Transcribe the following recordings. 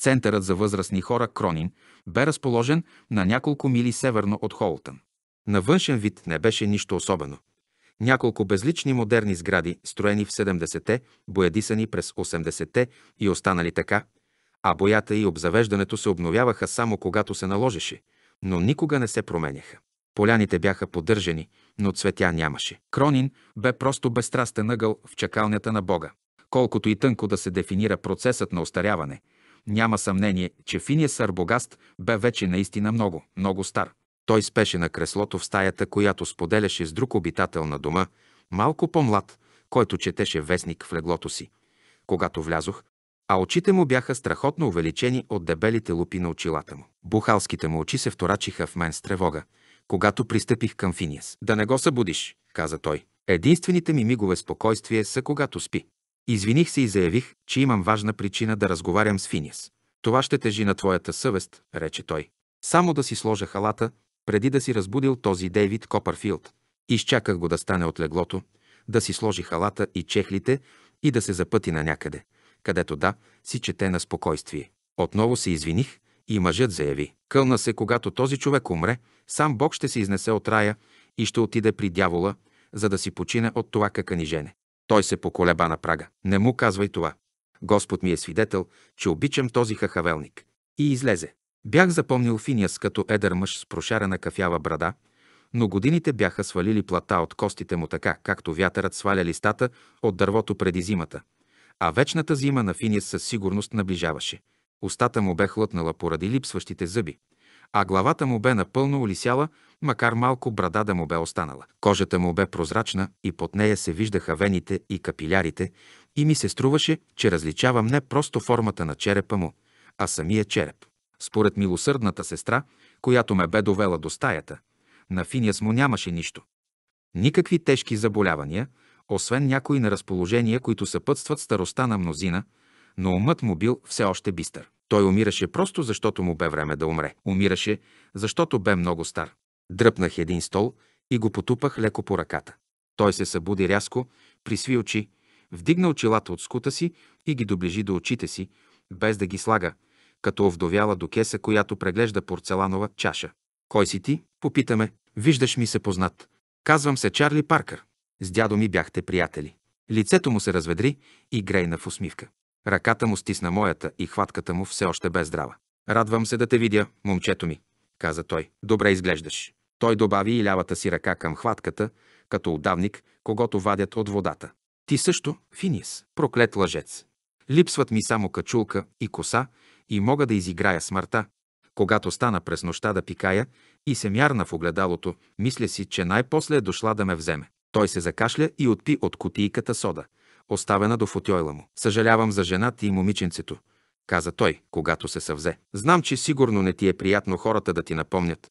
Центърът за възрастни хора Кронин бе разположен на няколко мили северно от Холтън. На външен вид не беше нищо особено. Няколко безлични модерни сгради, строени в 70-те, боядисани през 80-те и останали така, а боята и обзавеждането се обновяваха само когато се наложеше, но никога не се променяха. Поляните бяха поддържани, но цветя нямаше. Кронин бе просто безстрастен ъгъл в чакалнята на Бога. Колкото и тънко да се дефинира процесът на остаряване – няма съмнение, че финия сърбогаст бе вече наистина много, много стар. Той спеше на креслото в стаята, която споделяше с друг обитател на дома, малко по-млад, който четеше вестник в леглото си. Когато влязох, а очите му бяха страхотно увеличени от дебелите лупи на очилата му. Бухалските му очи се вторачиха в мен с тревога, когато пристъпих към Финиас. «Да не го събудиш», каза той. Единствените ми мигове спокойствие са когато спи. Извиних се и заявих, че имам важна причина да разговарям с Финис. Това ще тежи на твоята съвест, рече той. Само да си сложа халата, преди да си разбудил този Дейвид Копърфилд. Изчаках го да стане от леглото, да си сложи халата и чехлите и да се запъти на някъде, където да, си чете на спокойствие. Отново се извиних и мъжът заяви. Кълна се, когато този човек умре, сам Бог ще се изнесе от рая и ще отиде при дявола, за да си почине от това жене. Той се поколеба на прага. Не му казвай това. Господ ми е свидетел, че обичам този хахавелник. И излезе. Бях запомнил Финиас като едър мъж с прошарена кафява брада, но годините бяха свалили плата от костите му така, както вятърът сваля листата от дървото преди зимата. А вечната зима на Финиас със сигурност наближаваше. Устата му бе хлътнала поради липсващите зъби а главата му бе напълно олисяла, макар малко брада да му бе останала. Кожата му бе прозрачна и под нея се виждаха вените и капилярите и ми се струваше, че различавам не просто формата на черепа му, а самия череп. Според милосърдната сестра, която ме бе довела до стаята, на Финиас му нямаше нищо. Никакви тежки заболявания, освен някои на разположения, които съпътстват староста на мнозина, но умът му бил все още бистър. Той умираше просто защото му бе време да умре. Умираше, защото бе много стар. Дръпнах един стол и го потупах леко по ръката. Той се събуди рязко, присви очи, вдигна очилата от скута си и ги доближи до очите си, без да ги слага, като овдовяла до кеса, която преглежда порцеланова чаша. Кой си ти? Попитаме. Виждаш ми се познат. Казвам се Чарли Паркър. С дядо ми бяхте приятели. Лицето му се разведри и грейна в усмивка. Ръката му стисна моята и хватката му все още бе здрава. Радвам се да те видя, момчето ми, каза той. Добре изглеждаш. Той добави и лявата си ръка към хватката, като удавник, когато вадят от водата. Ти също, Финис, проклет лъжец. Липсват ми само качулка и коса и мога да изиграя смъртта. Когато стана през нощта да пикая и се мярна в огледалото, мисля си, че най-после е дошла да ме вземе. Той се закашля и отпи от кутийката сода – оставена до футойла му. Съжалявам за жената и момиченцето, каза той, когато се съвзе. Знам, че сигурно не ти е приятно хората да ти напомнят,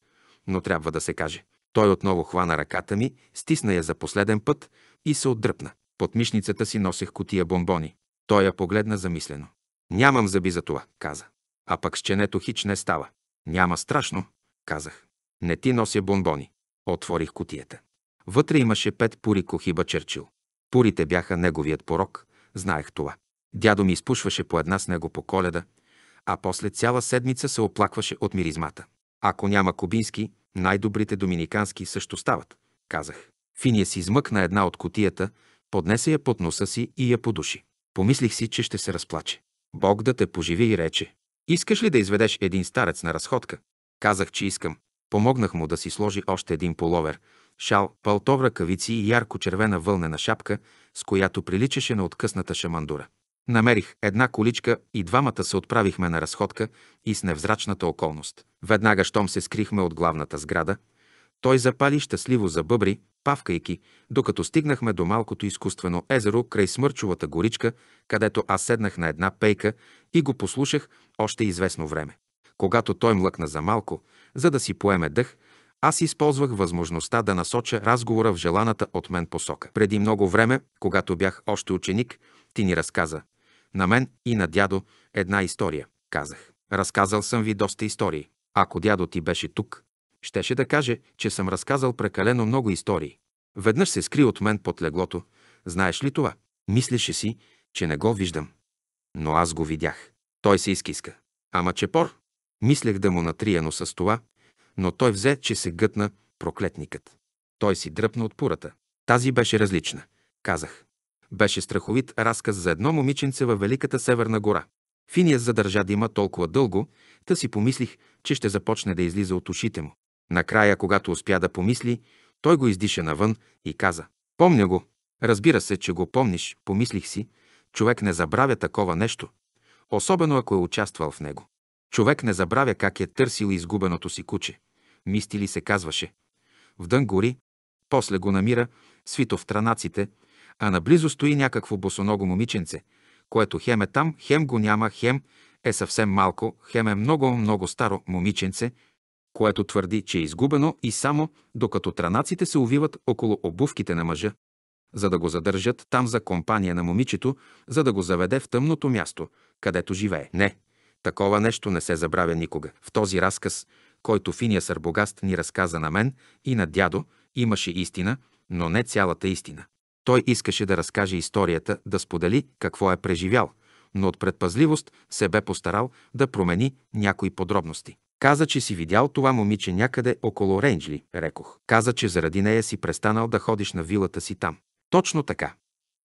но трябва да се каже. Той отново хвана ръката ми, стисна я за последен път и се отдръпна. Под мишницата си носех котия бомбони. Той я погледна замислено. Нямам зъби за това, каза. А пък с ченето хич не става. Няма страшно, казах. Не ти нося бомбони. Отворих котията. Вътре имаше пет пури кохиба Черчил. Пурите бяха неговият порок, знаех това. Дядо ми изпушваше по една с него по коледа, а после цяла седмица се оплакваше от миризмата. Ако няма кубински, най-добрите доминикански също стават, казах. Финия си измъкна една от котията, поднесе я под носа си и я подуши. Помислих си, че ще се разплаче. Бог да те поживи и рече. Искаш ли да изведеш един старец на разходка? Казах, че искам. Помогнах му да си сложи още един половер, шал, палтов в ръкавици и ярко-червена вълнена шапка, с която приличаше на откъсната шамандура. Намерих една количка и двамата се отправихме на разходка и с невзрачната околност. Веднага, щом се скрихме от главната сграда, той запали щастливо за бъбри, павкайки, докато стигнахме до малкото изкуствено езеро край Смърчовата горичка, където аз седнах на една пейка и го послушах още известно време. Когато той млъкна за малко, за да си поеме дъх, аз използвах възможността да насоча разговора в желаната от мен посока. Преди много време, когато бях още ученик, ти ни разказа. На мен и на дядо една история, казах. Разказал съм ви доста истории. Ако дядо ти беше тук, щеше да каже, че съм разказал прекалено много истории. Веднъж се скри от мен под леглото. Знаеш ли това? Мислеше си, че не го виждам. Но аз го видях. Той се изкиска. Ама чепор. Мислех да му натрия, но с това но той взе, че се гътна проклетникът. Той си дръпна от пурата. Тази беше различна, казах. Беше страховит разказ за едно момиченце във Великата Северна гора. Финия задържа дима толкова дълго, та си помислих, че ще започне да излиза от ушите му. Накрая, когато успя да помисли, той го издиша навън и каза «Помня го». Разбира се, че го помниш, помислих си, човек не забравя такова нещо, особено ако е участвал в него. Човек не забравя как е търсил изгубеното си куче. Мистили се казваше. В дън гори, после го намира, свито в транаците, а наблизо стои някакво босоного момиченце, което хем е там, хем го няма, хем е съвсем малко, хем е много-много старо момиченце, което твърди, че е изгубено и само докато транаците се увиват около обувките на мъжа, за да го задържат там за компания на момичето, за да го заведе в тъмното място, където живее. Не, такова нещо не се забравя никога. В този разказ който финия сърбогаст ни разказа на мен и на дядо, имаше истина, но не цялата истина. Той искаше да разкаже историята, да сподели какво е преживял, но от предпазливост се бе постарал да промени някои подробности. Каза, че си видял това момиче някъде около Рейнджли, рекох. Каза, че заради нея си престанал да ходиш на вилата си там. Точно така,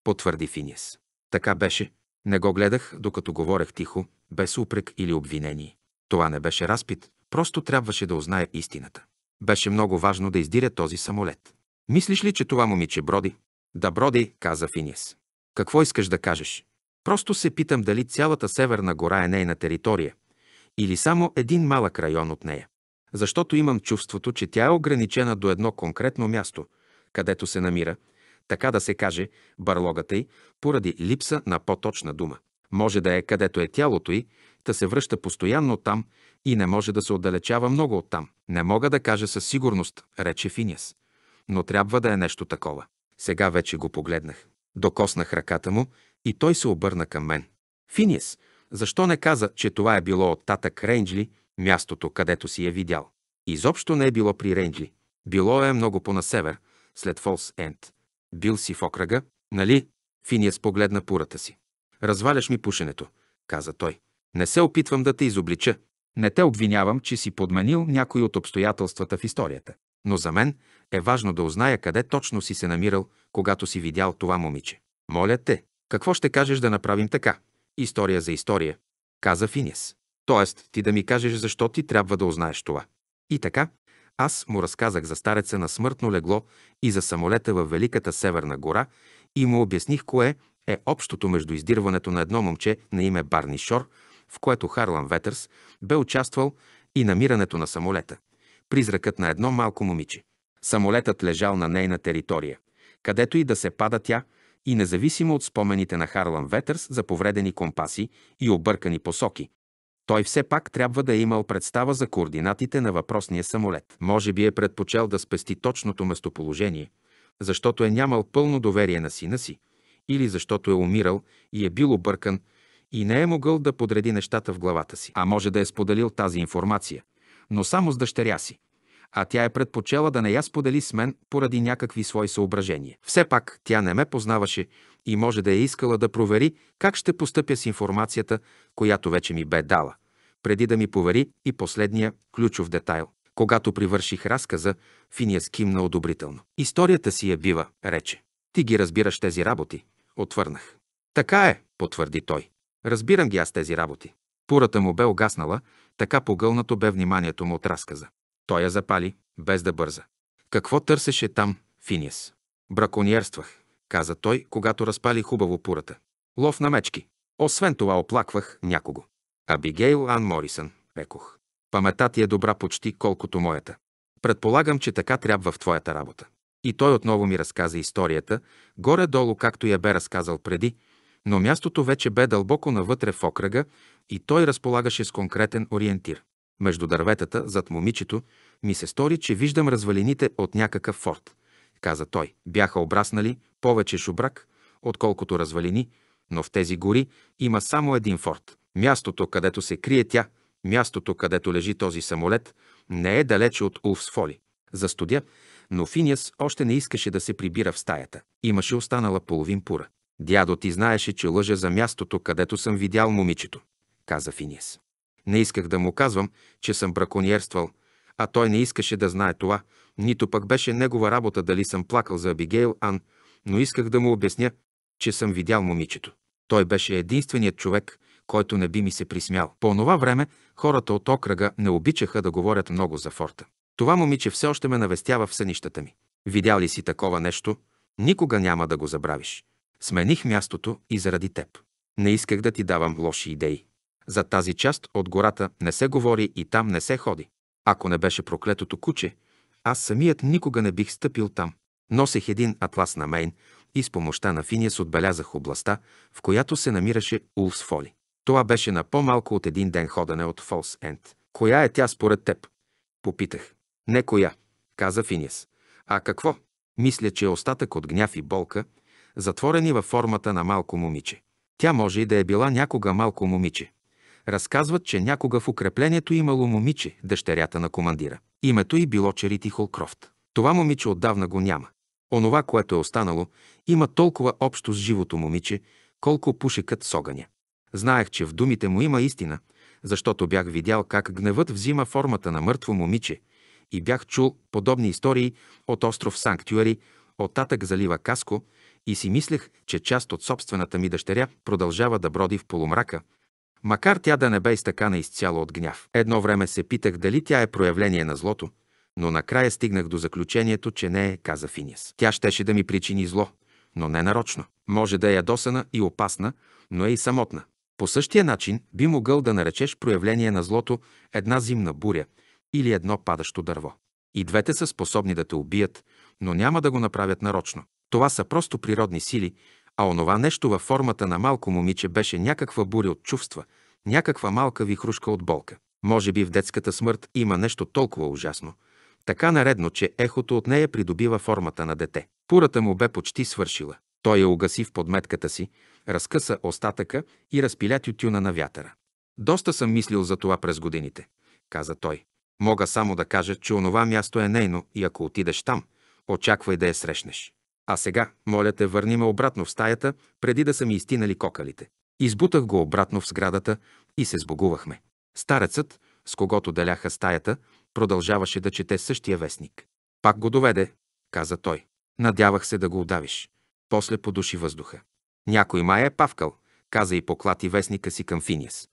потвърди Финиес. Така беше. Не го гледах, докато говорех тихо, без упрек или обвинение. Това не беше разпит, Просто трябваше да узнае истината. Беше много важно да издиря този самолет. Мислиш ли, че това момиче броди? Да броди, каза Финиес. Какво искаш да кажеш? Просто се питам дали цялата Северна гора е нейна територия или само един малък район от нея. Защото имам чувството, че тя е ограничена до едно конкретно място, където се намира, така да се каже, барлогата й, поради липса на по-точна дума. Може да е където е тялото й, та се връща постоянно там и не може да се отдалечава много от там. Не мога да кажа със сигурност, рече Финиас, но трябва да е нещо такова. Сега вече го погледнах. Докоснах ръката му и той се обърна към мен. Финиас, защо не каза, че това е било от татък Рейнджли, мястото, където си е видял? Изобщо не е било при Рейнджли. Било е много по-на север, след Фолс Енд. Бил си в окръга, нали? Финиас погледна пурата си. Разваляш ми пушенето, каза той. Не се опитвам да те изоблича. Не те обвинявам, че си подменил някои от обстоятелствата в историята. Но за мен е важно да узная къде точно си се намирал, когато си видял това момиче. Моля те, какво ще кажеш да направим така? История за история, каза Финиас. Тоест, ти да ми кажеш защо ти трябва да узнаеш това. И така, аз му разказах за стареца на смъртно легло и за самолета във Великата Северна гора и му обясних кое е общото между издирването на едно момче на име Барни Шор – в което Харлан Ветърс бе участвал и намирането на самолета. Призракът на едно малко момиче. Самолетът лежал на нейна територия, където и да се пада тя, и независимо от спомените на Харлан Ветърс за повредени компаси и объркани посоки, той все пак трябва да е имал представа за координатите на въпросния самолет. Може би е предпочел да спести точното местоположение, защото е нямал пълно доверие на сина си, или защото е умирал и е бил объркан и не е могъл да подреди нещата в главата си. А може да е споделил тази информация, но само с дъщеря си. А тя е предпочела да не я сподели с мен поради някакви свои съображения. Все пак тя не ме познаваше и може да е искала да провери как ще постъпя с информацията, която вече ми бе дала, преди да ми повери и последния ключов детайл. Когато привърших разказа, Финиас кимна одобрително. Историята си е бива, рече. Ти ги разбираш тези работи, отвърнах. Така е, потвърди той. Разбирам ги аз тези работи. Пурата му бе огаснала, така погълнато бе вниманието му от разказа. Той я запали, без да бърза. Какво търсеше там, Финиес? Браконьерствах, каза той, когато разпали хубаво пурата. Лов на мечки. Освен това оплаквах някого. Абигейл Ан Морисън, рекох. Памета ти е добра почти колкото моята. Предполагам, че така трябва в твоята работа. И той отново ми разказа историята, горе-долу както я бе разказал преди, но мястото вече бе дълбоко навътре в окръга и той разполагаше с конкретен ориентир. Между дърветата, зад момичето, ми се стори, че виждам развалините от някакъв форт, каза той. Бяха обраснали повече шубрак, отколкото развалини, но в тези гори има само един форт. Мястото, където се крие тя, мястото, където лежи този самолет, не е далече от Улфсфоли. Застудя, но Финиас още не искаше да се прибира в стаята. Имаше останала половин пура. Дядо ти знаеше, че лъжа за мястото, където съм видял момичето, каза Финиес. Не исках да му казвам, че съм браконьерствал, а той не искаше да знае това, нито пък беше негова работа дали съм плакал за Абигейл Ан, но исках да му обясня, че съм видял момичето. Той беше единственият човек, който не би ми се присмял. По онова време хората от окръга не обичаха да говорят много за форта. Това момиче все още ме навестява в сънищата ми. Видял ли си такова нещо? Никога няма да го забравиш. Смених мястото и заради теб. Не исках да ти давам лоши идеи. За тази част от гората не се говори и там не се ходи. Ако не беше проклетото куче, аз самият никога не бих стъпил там. Носех един атлас на Мейн и с помощта на Финиас отбелязах областта, в която се намираше Улс Фоли. Това беше на по-малко от един ден ходене от Фолс Енд. Коя е тя според теб? Попитах. Не коя, каза Финиас. А какво? Мисля, че е остатък от гняв и болка затворени във формата на малко момиче. Тя може и да е била някога малко момиче. Разказват, че някога в укреплението имало момиче, дъщерята на командира. Името й било Черити Холкрофт. Това момиче отдавна го няма. Онова, което е останало, има толкова общо с живото момиче, колко пушекът с огъня. Знаех, че в думите му има истина, защото бях видял как гневът взима формата на мъртво момиче и бях чул подобни истории от остров Санктюари, от татък залива Каско, и си мислех, че част от собствената ми дъщеря продължава да броди в полумрака, макар тя да не бе изтъкана изцяло от гняв. Едно време се питах дали тя е проявление на злото, но накрая стигнах до заключението, че не е, каза Финиас. Тя щеше да ми причини зло, но не нарочно. Може да е ядосана и опасна, но е и самотна. По същия начин би могъл да наречеш проявление на злото една зимна буря или едно падащо дърво. И двете са способни да те убият, но няма да го направят нарочно. Това са просто природни сили, а онова нещо във формата на малко момиче беше някаква буря от чувства, някаква малка вихрушка от болка. Може би в детската смърт има нещо толкова ужасно, така наредно, че ехото от нея придобива формата на дете. Пурата му бе почти свършила. Той я угаси в подметката си, разкъса остатъка и разпиля тютюна на вятъра. Доста съм мислил за това през годините, каза той. Мога само да кажа, че онова място е нейно и ако отидеш там, очаквай да я срещнеш. А сега, моля те, върни ме обратно в стаята, преди да са ми изтинали кокалите. Избутах го обратно в сградата и се сбогувахме. Старецът, с когото деляха стаята, продължаваше да чете същия вестник. Пак го доведе, каза той. Надявах се да го удавиш. После подуши въздуха. Някой май е павкал, каза и поклати вестника си към Финиас.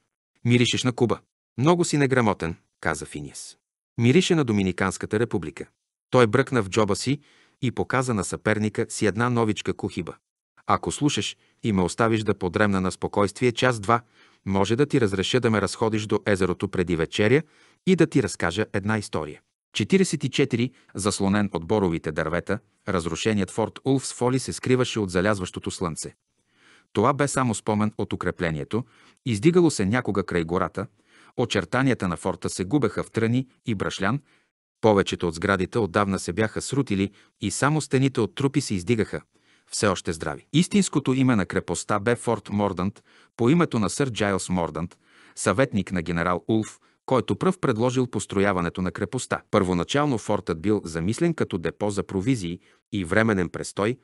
Миришеш на Куба. Много си неграмотен, каза Финиас. Мирише на Доминиканската република. Той бръкна в джоба си и показа на съперника си една новичка кухиба. Ако слушаш и ме оставиш да подремна на спокойствие час-два, може да ти разреша да ме разходиш до езерото преди вечеря и да ти разкажа една история. 44, заслонен от боровите дървета, разрушеният форт Улф с Фоли се скриваше от залязващото слънце. Това бе само спомен от укреплението, издигало се някога край гората, очертанията на форта се губеха в тръни и брашлян, повечето от сградите отдавна се бяха срутили и само стените от трупи се издигаха, все още здрави. Истинското име на крепостта бе Форт Мордант по името на сър Джайлс Мордант, съветник на генерал Улф, който пръв предложил построяването на крепостта. Първоначално фортът бил замислен като депо за провизии и временен престой,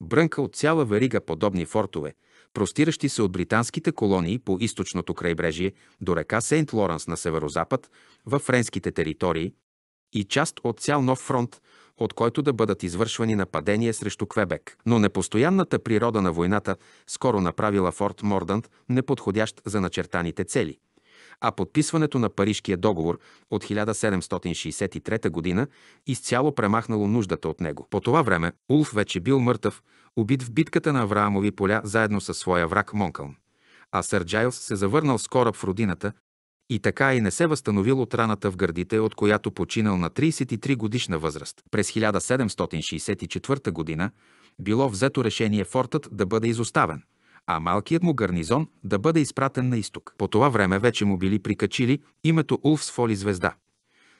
брънка от цяла верига подобни фортове, простиращи се от британските колонии по източното крайбрежие до река Сейнт Лоренс на северозапад, във френските територии, и част от цял нов фронт, от който да бъдат извършвани нападения срещу Квебек. Но непостоянната природа на войната скоро направила Форт Мордант неподходящ за начертаните цели. А подписването на Парижкия договор от 1763 г. изцяло премахнало нуждата от него. По това време Улф вече бил мъртъв, убит в битката на Авраамови поля заедно със своя враг Монкълн а сър Джайлс се завърнал с кораб в родината и така и не се възстановил от раната в гърдите, от която починал на 33 годишна възраст. През 1764 г. било взето решение фортът да бъде изоставен, а малкият му гарнизон да бъде изпратен на изток. По това време вече му били прикачили името Улфс Фоли Звезда.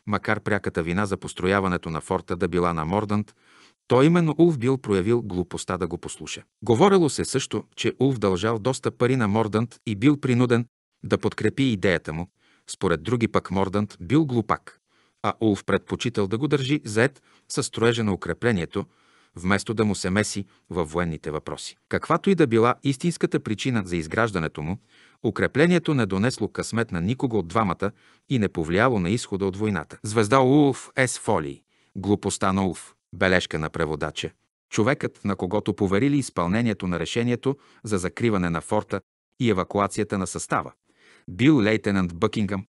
Макар пряката вина за построяването на форта да била на Мордант, той именно Улф бил проявил глупостта да го послуша. Говорило се също, че Улф дължал доста пари на Мордант и бил принуден да подкрепи идеята му, според други пък Мордант бил глупак, а Улф предпочитал да го държи заед със строежа на укреплението, вместо да му се меси във военните въпроси. Каквато и да била истинската причина за изграждането му, укреплението не донесло късмет на никого от двамата и не повлияло на изхода от войната. Звезда Улф С. Фолии. Глупостта на Улф. Бележка на преводача. Човекът, на когото поверили изпълнението на решението за закриване на форта и евакуацията на състава, бил лейтенант Бъкингъм,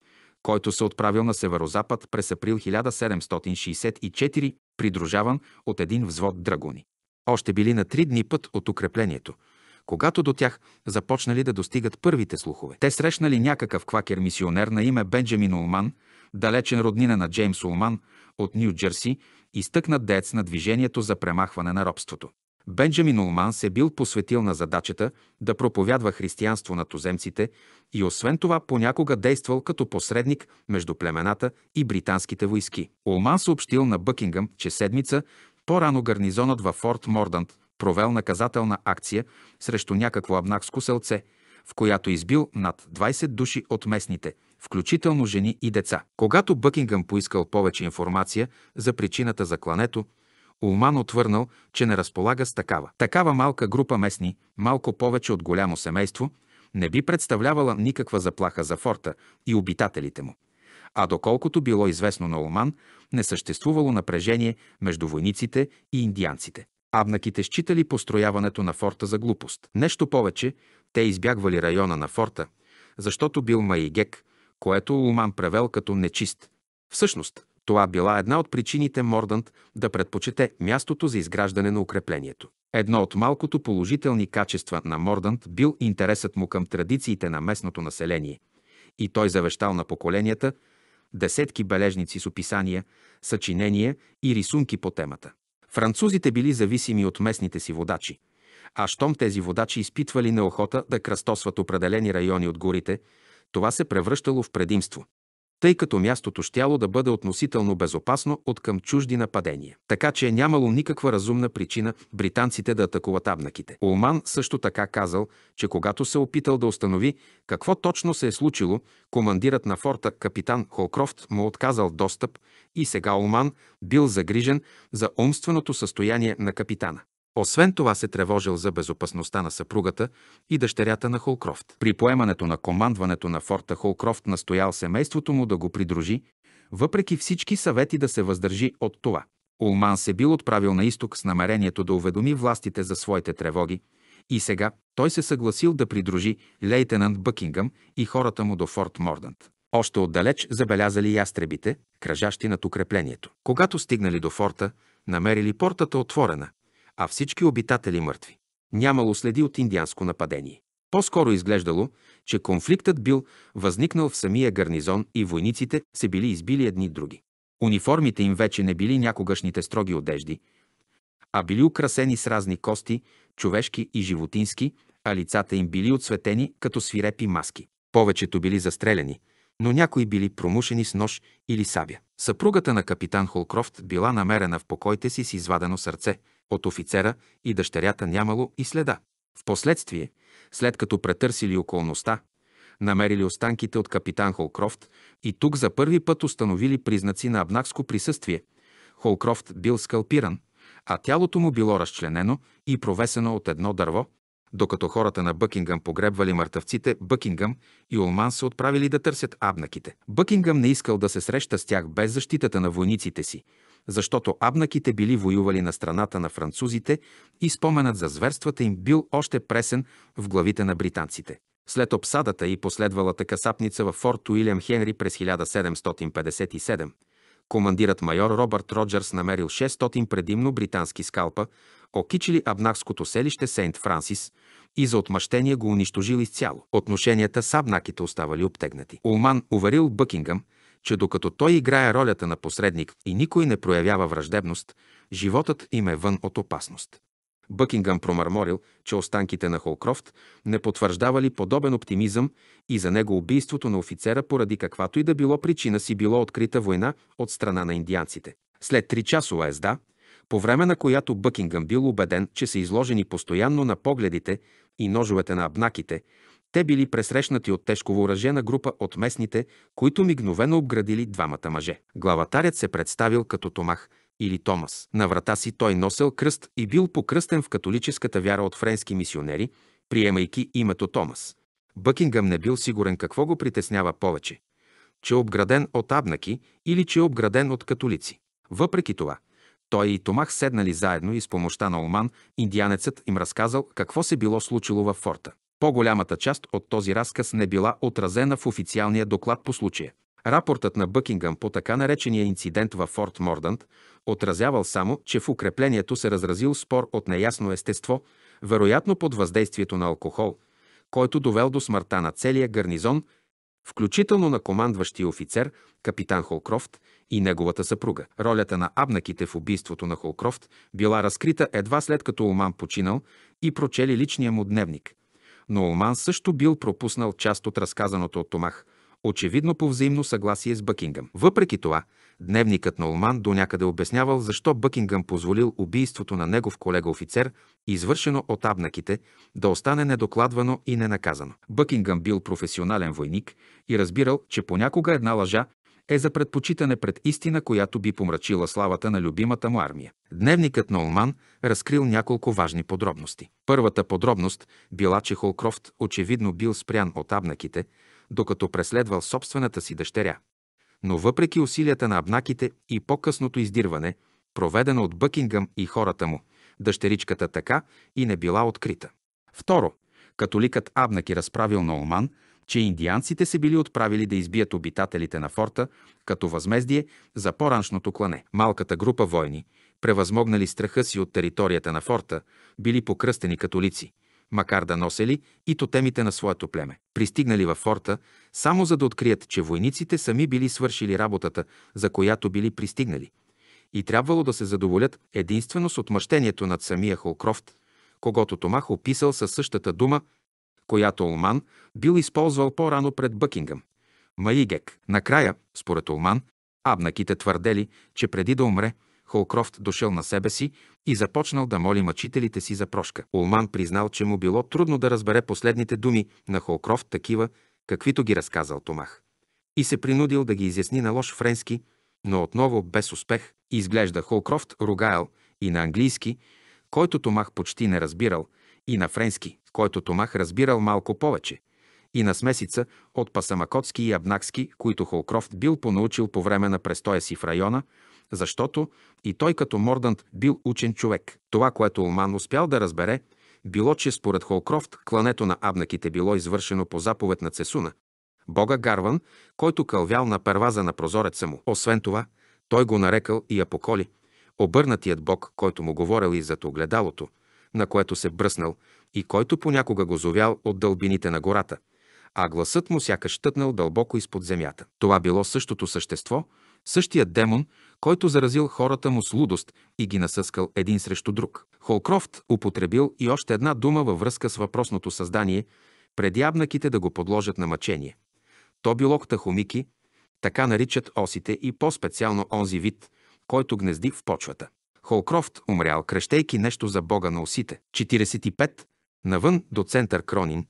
който се отправил на северозапад през април 1764, придружаван от един взвод драгуни. Още били на три дни път от укреплението, когато до тях започнали да достигат първите слухове. Те срещнали някакъв квакер мисионер на име Бенджамин Улман, далечен роднина на Джеймс Улман от Нью Джерси, изтъкнат деец на движението за премахване на робството. Бенджамин Улман се бил посветил на задачата да проповядва християнство на туземците и освен това понякога действал като посредник между племената и британските войски. Улман съобщил на Бъкингъм, че седмица по-рано гарнизонът във Форт Мордант провел наказателна акция срещу някакво абнакско селце, в която избил над 20 души от местните, включително жени и деца. Когато Бъкингъм поискал повече информация за причината за клането, Улман отвърнал, че не разполага с такава. Такава малка група местни, малко повече от голямо семейство, не би представлявала никаква заплаха за форта и обитателите му. А доколкото било известно на Улман, не съществувало напрежение между войниците и индианците. Абнаките считали построяването на форта за глупост. Нещо повече, те избягвали района на форта, защото бил Майгек, което Улман превел като нечист. Всъщност, това била една от причините Мордант да предпочете мястото за изграждане на укреплението. Едно от малкото положителни качества на Мордант бил интересът му към традициите на местното население и той завещал на поколенията десетки бележници с описания, съчинения и рисунки по темата. Французите били зависими от местните си водачи, а щом тези водачи изпитвали неохота да кръстосват определени райони от горите, това се превръщало в предимство тъй като мястото щяло да бъде относително безопасно от към чужди нападения. Така че е нямало никаква разумна причина британците да атакуват абнаките. Олман също така казал, че когато се опитал да установи какво точно се е случило, командирът на форта капитан Холкрофт му отказал достъп и сега Олман бил загрижен за умственото състояние на капитана. Освен това се тревожил за безопасността на съпругата и дъщерята на Холкрофт. При поемането на командването на форта Холкрофт настоял семейството му да го придружи, въпреки всички съвети да се въздържи от това. Улман се бил отправил на изток с намерението да уведоми властите за своите тревоги и сега той се съгласил да придружи лейтенант Бъкингъм и хората му до Форт Мордант. Още отдалеч забелязали ястребите, кръжащи над укреплението. Когато стигнали до форта, намерили портата отворена – а всички обитатели мъртви. Нямало следи от индианско нападение. По-скоро изглеждало, че конфликтът бил възникнал в самия гарнизон и войниците се били избили едни други. Униформите им вече не били някогашните строги одежди, а били украсени с разни кости, човешки и животински, а лицата им били отсветени като свирепи маски. Повечето били застреляни, но някои били промушени с нож или сабя. Съпругата на капитан Холкрофт била намерена в покойте си с извадено сърце – от офицера и дъщерята нямало и следа. Впоследствие, след като претърсили околността, намерили останките от капитан Холкрофт и тук за първи път установили признаци на абнакско присъствие. Холкрофт бил скалпиран, а тялото му било разчленено и провесено от едно дърво. Докато хората на Бъкингъм погребвали мъртъвците, Бъкингъм и Олман се отправили да търсят абнаките. Бъкингъм не искал да се среща с тях без защитата на войниците си, защото абнаките били воювали на страната на французите и споменът за зверствата им бил още пресен в главите на британците. След обсадата и последвалата касапница във Форт Уилям Хенри през 1757, командират майор Робърт Роджерс намерил 600 предимно британски скалпа, окичили абнакското селище Сейнт Франсис и за отмъщение го унищожил изцяло. Отношенията с абнаките оставали обтегнати. Улман уверил Бъкингъм, че докато той играе ролята на посредник и никой не проявява враждебност, животът им е вън от опасност. Бъкингъм промърморил, че останките на Холкрофт не потвърждавали подобен оптимизъм и за него убийството на офицера поради каквато и да било причина си било открита война от страна на индианците. След три часова езда, по време на която Бъкингъм бил убеден, че са изложени постоянно на погледите и ножовете на абнаките, те били пресрещнати от тежко въоръжена група от местните, които мигновено обградили двамата мъже. Главатарят се представил като Томах или Томас. На врата си той носел кръст и бил покръстен в католическата вяра от френски мисионери, приемайки името Томас. Бъкингъм не бил сигурен какво го притеснява повече – че е обграден от абнаки или че е обграден от католици. Въпреки това, той и Томах седнали заедно и с помощта на Оман, индианецът им разказал какво се било случило във форта. По-голямата част от този разказ не била отразена в официалния доклад по случая. Рапортът на Бъкингъм по така наречения инцидент във Форт Мордант отразявал само, че в укреплението се разразил спор от неясно естество, вероятно под въздействието на алкохол, който довел до смъртта на целия гарнизон, включително на командващия офицер, капитан Холкрофт и неговата съпруга. Ролята на абнаките в убийството на Холкрофт била разкрита едва след като Оман починал и прочели личния му дневник – но Олман също бил пропуснал част от разказаното от Томах, очевидно по взаимно съгласие с Бъкингъм. Въпреки това, дневникът на Олман до някъде обяснявал защо Бъкингъм позволил убийството на негов колега офицер, извършено от абнаките, да остане недокладвано и ненаказано. Бъкингъм бил професионален войник и разбирал, че понякога една лъжа е за предпочитане пред истина, която би помрачила славата на любимата му армия. Дневникът на Олман разкрил няколко важни подробности. Първата подробност била, че Холкрофт очевидно бил спрян от абнаките, докато преследвал собствената си дъщеря. Но въпреки усилията на абнаките и по-късното издирване, проведено от Бъкингъм и хората му, дъщеричката така и не била открита. Второ, католикът Абнаки е разправил на Олман, че индианците се били отправили да избият обитателите на форта като възмездие за по-раншното клане. Малката група войни, превъзмогнали страха си от територията на форта, били покръстени католици, макар да носели и тотемите на своето племе. Пристигнали във форта, само за да открият, че войниците сами били свършили работата, за която били пристигнали, и трябвало да се задоволят единствено с отмъщението над самия Холкрофт, когато Томах описал със същата дума която Олман бил използвал по-рано пред Бъкингъм. Маигек. Накрая, според Олман, абнаките твърдели, че преди да умре, Холкрофт дошъл на себе си и започнал да моли мъчителите си за прошка. Олман признал, че му било трудно да разбере последните думи на Холкрофт такива, каквито ги разказал Томах. И се принудил да ги изясни на лош френски, но отново без успех. Изглежда Холкрофт Ругаял и на английски, който Томах почти не разбирал, и на френски който Томах разбирал малко повече, и на смесица от пасамакотски и абнакски, които Холкрофт бил понаучил по време на престоя си в района, защото и той като Мордант бил учен човек. Това, което Олман успял да разбере, било, че според Холкрофт клането на абнаките било извършено по заповед на Цесуна, бога Гарван, който кълвял на перваза на прозореца му. Освен това, той го нарекал и Апоколи, обърнатият бог, който му говорил и зад огледалото, на което се бръснал, и който понякога го зовял от дълбините на гората, а гласът му сякаш тътнал дълбоко изпод земята. Това било същото същество, същият демон, който заразил хората му с лудост и ги насъскал един срещу друг. Холкрофт употребил и още една дума във връзка с въпросното създание, предябнаките да го подложат на мъчение. То било хтахомики, така наричат осите и по-специално онзи вид, който гнезди в почвата. Холкрофт умрял, крещейки нещо за бога на осите. 45 навън до център Кронин,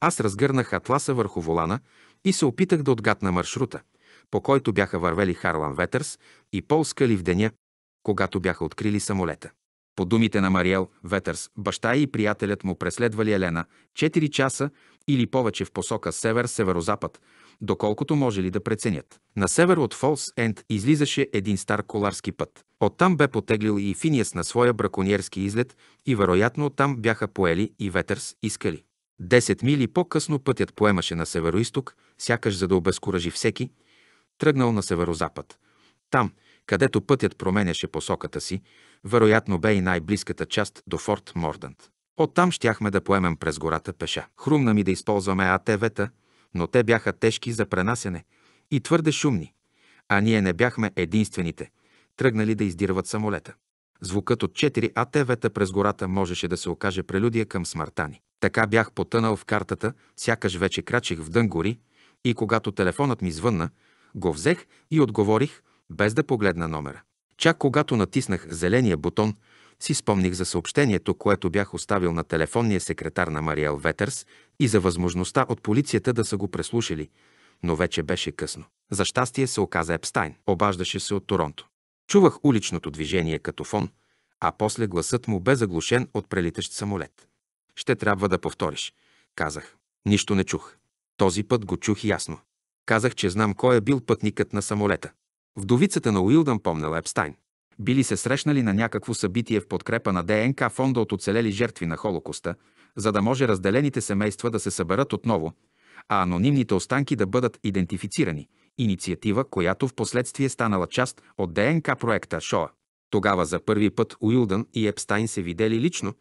аз разгърнах атласа върху волана и се опитах да отгадна маршрута, по който бяха вървели Харлан Ветърс и Пол Скали в деня, когато бяха открили самолета. По думите на Мариел Ветърс, баща и приятелят му преследвали Елена 4 часа или повече в посока север-северозапад доколкото може ли да преценят. На север от Фолс Енд излизаше един стар коларски път. Оттам бе потеглил и Финиас на своя браконьерски излет и вероятно оттам бяха поели и Ветърс и Скали. Десет мили по-късно пътят поемаше на северо-исток, сякаш за да обезкуражи всеки, тръгнал на северозапад. Там, където пътят променяше посоката си, вероятно бе и най-близката част до Форт Мордант. Оттам щяхме да поемем през гората пеша. Хрумна ми да използваме АТВ-та, но те бяха тежки за пренасене и твърде шумни, а ние не бяхме единствените, тръгнали да издирват самолета. Звукът от 4 АТВ-та през гората можеше да се окаже прелюдия към смъртта ни. Така бях потънал в картата, сякаш вече крачих в дън гори и когато телефонът ми звънна, го взех и отговорих, без да погледна номера. Чак когато натиснах зеления бутон, си спомних за съобщението, което бях оставил на телефонния секретар на Мариел Ветърс и за възможността от полицията да са го преслушали, но вече беше късно. За щастие се оказа Епстайн. Обаждаше се от Торонто. Чувах уличното движение като фон, а после гласът му бе заглушен от прелитащ самолет. Ще трябва да повториш, казах. Нищо не чух. Този път го чух ясно. Казах, че знам кой е бил пътникът на самолета. Вдовицата на Уилдън помнела Епстайн били се срещнали на някакво събитие в подкрепа на ДНК фонда от оцелели жертви на Холокоста, за да може разделените семейства да се съберат отново, а анонимните останки да бъдат идентифицирани – инициатива, която в последствие станала част от ДНК проекта ШОА. Тогава за първи път Уилдън и Епстайн се видели лично,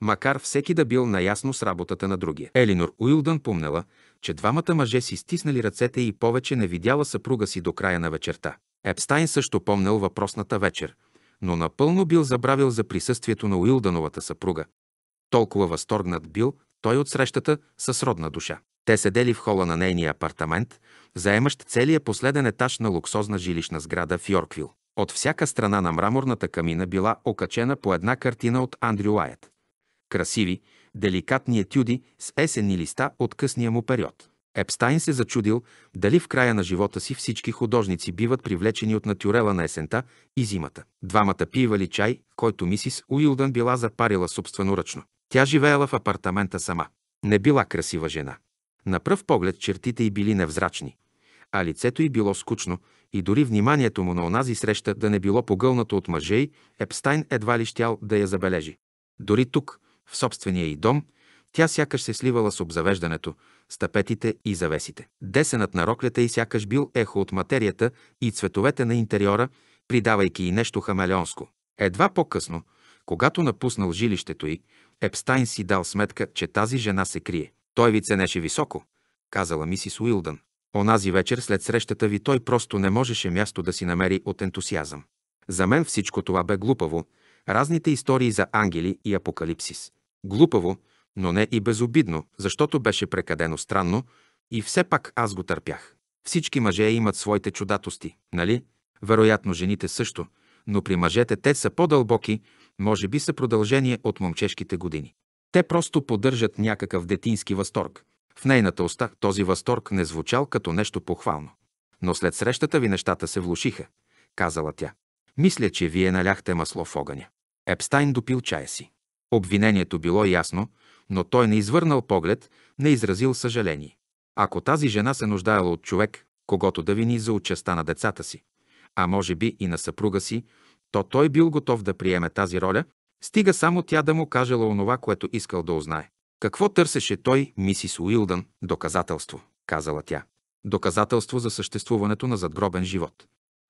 макар всеки да бил наясно с работата на другия. Елинор Уилдън помнела, че двамата мъже си стиснали ръцете и повече не видяла съпруга си до края на вечерта. Епстайн също помнил въпросната вечер, но напълно бил забравил за присъствието на Уилдановата съпруга. Толкова възторгнат бил той от срещата с родна душа. Те седели в хола на нейния апартамент, заемащ целия последен етаж на луксозна жилищна сграда в Йорквил. От всяка страна на мраморната камина била окачена по една картина от Андрю Лайет. Красиви, деликатни етюди с есенни листа от късния му период. Епстайн се зачудил дали в края на живота си всички художници биват привлечени от натюрела на есента и зимата. Двамата пивали чай, който мисис Уилдън била запарила собственоръчно. Тя живеела в апартамента сама. Не била красива жена. На пръв поглед чертите й били невзрачни, а лицето й било скучно и дори вниманието му на онази среща да не било погълнато от мъже Епстайн едва ли щял да я забележи. Дори тук, в собствения й дом, тя сякаш се сливала с обзавеждането, стапетите и завесите. Десенът на роклята и сякаш бил ехо от материята и цветовете на интериора, придавайки и нещо хамелеонско. Едва по-късно, когато напуснал жилището й, Епстайн си дал сметка, че тази жена се крие. Той ви ценеше високо, казала мисис Уилдън. Онази вечер след срещата ви той просто не можеше място да си намери от ентусиазъм. За мен всичко това бе глупаво, разните истории за ангели и апокалипсис. Глупаво, но не и безобидно, защото беше прекадено странно и все пак аз го търпях. Всички мъже имат своите чудатости, нали? Вероятно жените също, но при мъжете те са по-дълбоки, може би са продължение от момчешките години. Те просто поддържат някакъв детински възторг. В нейната уста този възторг не звучал като нещо похвално. Но след срещата ви нещата се влушиха, казала тя. Мисля, че вие наляхте масло в огъня. Епстайн допил чая си. Обвинението било ясно, но той не извърнал поглед, не изразил съжаление. Ако тази жена се нуждаела от човек, когато да вини за участа на децата си, а може би и на съпруга си, то той бил готов да приеме тази роля, стига само тя да му кажела онова, което искал да узнае. Какво търсеше той, мисис Уилдън? Доказателство, казала тя. Доказателство за съществуването на задгробен живот.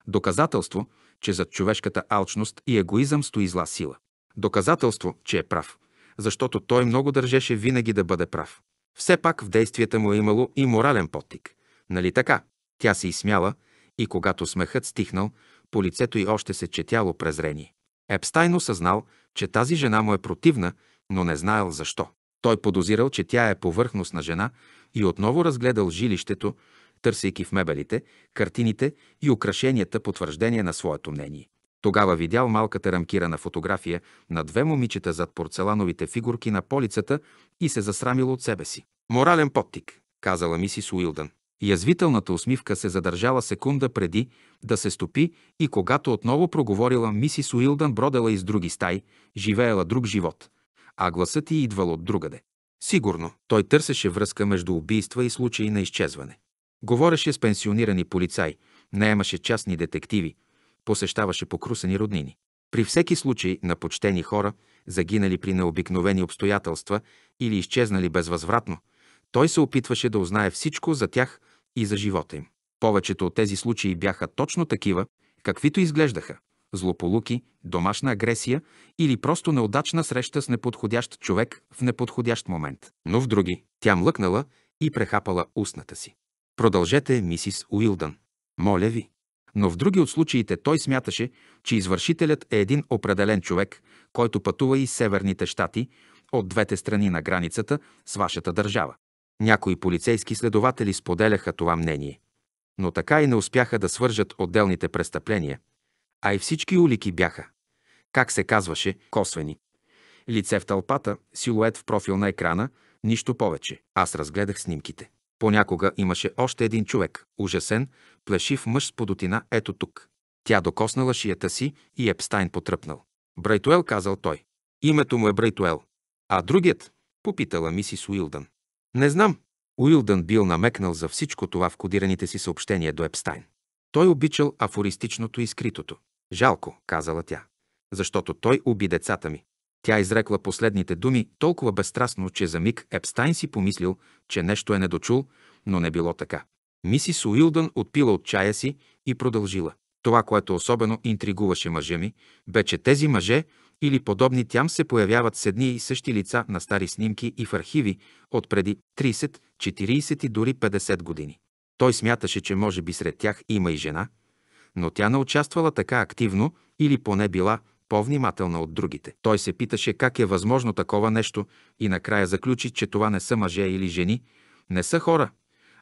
Доказателство, че зад човешката алчност и егоизъм стои зла сила. Доказателство, че е прав защото той много държеше винаги да бъде прав. Все пак в действията му е имало и морален потик. Нали така? Тя се изсмяла и когато смехът стихнал, по лицето й още се четяло презрение. Епстайн осъзнал, че тази жена му е противна, но не знаел защо. Той подозирал, че тя е повърхностна жена и отново разгледал жилището, търсейки в мебелите, картините и украшенията потвърждение на своето мнение. Тогава видял малката рамкирана фотография на две момичета зад порцелановите фигурки на полицата и се засрамил от себе си. Морален подтик, казала мисис Уилдън. Язвителната усмивка се задържала секунда преди да се стопи и когато отново проговорила мисис Уилдън бродела из други стаи, живеела друг живот, а гласът й идвал от другаде. Сигурно, той търсеше връзка между убийства и случаи на изчезване. Говореше с пенсионирани полицаи, наемаше частни детективи – посещаваше покрусени роднини. При всеки случай на почтени хора, загинали при необикновени обстоятелства или изчезнали безвъзвратно, той се опитваше да узнае всичко за тях и за живота им. Повечето от тези случаи бяха точно такива, каквито изглеждаха – злополуки, домашна агресия или просто неудачна среща с неподходящ човек в неподходящ момент. Но в други тя млъкнала и прехапала устната си. Продължете, мисис Уилдън. Моля ви но в други от случаите той смяташе, че извършителят е един определен човек, който пътува и северните щати, от двете страни на границата с вашата държава. Някои полицейски следователи споделяха това мнение, но така и не успяха да свържат отделните престъпления, а и всички улики бяха, как се казваше, косвени. Лице в тълпата, силует в профил на екрана, нищо повече. Аз разгледах снимките. Понякога имаше още един човек, ужасен, плешив мъж с подотина ето тук. Тя докоснала шията си и Епстайн потръпнал. Брейтуел казал той. Името му е Брейтуел. А другият? Попитала мисис Уилдън. Не знам. Уилдън бил намекнал за всичко това в кодираните си съобщения до Епстайн. Той обичал афористичното и скритото. Жалко, казала тя, защото той уби децата ми. Тя изрекла последните думи толкова безстрастно, че за миг Епстайн си помислил, че нещо е недочул, но не било така. Мисис Уилдън отпила от чая си и продължила. Това, което особено интригуваше мъжа ми, бе, че тези мъже или подобни тям се появяват с едни и същи лица на стари снимки и в архиви от преди 30, 40 и дори 50 години. Той смяташе, че може би сред тях има и жена, но тя не участвала така активно или поне била по-внимателна от другите. Той се питаше как е възможно такова нещо и накрая заключи, че това не са мъже или жени, не са хора,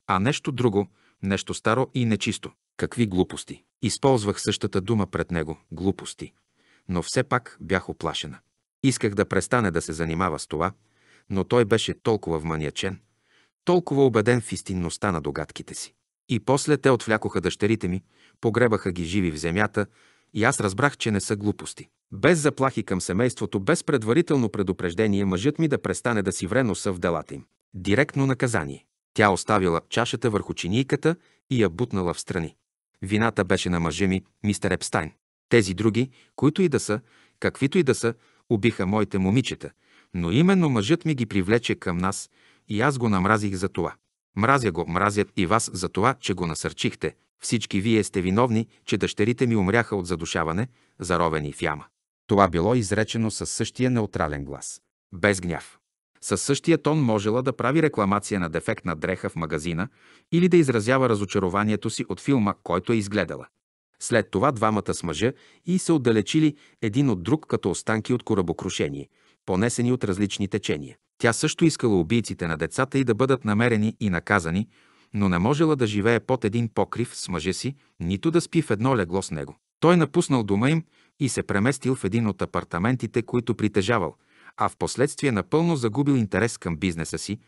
а нещо друго, нещо старо и нечисто. Какви глупости! Използвах същата дума пред него – глупости. Но все пак бях оплашена. Исках да престане да се занимава с това, но той беше толкова вманячен, толкова убеден в истинността на догадките си. И после те отвлякоха дъщерите ми, погребаха ги живи в земята и аз разбрах, че не са глупости. Без заплахи към семейството, без предварително предупреждение мъжът ми да престане да си вре носа в делата им. Директно наказание. Тя оставила чашата върху чинийката и я бутнала в страни. Вината беше на мъжа ми, мистер Епстайн. Тези други, които и да са, каквито и да са, убиха моите момичета, но именно мъжът ми ги привлече към нас и аз го намразих за това. Мразя го, мразят и вас за това, че го насърчихте. Всички вие сте виновни, че дъщерите ми умряха от задушаване, заровени в яма. Това било изречено със същия неутрален глас. Без гняв. Със същия тон можела да прави рекламация на дефектна дреха в магазина или да изразява разочарованието си от филма, който е изгледала. След това двамата с мъжа и се отдалечили един от друг като останки от корабокрушение, понесени от различни течения. Тя също искала убийците на децата и да бъдат намерени и наказани, но не можела да живее под един покрив с мъжа си, нито да спи в едно легло с него. Той напуснал дома им и се преместил в един от апартаментите, които притежавал, а в последствие напълно загубил интерес към бизнеса си,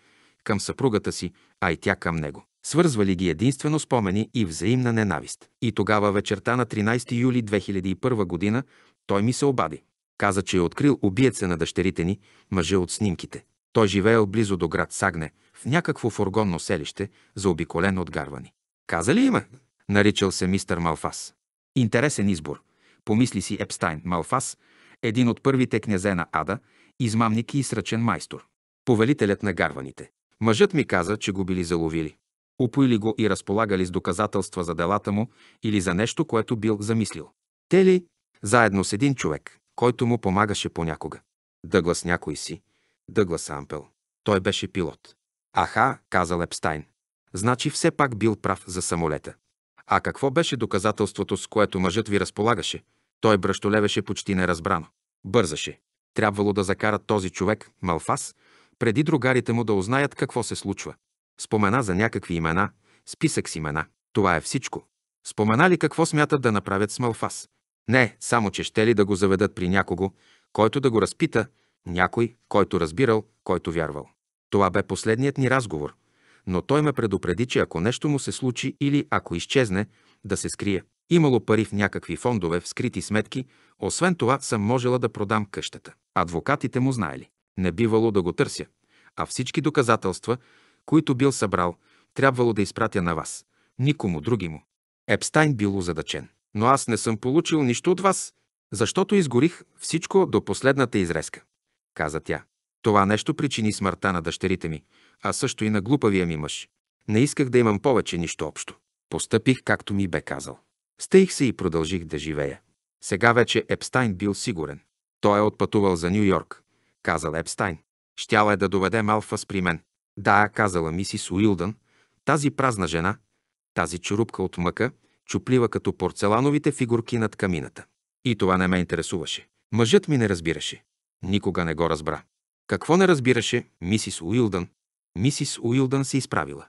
към съпругата си, а и тя към него. Свързвали ги единствено спомени и взаимна ненавист. И тогава вечерта на 13 юли 2001 година той ми се обади. Каза, че е открил убиеца на дъщерите ни, мъже от снимките. Той живеел близо до град Сагне, в някакво фургонно селище, заобиколен от гарвани. Каза ли има? Наричал се мистър Малфас. Интересен избор, Помисли си Епстайн Малфас, един от първите князе на Ада, измамник и сръчен майстор. Повелителят на гарваните. Мъжът ми каза, че го били заловили. Упоили го и разполагали с доказателства за делата му или за нещо, което бил замислил. Те ли? Заедно с един човек, който му помагаше понякога. Дъглас някой си. Дъглас Ампел. Той беше пилот. Аха, казал Епстайн. Значи все пак бил прав за самолета. А какво беше доказателството, с което мъжът ви разполагаше? Той бръщолевеше почти неразбрано. Бързаше. Трябвало да закарат този човек, Малфас, преди другарите му да узнаят какво се случва. Спомена за някакви имена, списък с имена. Това е всичко. Спомена ли какво смятат да направят с Малфас? Не, само че ще ли да го заведат при някого, който да го разпита, някой, който разбирал, който вярвал. Това бе последният ни разговор, но той ме предупреди, че ако нещо му се случи или ако изчезне, да се скрие. Имало пари в някакви фондове, в скрити сметки, освен това съм можела да продам къщата. Адвокатите му знаели. Не бивало да го търся, а всички доказателства, които бил събрал, трябвало да изпратя на вас, никому другиму. Епстайн бил озадачен. Но аз не съм получил нищо от вас, защото изгорих всичко до последната изрезка, каза тя. Това нещо причини смъртта на дъщерите ми, а също и на глупавия ми мъж. Не исках да имам повече нищо общо. Постъпих както ми бе казал. Стейх се и продължих да живея. Сега вече Епстайн бил сигурен. Той е отпътувал за Нью Йорк, казал Епстайн. Щяла е да доведе Малфас при мен. Да, казала мисис Уилдън, тази празна жена, тази чурупка от мъка, чуплива като порцелановите фигурки над камината. И това не ме интересуваше. Мъжът ми не разбираше. Никога не го разбра. Какво не разбираше мисис Уилдън? Мисис Уилдън се изправила.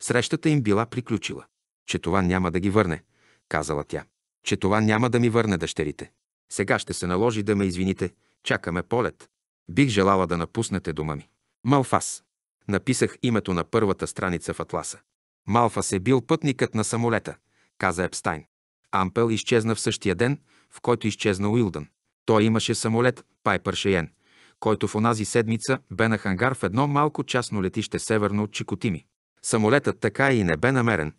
Срещата им била приключила. Че това няма да ги върне – казала тя, че това няма да ми върне дъщерите. Сега ще се наложи да ме извините. Чакаме полет. Бих желала да напуснете дома ми. Малфас. Написах името на първата страница в атласа. Малфас е бил пътникът на самолета, каза Епстайн. Ампел изчезна в същия ден, в който изчезна Уилдън. Той имаше самолет Пайпер Шейен, който в онази седмица бе на хангар в едно малко частно летище северно от Чикотими. Самолетът така и не бе намерен,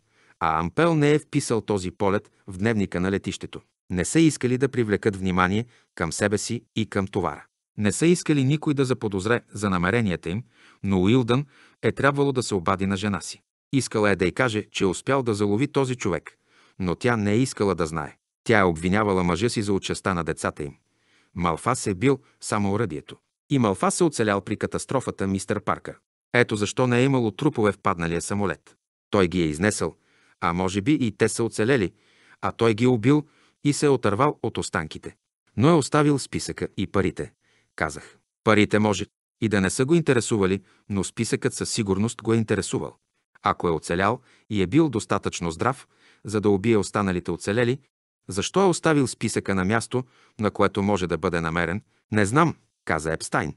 а Ампел не е вписал този полет в дневника на летището. Не са искали да привлекат внимание към себе си и към товара. Не са искали никой да заподозре за намеренията им, но Уилдън е трябвало да се обади на жена си. Искала е да й каже, че е успял да залови този човек, но тя не е искала да знае. Тя е обвинявала мъжа си за участа на децата им. Малфас е бил само уръдието. И Малфас е оцелял при катастрофата мистер Паркър. Ето защо не е имало трупове в падналия самолет. Той ги е изнесъл, а може би и те са оцелели, а той ги е убил и се е отървал от останките. Но е оставил списъка и парите. Казах. Парите може и да не са го интересували, но списъкът със сигурност го е интересувал. Ако е оцелял и е бил достатъчно здрав, за да убие останалите оцелели, защо е оставил списъка на място, на което може да бъде намерен, не знам, каза Епстайн.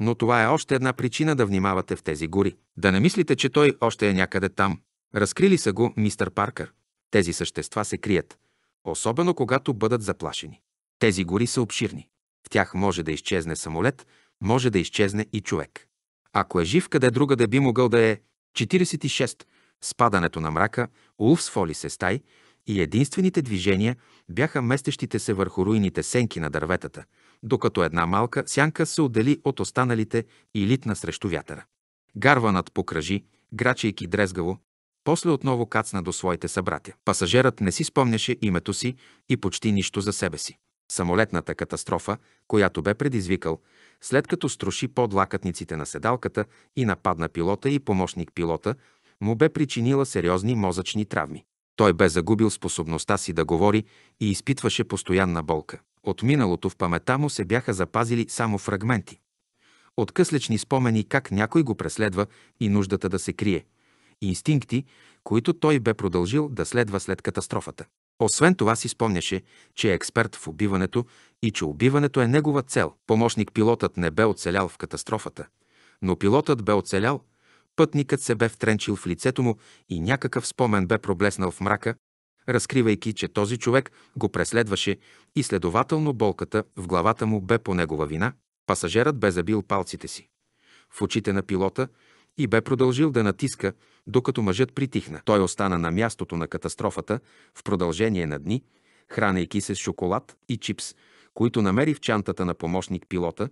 Но това е още една причина да внимавате в тези гори. Да не мислите, че той още е някъде там. Разкрили са го, мистър Паркър. Тези същества се крият, особено когато бъдат заплашени. Тези гори са обширни. В тях може да изчезне самолет, може да изчезне и човек. Ако е жив, къде друга да би могъл да е 46. Спадането на мрака, улов с фоли се стай и единствените движения бяха местещите се върху руините сенки на дърветата, докато една малка сянка се отдели от останалите и литна срещу вятъра. Гарванът покръжи, грачейки дрезгаво, после отново кацна до своите събратя. Пасажерът не си спомняше името си и почти нищо за себе си. Самолетната катастрофа, която бе предизвикал, след като струши под лакътниците на седалката и нападна пилота и помощник-пилота, му бе причинила сериозни мозъчни травми. Той бе загубил способността си да говори и изпитваше постоянна болка. От миналото в памета му се бяха запазили само фрагменти. От къслични спомени как някой го преследва и нуждата да се крие – инстинкти, които той бе продължил да следва след катастрофата. Освен това си спомняше, че е експерт в убиването и че убиването е негова цел. Помощник-пилотът не бе оцелял в катастрофата, но пилотът бе оцелял, пътникът се бе втренчил в лицето му и някакъв спомен бе проблеснал в мрака, разкривайки, че този човек го преследваше и следователно болката в главата му бе по негова вина. Пасажерът бе забил палците си. В очите на пилота – и бе продължил да натиска, докато мъжът притихна. Той остана на мястото на катастрофата в продължение на дни, хранейки се с шоколад и чипс, които намери в чантата на помощник пилота,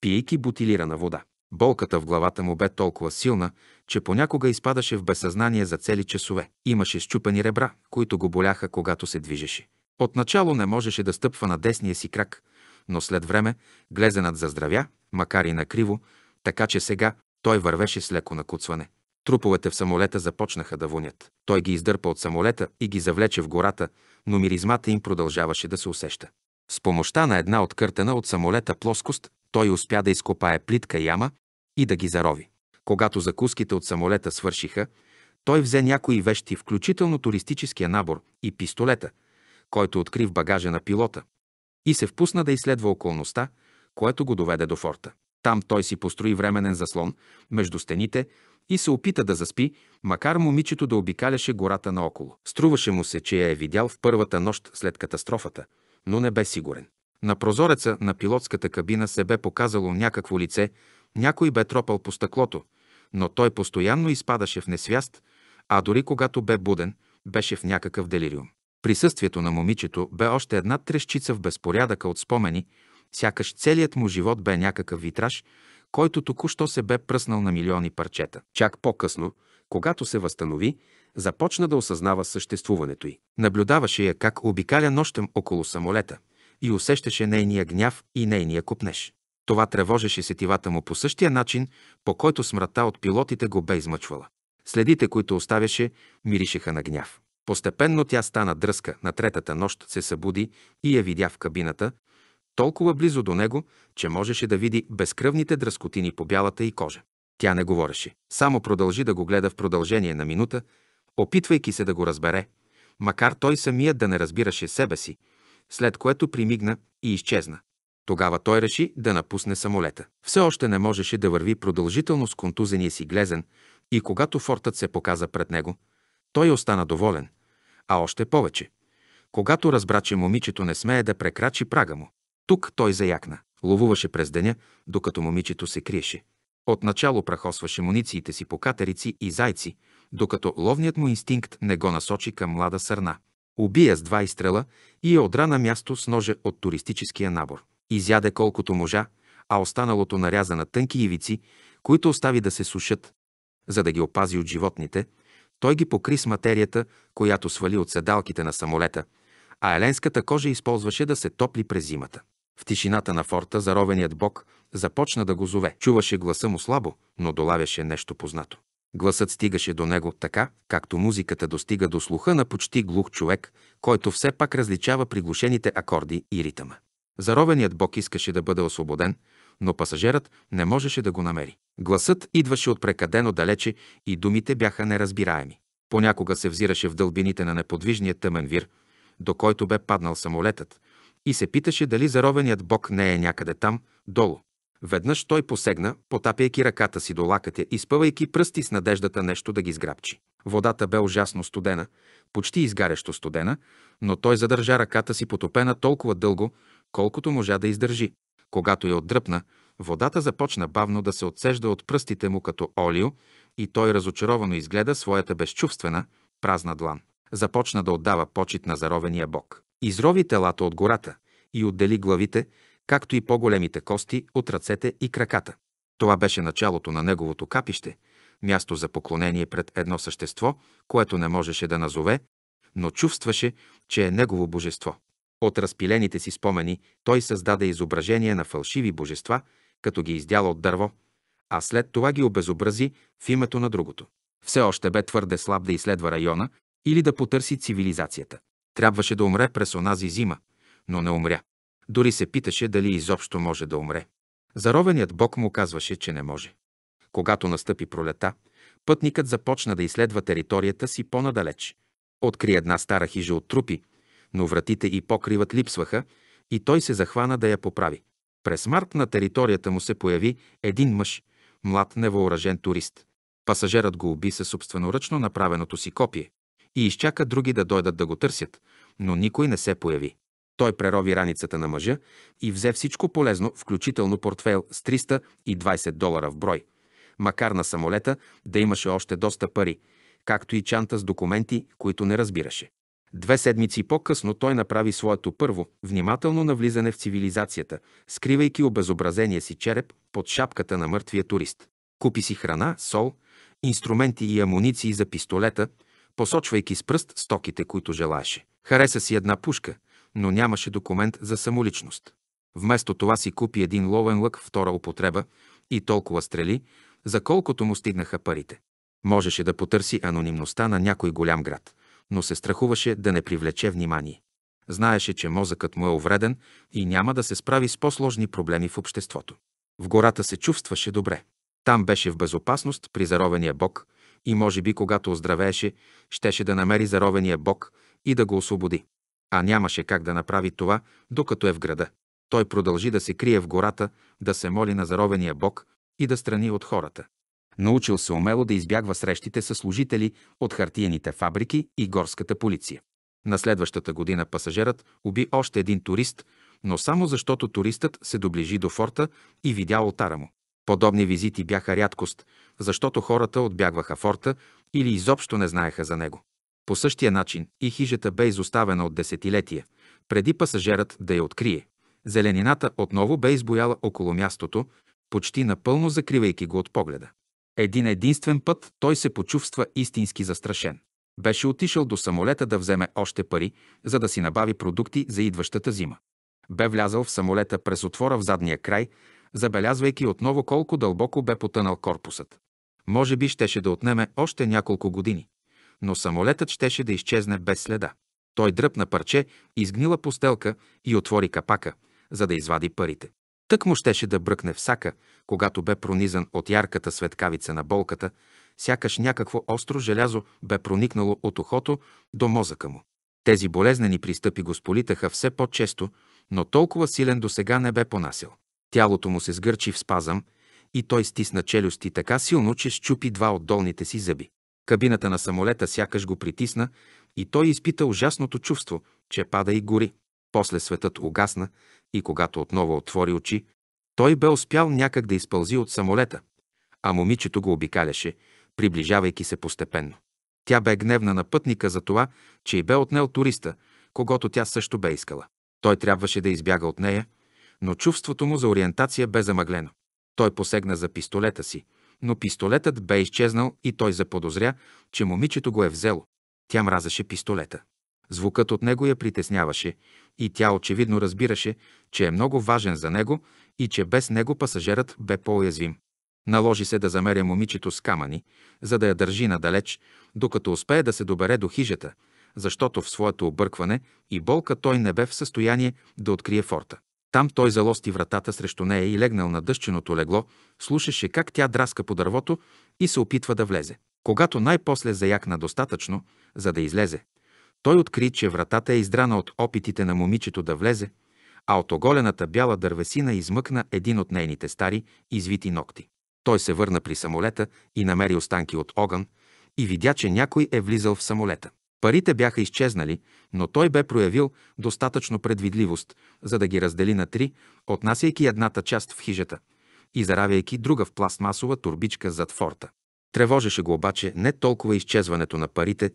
пиейки бутилирана вода. Болката в главата му бе толкова силна, че понякога изпадаше в безсъзнание за цели часове. Имаше щупени ребра, които го боляха, когато се движеше. Отначало не можеше да стъпва на десния си крак, но след време глезенът заздравя, макар и накриво, така че сега, той вървеше с леко накуцване. Труповете в самолета започнаха да вонят. Той ги издърпа от самолета и ги завлече в гората, но миризмата им продължаваше да се усеща. С помощта на една откъртена от самолета плоскост, той успя да изкопае плитка яма и да ги зарови. Когато закуските от самолета свършиха, той взе някои вещи, включително туристическия набор и пистолета, който откри в багажа на пилота, и се впусна да изследва околността, което го доведе до форта. Там той си построи временен заслон между стените и се опита да заспи, макар момичето да обикаляше гората наоколо. Струваше му се, че я е видял в първата нощ след катастрофата, но не бе сигурен. На прозореца на пилотската кабина се бе показало някакво лице, някой бе тропал по стъклото, но той постоянно изпадаше в несвяст, а дори когато бе буден, беше в някакъв делириум. Присъствието на момичето бе още една трещица в безпорядъка от спомени, Сякаш целият му живот бе някакъв витраж, който току-що се бе пръснал на милиони парчета. Чак по-късно, когато се възстанови, започна да осъзнава съществуването й. Наблюдаваше я как обикаля нощем около самолета и усещаше нейния гняв и нейния купнеж. Това тревожеше сетивата му по същия начин, по който смъртта от пилотите го бе измъчвала. Следите, които оставяше, миришеха на гняв. Постепенно тя стана дръска. На третата нощ се събуди и я видя в кабината, толкова близо до него, че можеше да види безкръвните дръскотини по бялата и кожа. Тя не говореше, само продължи да го гледа в продължение на минута, опитвайки се да го разбере, макар той самият да не разбираше себе си, след което примигна и изчезна. Тогава той реши да напусне самолета. Все още не можеше да върви продължително с контузения си глезен и когато фортът се показа пред него, той остана доволен. А още повече, когато разбра, че момичето не смее да прекрачи прага му. Тук той заякна. Ловуваше през деня, докато момичето се криеше. Отначало прахосваше мунициите си по катерици и зайци, докато ловният му инстинкт не го насочи към млада сърна. Убия с два изстрела и е отра на място с ноже от туристическия набор. Изяде колкото можа, а останалото наряза на тънки ивици, които остави да се сушат. За да ги опази от животните, той ги покри с материята, която свали от седалките на самолета, а еленската кожа използваше да се топли през зимата. В тишината на форта заровеният бог започна да го зове. Чуваше гласа му слабо, но долавяше нещо познато. Гласът стигаше до него така, както музиката достига до слуха на почти глух човек, който все пак различава приглушените акорди и ритъма. Заровеният бог искаше да бъде освободен, но пасажерът не можеше да го намери. Гласът идваше от прекадено далече и думите бяха неразбираеми. Понякога се взираше в дълбините на неподвижния тъмен вир, до който бе паднал самолетът, и се питаше дали заровеният бог не е някъде там, долу. Веднъж той посегна, потапяйки ръката си до лакътя и спъвайки пръсти с надеждата нещо да ги сграбчи. Водата бе ужасно студена, почти изгарящо студена, но той задържа ръката си потопена толкова дълго, колкото можа да издържи. Когато я отдръпна, водата започна бавно да се отсежда от пръстите му като олио и той разочаровано изгледа своята безчувствена, празна длан. Започна да отдава почет на заровения бог. Изрови телата от гората и отдели главите, както и по-големите кости от ръцете и краката. Това беше началото на неговото капище, място за поклонение пред едно същество, което не можеше да назове, но чувстваше, че е негово божество. От разпилените си спомени той създаде изображение на фалшиви божества, като ги издяла от дърво, а след това ги обезобрази в името на другото. Все още бе твърде слаб да изследва района или да потърси цивилизацията. Трябваше да умре през онази зима, но не умря. Дори се питаше дали изобщо може да умре. Заровеният бог му казваше, че не може. Когато настъпи пролета, пътникът започна да изследва територията си по-надалеч. Откри една стара хижа от трупи, но вратите и покривът липсваха и той се захвана да я поправи. През март на територията му се появи един мъж, млад невъоръжен турист. Пасажерът го уби със собственоръчно направеното си копие и изчака други да дойдат да го търсят, но никой не се появи. Той прерови раницата на мъжа и взе всичко полезно, включително портфейл с 320 долара в брой. Макар на самолета да имаше още доста пари, както и чанта с документи, които не разбираше. Две седмици по-късно той направи своето първо, внимателно навлизане в цивилизацията, скривайки обезобразения си череп под шапката на мъртвия турист. Купи си храна, сол, инструменти и амуниции за пистолета – посочвайки с пръст стоките, които желаеше. Хареса си една пушка, но нямаше документ за самоличност. Вместо това си купи един ловен лък втора употреба и толкова стрели, за колкото му стигнаха парите. Можеше да потърси анонимността на някой голям град, но се страхуваше да не привлече внимание. Знаеше, че мозъкът му е увреден и няма да се справи с по-сложни проблеми в обществото. В гората се чувстваше добре. Там беше в безопасност при заровения бог, и може би, когато оздравееше, щеше да намери заровения Бог и да го освободи. А нямаше как да направи това, докато е в града. Той продължи да се крие в гората, да се моли на заровения Бог и да страни от хората. Научил се умело да избягва срещите с служители от хартиените фабрики и горската полиция. На следващата година пасажерът уби още един турист, но само защото туристът се доближи до форта и видя олтара му. Подобни визити бяха рядкост, защото хората отбягваха форта или изобщо не знаеха за него. По същия начин и хижата бе изоставена от десетилетия, преди пасажерът да я открие. Зеленината отново бе избояла около мястото, почти напълно закривайки го от погледа. Един единствен път той се почувства истински застрашен. Беше отишъл до самолета да вземе още пари, за да си набави продукти за идващата зима. Бе влязал в самолета през отвора в задния край забелязвайки отново колко дълбоко бе потънал корпусът. Може би щеше да отнеме още няколко години, но самолетът щеше да изчезне без следа. Той дръпна парче, изгнила постелка и отвори капака, за да извади парите. Тък му щеше да бръкне сака, когато бе пронизан от ярката светкавица на болката, сякаш някакво остро желязо бе проникнало от ухото до мозъка му. Тези болезнени пристъпи го сполитаха все по-често, но толкова силен до сега не бе понасил. Тялото му се сгърчи в спазъм и той стисна челюсти така силно, че щупи два от долните си зъби. Кабината на самолета сякаш го притисна и той изпита ужасното чувство, че пада и гори. После светът угасна и когато отново отвори очи, той бе успял някак да изпълзи от самолета, а момичето го обикаляше, приближавайки се постепенно. Тя бе гневна на пътника за това, че й бе отнел туриста, когато тя също бе искала. Той трябваше да избяга от нея, но чувството му за ориентация бе замъглено. Той посегна за пистолета си, но пистолетът бе изчезнал и той заподозря, че момичето го е взело. Тя мразеше пистолета. Звукът от него я притесняваше и тя очевидно разбираше, че е много важен за него и че без него пасажерът бе по-уязвим. Наложи се да замеря момичето с камъни, за да я държи надалеч, докато успее да се добере до хижата, защото в своето объркване и болка той не бе в състояние да открие форта. Там той залости вратата срещу нея и легнал на дъщеното легло, слушаше как тя драска по дървото и се опитва да влезе. Когато най-после заякна достатъчно, за да излезе, той откри, че вратата е издрана от опитите на момичето да влезе, а от оголената бяла дървесина измъкна един от нейните стари, извити ногти. Той се върна при самолета и намери останки от огън и видя, че някой е влизал в самолета. Парите бяха изчезнали, но той бе проявил достатъчно предвидливост, за да ги раздели на три, отнасяйки едната част в хижата и заравяйки друга в пластмасова турбичка зад форта. Тревожеше го обаче не толкова изчезването на парите,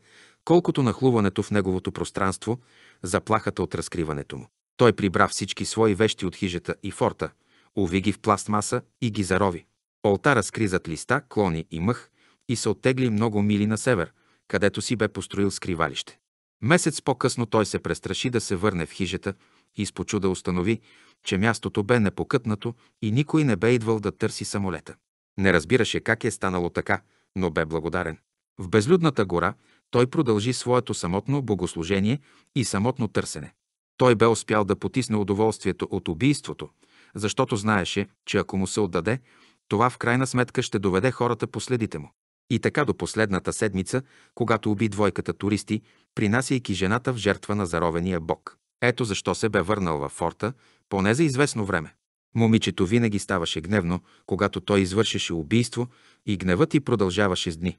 колкото нахлуването в неговото пространство, заплахата от разкриването му. Той прибра всички свои вещи от хижата и форта, уви ги в пластмаса и ги зарови. Олта скри зад листа, клони и мъх и се оттегли много мили на север, където си бе построил скривалище. Месец по-късно той се престраши да се върне в хижата и с почуда установи, че мястото бе непокътнато и никой не бе идвал да търси самолета. Не разбираше как е станало така, но бе благодарен. В безлюдната гора той продължи своето самотно богослужение и самотно търсене. Той бе успял да потисне удоволствието от убийството, защото знаеше, че ако му се отдаде, това в крайна сметка ще доведе хората последите му. И така до последната седмица, когато уби двойката туристи, принасяйки жената в жертва на заровения бог. Ето защо се бе върнал във форта, поне за известно време. Момичето винаги ставаше гневно, когато той извършеше убийство и гневът й продължаваше с дни.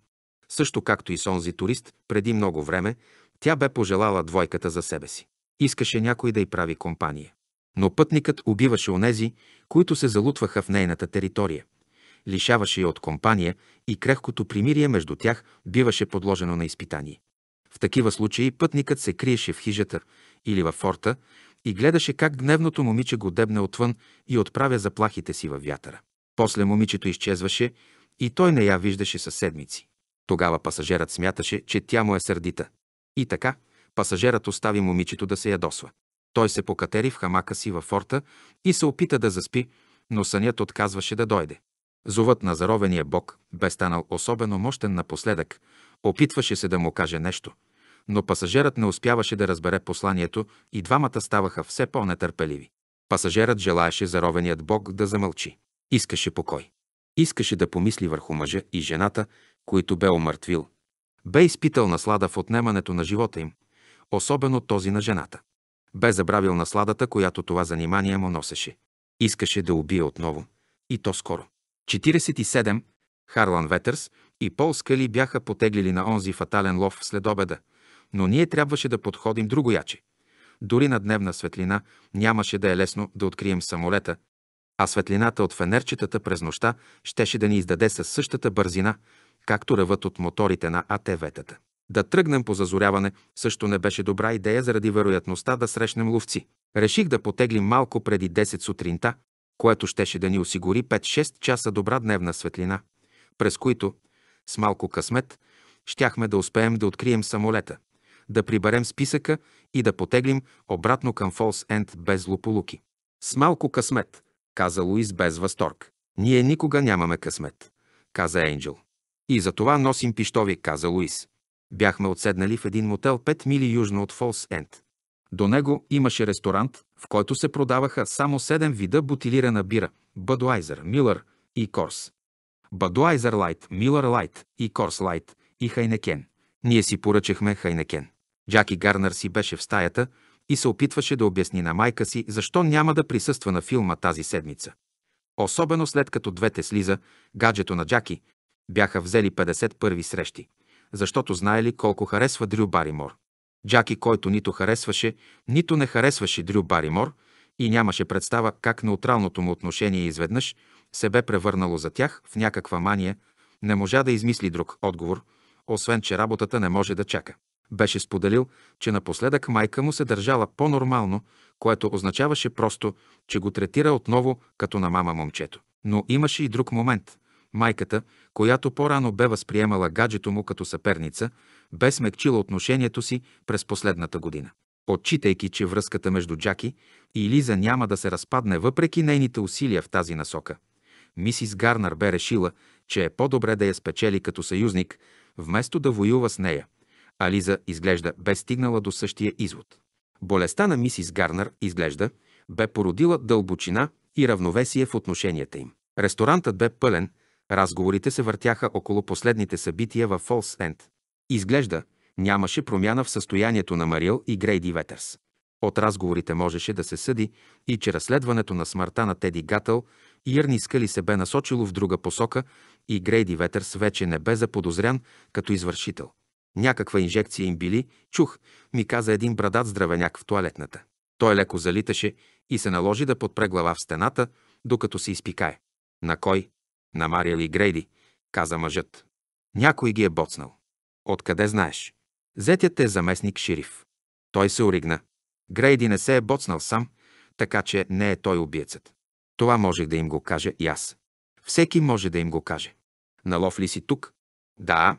Също както и с онзи турист, преди много време, тя бе пожелала двойката за себе си. Искаше някой да й прави компания. Но пътникът убиваше онези, които се залутваха в нейната територия лишаваше я от компания и крехкото примирие между тях биваше подложено на изпитание. В такива случаи пътникът се криеше в хижата или във форта и гледаше как гневното момиче го дебне отвън и отправя заплахите си във вятъра. После момичето изчезваше и той не я виждаше със седмици. Тогава пасажерът смяташе, че тя му е сърдита. И така, пасажерът остави момичето да се ядосва. Той се покатери в хамака си във форта и се опита да заспи, но сънят отказваше да дойде. Зовът на заровения бог бе станал особено мощен напоследък, опитваше се да му каже нещо, но пасажерът не успяваше да разбере посланието и двамата ставаха все по-нетърпеливи. Пасажерът желаеше заровеният бог да замълчи. Искаше покой. Искаше да помисли върху мъжа и жената, които бе омъртвил. Бе изпитал наслада в отнемането на живота им, особено този на жената. Бе забравил насладата, която това занимание му носеше. Искаше да убие отново, и то скоро. 47. Харлан Ветърс и Пол Скали бяха потеглили на онзи фатален лов след обеда, но ние трябваше да подходим другояче. Дори на дневна светлина нямаше да е лесно да открием самолета, а светлината от фенерчетата през нощта щеше да ни издаде със същата бързина, както ръват от моторите на АТВ-тата. Да тръгнем по зазоряване също не беше добра идея заради вероятността да срещнем ловци. Реших да потеглим малко преди 10 сутринта, което щеше да ни осигури 5-6 часа добра дневна светлина, през които, с малко късмет, щяхме да успеем да открием самолета, да приберем списъка и да потеглим обратно към Фолс Енд без лополуки. С малко късмет, каза Луис без възторг. Ние никога нямаме късмет, каза Енджел. И за това носим пиштови, каза Луис. Бяхме отседнали в един мотел 5 мили южно от Фолс Енд. До него имаше ресторант, в който се продаваха само 7 вида бутилирана бира – Budweiser, Miller и Корс. Budweiser Light, Miller Light и Корс Light и Хайнекен. Ние си поръчахме Хайнекен. Джаки Гарнер си беше в стаята и се опитваше да обясни на майка си защо няма да присъства на филма тази седмица. Особено след като двете слиза, гаджето на Джаки, бяха взели 51 срещи, защото знаели колко харесва Дрю Баримор. Джаки, който нито харесваше, нито не харесваше Дрю Баримор и нямаше представа как неутралното му отношение изведнъж се бе превърнало за тях в някаква мания, не можа да измисли друг отговор, освен че работата не може да чака. Беше споделил, че напоследък майка му се държала по-нормално, което означаваше просто, че го третира отново като на мама момчето. Но имаше и друг момент. Майката, която по-рано бе възприемала гаджето му като съперница, бе смекчила отношението си през последната година. Отчитайки, че връзката между Джаки и Лиза няма да се разпадне въпреки нейните усилия в тази насока, мисис Гарнар бе решила, че е по-добре да я спечели като съюзник, вместо да воюва с нея, а Лиза изглежда бе стигнала до същия извод. Болестта на мисис Гарнар изглежда бе породила дълбочина и равновесие в отношенията им. Ресторантът бе пълен – Разговорите се въртяха около последните събития в Фолс Енд. Изглежда, нямаше промяна в състоянието на Марил и Грейди Ветърс. От разговорите можеше да се съди и че разследването на смъртта на Теди Гатъл и Ерни Скали се бе насочило в друга посока и Грейди Ветърс вече не бе заподозрян като извършител. Някаква инжекция им били, чух, ми каза един брадат здравеняк в туалетната. Той леко залиташе и се наложи да подпре глава в стената, докато се изпикае. На кой? Намаряли грейди, каза мъжът. Някой ги е боцнал. Откъде знаеш? Зетят е заместник шериф. Той се оригна. Грейди не се е боцнал сам, така че не е той убиецът. Това можех да им го кажа и аз. Всеки може да им го каже. Налов ли си тук? Да.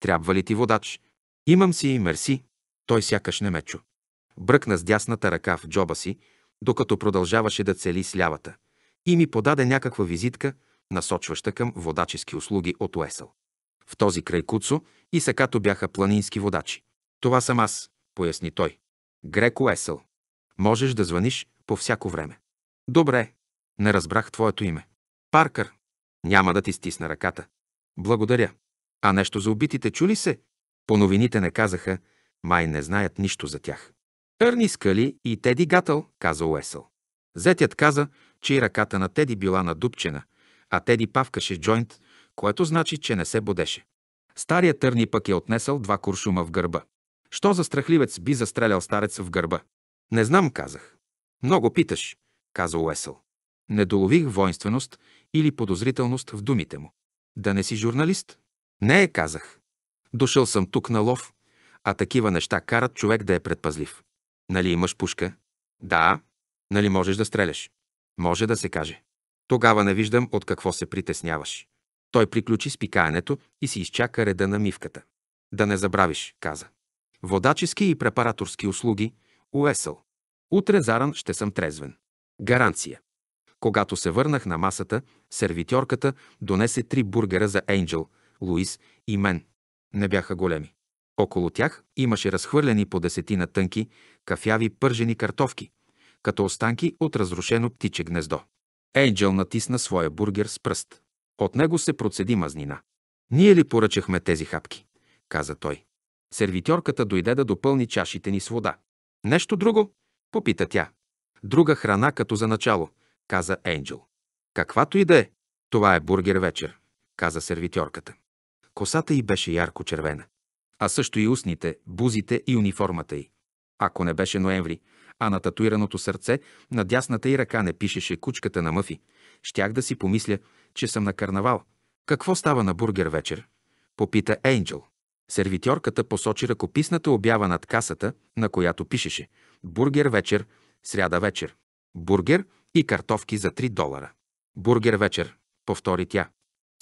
Трябва ли ти водач? Имам си и мерси. Той сякаш не ме чу. Бръкна с дясната ръка в джоба си, докато продължаваше да цели с лявата. И ми подаде някаква визитка, насочваща към водачески услуги от Уесъл. В този край Куцо и Сакато бяха планински водачи. Това съм аз, поясни той. Греко Уесъл. Можеш да звъниш по всяко време. Добре. Не разбрах твоето име. Паркър. Няма да ти стисна ръката. Благодаря. А нещо за убитите чули се? По новините не казаха, май не знаят нищо за тях. Ерни Скали и Теди Гатъл, каза Уесъл. Зетят каза, че и ръката на Теди била надупчена – а Теди павкаше джойнт, което значи, че не се бодеше. Стария търни пък е отнесъл два куршума в гърба. Що за страхливец би застрелял старец в гърба? Не знам, казах. Много питаш, каза Уесъл. Не долових воинственост или подозрителност в думите му. Да не си журналист? Не е, казах. Дошъл съм тук на лов, а такива неща карат човек да е предпазлив. Нали имаш пушка? Да. Нали можеш да стреляш? Може да се каже. Тогава не виждам от какво се притесняваш. Той приключи с пикаенето и си изчака реда на мивката. Да не забравиш, каза. Водачески и препараторски услуги, УЕСъл. Утре заран ще съм трезвен. Гаранция. Когато се върнах на масата, сервитьорката донесе три бургера за Енджел, Луис и мен. Не бяха големи. Около тях имаше разхвърлени по десетина тънки, кафяви пържени картовки, като останки от разрушено птиче гнездо. Ейнджел натисна своя бургер с пръст. От него се процеди мазнина. Ние ли поръчахме тези хапки? каза той. Сервитьорката дойде да допълни чашите ни с вода. Нещо друго? попита тя. Друга храна като за начало, каза Ейнджел. Каквато и да е. Това е бургер вечер, каза сервитьорката. Косата й беше ярко червена, а също и устните, бузите и униформата й. Ако не беше ноември, а на татуираното сърце на дясната й ръка не пишеше кучката на мъфи. Щях да си помисля, че съм на карнавал. Какво става на бургер вечер? Попита Ейнджел. Сервитьорката посочи ръкописната обява над касата, на която пишеше «Бургер вечер, сряда вечер». Бургер и картофки за 3 долара. Бургер вечер, повтори тя.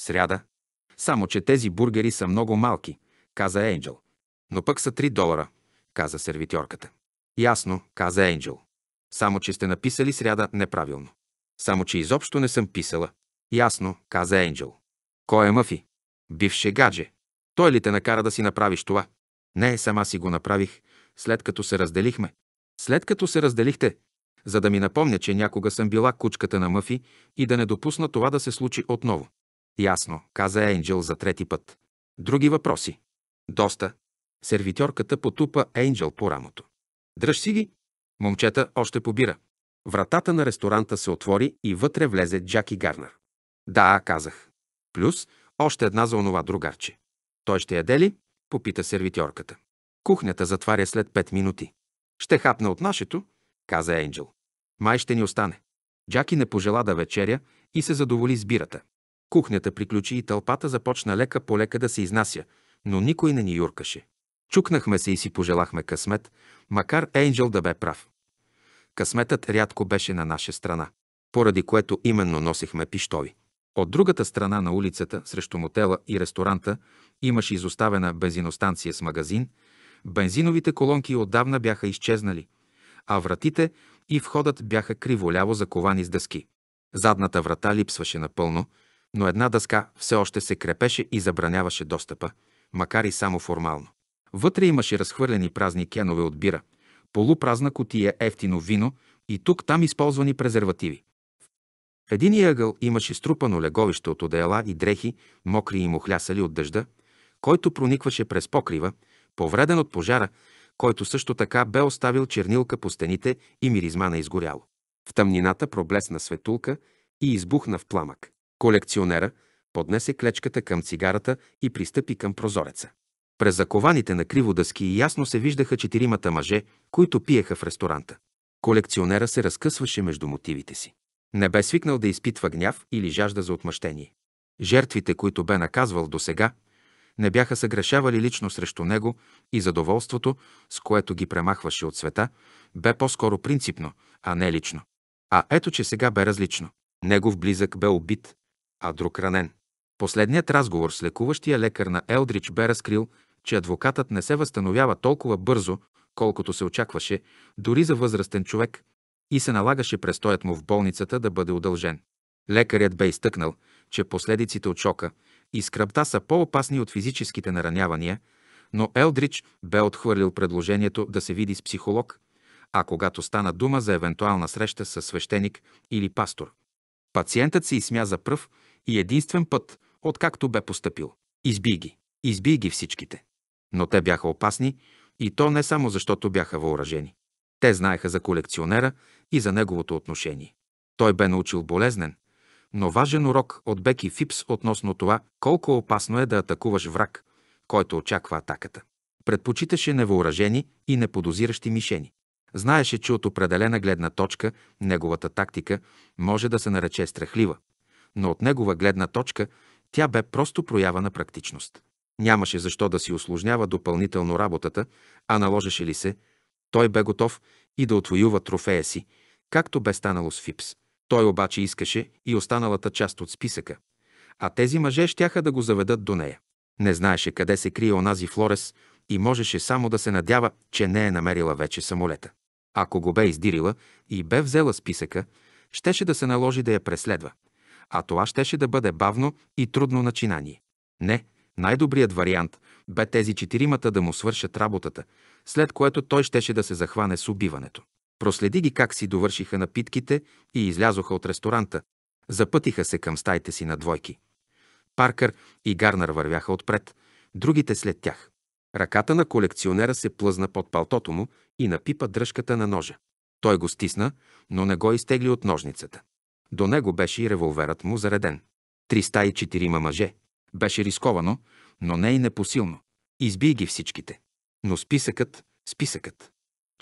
Сряда. Само, че тези бургери са много малки, каза Ейнджел. Но пък са 3 долара, каза сервитьорката. Ясно, каза Енджел. Само, че сте написали сряда неправилно. Само, че изобщо не съм писала. Ясно, каза Енджел. Кой е Мъфи? Бивше гадже. Той ли те накара да си направиш това? Не, сама си го направих, след като се разделихме. След като се разделихте, за да ми напомня, че някога съм била кучката на Мъфи и да не допусна това да се случи отново. Ясно, каза Енджел за трети път. Други въпроси? Доста. Сервитьорката потупа Енджел по рамото. Дръж си ги. Момчета още побира. Вратата на ресторанта се отвори и вътре влезе Джаки Гарнер. Да, казах. Плюс още една за онова другарче. Той ще яде ли? Попита сервитьорката. Кухнята затваря след пет минути. Ще хапна от нашето, каза Енджел. Май ще ни остане. Джаки не пожела да вечеря и се задоволи с бирата. Кухнята приключи и тълпата започна лека полека да се изнася, но никой не ни юркаше. Чукнахме се и си пожелахме късмет, макар Ейнджел да бе прав. Късметът рядко беше на наша страна, поради което именно носихме пиштови. От другата страна на улицата, срещу мотела и ресторанта, имаше изоставена бензиностанция с магазин, бензиновите колонки отдавна бяха изчезнали, а вратите и входът бяха криволяво заковани с дъски. Задната врата липсваше напълно, но една дъска все още се крепеше и забраняваше достъпа, макар и само формално. Вътре имаше разхвърлени празни кенове от бира, полупразна котия ефтино вино и тук-там използвани презервативи. В един ъгъл имаше струпано леговище от одеяла и дрехи, мокри и мухлясали от дъжда, който проникваше през покрива, повреден от пожара, който също така бе оставил чернилка по стените и миризма на изгоряло. В тъмнината проблесна светулка и избухна в пламък. Колекционера поднесе клечката към цигарата и пристъпи към прозореца. През закованите на криво дъски ясно се виждаха четиримата мъже, които пиеха в ресторанта. Колекционера се разкъсваше между мотивите си. Не бе свикнал да изпитва гняв или жажда за отмъщение. Жертвите, които бе наказвал досега, не бяха съгрешавали лично срещу него и задоволството, с което ги премахваше от света, бе по-скоро принципно, а не лично. А ето, че сега бе различно. Негов близък бе убит, а друг ранен. Последният разговор с лекуващия лекар на Елдрич бе разкрил, че адвокатът не се възстановява толкова бързо, колкото се очакваше, дори за възрастен човек, и се налагаше престоят му в болницата да бъде удължен. Лекарят бе изтъкнал, че последиците от шока и скръпта са по-опасни от физическите наранявания, но Елдрич бе отхвърлил предложението да се види с психолог, а когато стана дума за евентуална среща с свещеник или пастор. Пациентът се изсмя за пръв и единствен път, откакто бе поступил. Избий ги. Избий ги всичките но те бяха опасни и то не само защото бяха въоръжени. Те знаеха за колекционера и за неговото отношение. Той бе научил болезнен, но важен урок от Беки Фипс относно това колко опасно е да атакуваш враг, който очаква атаката. Предпочиташе невъоръжени и неподозиращи мишени. Знаеше, че от определена гледна точка неговата тактика може да се нарече страхлива, но от негова гледна точка тя бе просто проява на практичност. Нямаше защо да си осложнява допълнително работата, а наложеше ли се, той бе готов и да отвоюва трофея си, както бе станало с Фипс. Той обаче искаше и останалата част от списъка, а тези мъже щяха да го заведат до нея. Не знаеше къде се крие онази Флорес и можеше само да се надява, че не е намерила вече самолета. Ако го бе издирила и бе взела списъка, щеше да се наложи да я преследва. А това щеше да бъде бавно и трудно начинание. Не, най-добрият вариант бе тези четиримата да му свършат работата, след което той щеше да се захване с убиването. Проследи ги как си довършиха напитките и излязоха от ресторанта. Запътиха се към стаите си на двойки. Паркър и Гарнер вървяха отпред, другите след тях. Ръката на колекционера се плъзна под палтото му и напипа дръжката на ножа. Той го стисна, но не го изтегли от ножницата. До него беше и револверът му зареден. Триста и четирима мъже. Беше рисковано, но не и непосилно. Избий ги всичките. Но списъкът, списъкът.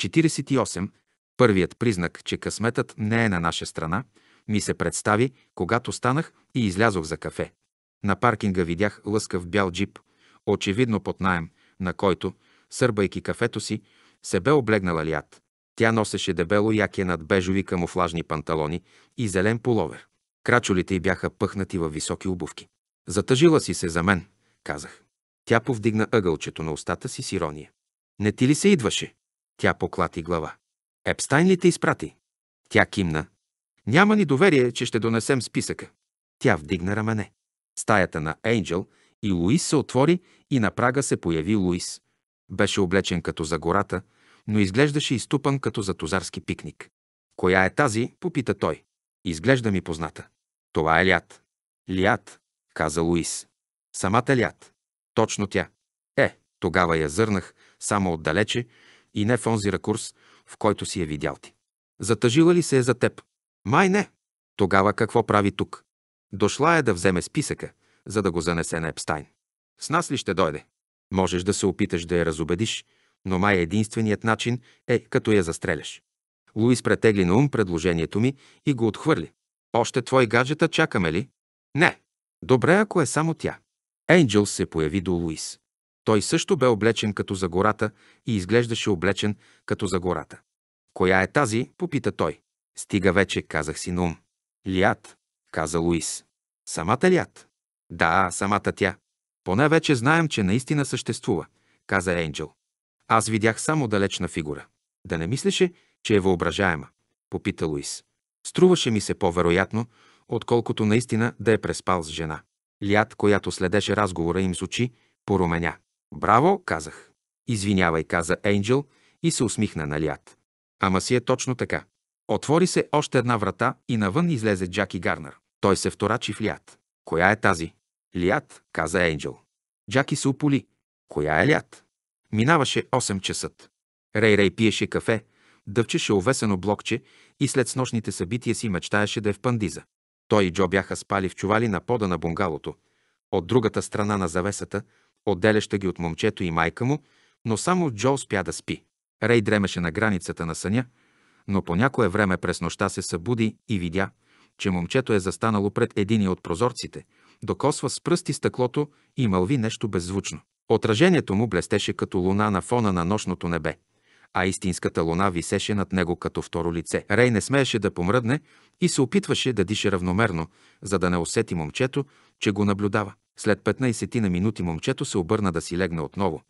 48. Първият признак, че късметът не е на наша страна, ми се представи, когато станах и излязох за кафе. На паркинга видях лъскав бял джип, очевидно под найем, на който, сърбайки кафето си, се бе облегнала Лият. Тя носеше дебело яке над бежови камуфлажни панталони и зелен половер. Крачолите й бяха пъхнати във високи обувки. Затъжила си се за мен, казах. Тя повдигна ъгълчето на устата си с ирония. Не ти ли се идваше? Тя поклати глава. Епстайн ли те изпрати? Тя кимна. Няма ни доверие, че ще донесем списъка. Тя вдигна рамене. Стаята на Ейнджел и Луис се отвори и на прага се появи Луис. Беше облечен като за гората, но изглеждаше изтупан като за тозарски пикник. Коя е тази? попита той. Изглежда ми позната. Това е Лят. Лиат, каза Луис. Самата лят. Точно тя. Е, тогава я зърнах, само отдалече и не в онзи ракурс, в който си я видял ти. Затъжила ли се е за теб? Май не. Тогава какво прави тук? Дошла е да вземе списъка, за да го занесе на Епстайн. С нас ли ще дойде? Можеш да се опиташ да я разобедиш, но май единственият начин е като я застреляш. Луис претегли на ум предложението ми и го отхвърли. Още твои гаджета чакаме ли? Не, Добре, ако е само тя. Енджел се появи до Луис. Той също бе облечен като за гората и изглеждаше облечен като за гората. Коя е тази? попита той. Стига вече, казах си на ум. Лият, каза Луис. Самата Лият? Да, самата тя. Поне вече знаем, че наистина съществува, каза Енджел. Аз видях само далечна фигура. Да не мислеше, че е въображаема, попита Луис. Струваше ми се по-вероятно, отколкото наистина да е преспал с жена. Лят, която следеше разговора им с очи, поруменя. «Браво!» казах. «Извинявай», каза Ейнджел и се усмихна на Лят. Ама си е точно така. Отвори се още една врата и навън излезе Джаки Гарнер. Той се вторачи в Лят. «Коя е тази?» «Лият!» каза Ейнджел. Джаки се уполи. «Коя е Лят?» Минаваше 8 часа. Рей Рей пиеше кафе, дъвчеше овесено блокче и след снощните събития си мечтаеше да е в пандиза. Той и Джо бяха спали в чували на пода на бунгалото, от другата страна на завесата, отделяща ги от момчето и майка му, но само Джо успя да спи. Рей дремеше на границата на съня, но по някое време през нощта се събуди и видя, че момчето е застанало пред единия от прозорците, докосва с пръсти стъклото и мълви нещо беззвучно. Отражението му блестеше като луна на фона на нощното небе а истинската луна висеше над него като второ лице. Рей не смееше да помръдне и се опитваше да диша равномерно, за да не усети момчето, че го наблюдава. След 15 на минути момчето се обърна да си легне отново,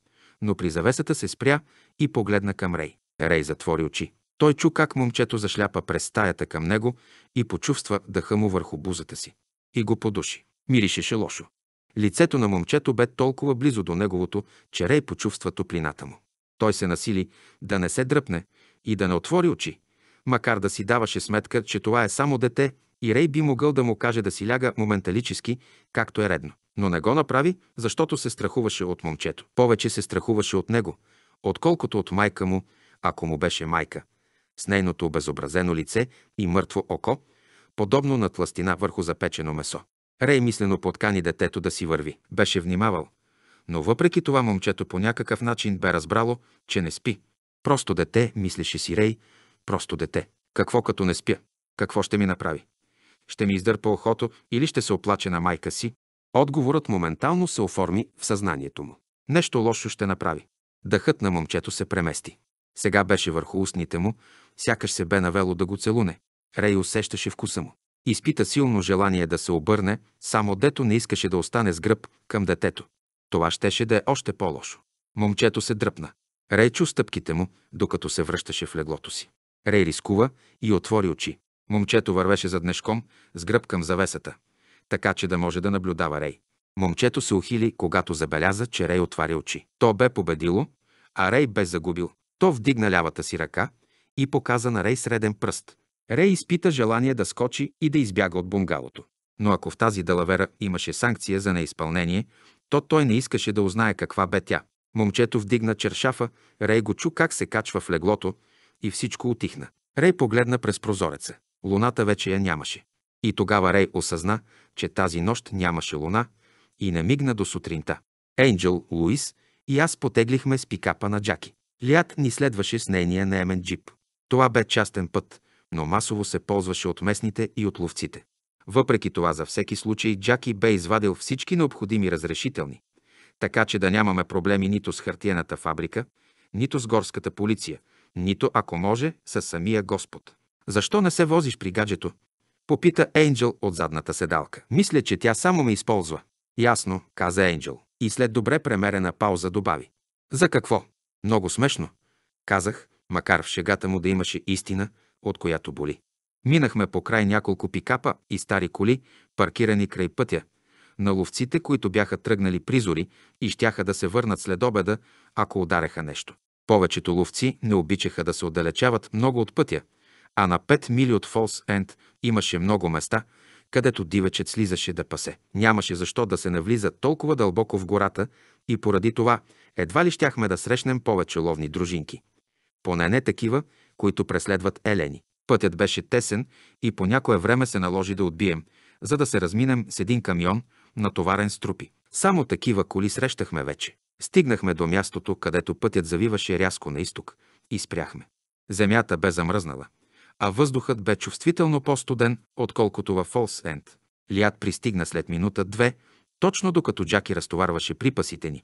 но при завесата се спря и погледна към Рей. Рей затвори очи. Той чу как момчето зашляпа през стаята към него и почувства дъха му върху бузата си. И го подуши. Миришеше лошо. Лицето на момчето бе толкова близо до неговото, че Рей почувства топлината му. Той се насили да не се дръпне и да не отвори очи, макар да си даваше сметка, че това е само дете и Рей би могъл да му каже да си ляга моменталически, както е редно. Но не го направи, защото се страхуваше от момчето. Повече се страхуваше от него, отколкото от майка му, ако му беше майка. С нейното обезобразено лице и мъртво око, подобно на тластина върху запечено месо. Рей мислено подкани детето да си върви. Беше внимавал, но въпреки това момчето по някакъв начин бе разбрало, че не спи. Просто дете, мислеше си Рей, просто дете. Какво като не спя? Какво ще ми направи? Ще ми издърпа охото или ще се оплаче на майка си? Отговорът моментално се оформи в съзнанието му. Нещо лошо ще направи. Дъхът на момчето се премести. Сега беше върху устните му, сякаш се бе навело да го целуне. Рей усещаше вкуса му. Изпита силно желание да се обърне, само дето не искаше да остане с гръб към детето. Това щеше да е още по-лошо. Момчето се дръпна. Рей чу стъпките му, докато се връщаше в леглото си. Рей рискува и отвори очи. Момчето вървеше зад днешком, с гръб към завесата, така че да може да наблюдава Рей. Момчето се ухили, когато забеляза, че Рей отваря очи. То бе победило, а Рей бе загубил. То вдигна лявата си ръка и показа на Рей среден пръст. Рей изпита желание да скочи и да избяга от бунгалото. Но ако в тази далавера имаше санкция за неизпълнение, то той не искаше да узнае каква бе тя. Момчето вдигна чершафа, Рей го чу как се качва в леглото и всичко отихна. Рей погледна през прозореца. Луната вече я нямаше. И тогава Рей осъзна, че тази нощ нямаше луна и намигна до сутринта. Енджел, Луис и аз потеглихме с пикапа на Джаки. Лият ни следваше с нейния наемен джип. Това бе частен път, но масово се ползваше от местните и от ловците. Въпреки това за всеки случай Джаки бе извадил всички необходими разрешителни, така че да нямаме проблеми нито с хартиената фабрика, нито с горската полиция, нито, ако може, с самия Господ. Защо не се возиш при гаджето? Попита Ейнджел от задната седалка. Мисля, че тя само ме използва. Ясно, каза Ейнджел. И след добре премерена пауза добави. За какво? Много смешно. Казах, макар в шегата му да имаше истина, от която боли. Минахме по край няколко пикапа и стари коли, паркирани край пътя, на ловците, които бяха тръгнали призори и щяха да се върнат след обеда, ако удареха нещо. Повечето ловци не обичаха да се отдалечават много от пътя, а на 5 мили от Фолс Енд имаше много места, където дивечът слизаше да пасе. Нямаше защо да се навлиза толкова дълбоко в гората и поради това едва ли щяхме да срещнем повече ловни дружинки. Поне не такива, които преследват елени. Пътят беше тесен и по някое време се наложи да отбием, за да се разминем с един камион, натоварен с трупи. Само такива коли срещахме вече. Стигнахме до мястото, където пътят завиваше рязко на изток и спряхме. Земята бе замръзнала, а въздухът бе чувствително по-студен, отколкото във Фолс Енд. Лият пристигна след минута-две, точно докато Джаки разтоварваше припасите ни,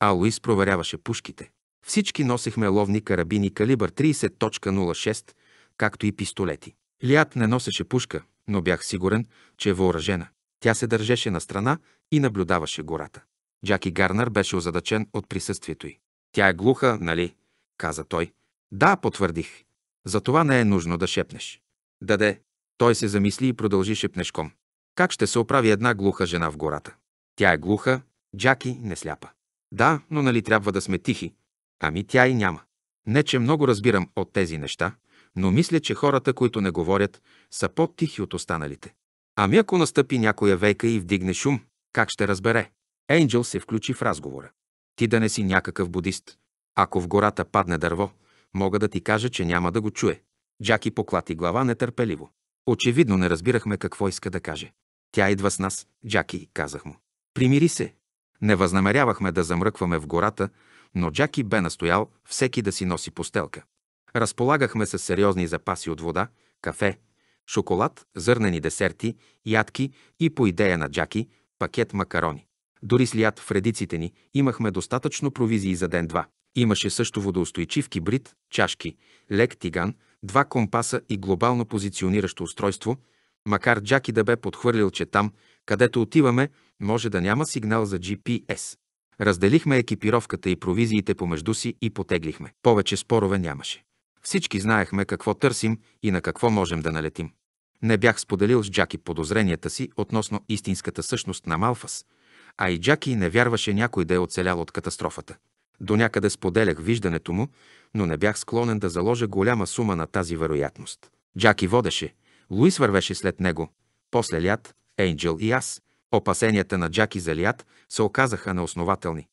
а Луис проверяваше пушките. Всички носихме ловни карабини калибър 30.06 както и пистолети. Лият не носеше пушка, но бях сигурен, че е въоръжена. Тя се държеше на страна и наблюдаваше гората. Джаки Гарнер беше озадачен от присъствието й. Тя е глуха, нали? каза той. Да, потвърдих. За това не е нужно да шепнеш. Даде. Той се замисли и продължи шепнешком. Как ще се оправи една глуха жена в гората? Тя е глуха, Джаки не сляпа. Да, но нали трябва да сме тихи? Ами тя и няма. Не, че много разбирам от тези неща, но мисля, че хората, които не говорят, са по-тихи от останалите. Ами ако настъпи някоя вейка и вдигне шум, как ще разбере? Енджел се включи в разговора. Ти да не си някакъв будист. Ако в гората падне дърво, мога да ти кажа, че няма да го чуе. Джаки поклати глава нетърпеливо. Очевидно не разбирахме какво иска да каже. Тя идва с нас, Джаки, казах му. Примири се. Не възнамерявахме да замръкваме в гората, но Джаки бе настоял всеки да си носи постелка. Разполагахме с сериозни запаси от вода, кафе, шоколад, зърнени десерти, ядки и по идея на Джаки пакет макарони. Дори слият в редиците ни имахме достатъчно провизии за ден-два. Имаше също водоустойчив кибрид, чашки, лек тиган, два компаса и глобално позициониращо устройство, макар Джаки да бе подхвърлил, че там, където отиваме, може да няма сигнал за GPS. Разделихме екипировката и провизиите помежду си и потеглихме. Повече спорове нямаше. Всички знаехме какво търсим и на какво можем да налетим. Не бях споделил с Джаки подозренията си относно истинската същност на Малфас, а и Джаки не вярваше някой да е оцелял от катастрофата. До някъде споделях виждането му, но не бях склонен да заложа голяма сума на тази вероятност. Джаки водеше, Луис вървеше след него, после Лят, Ейнджел и аз. Опасенията на Джаки за Лят се оказаха неоснователни.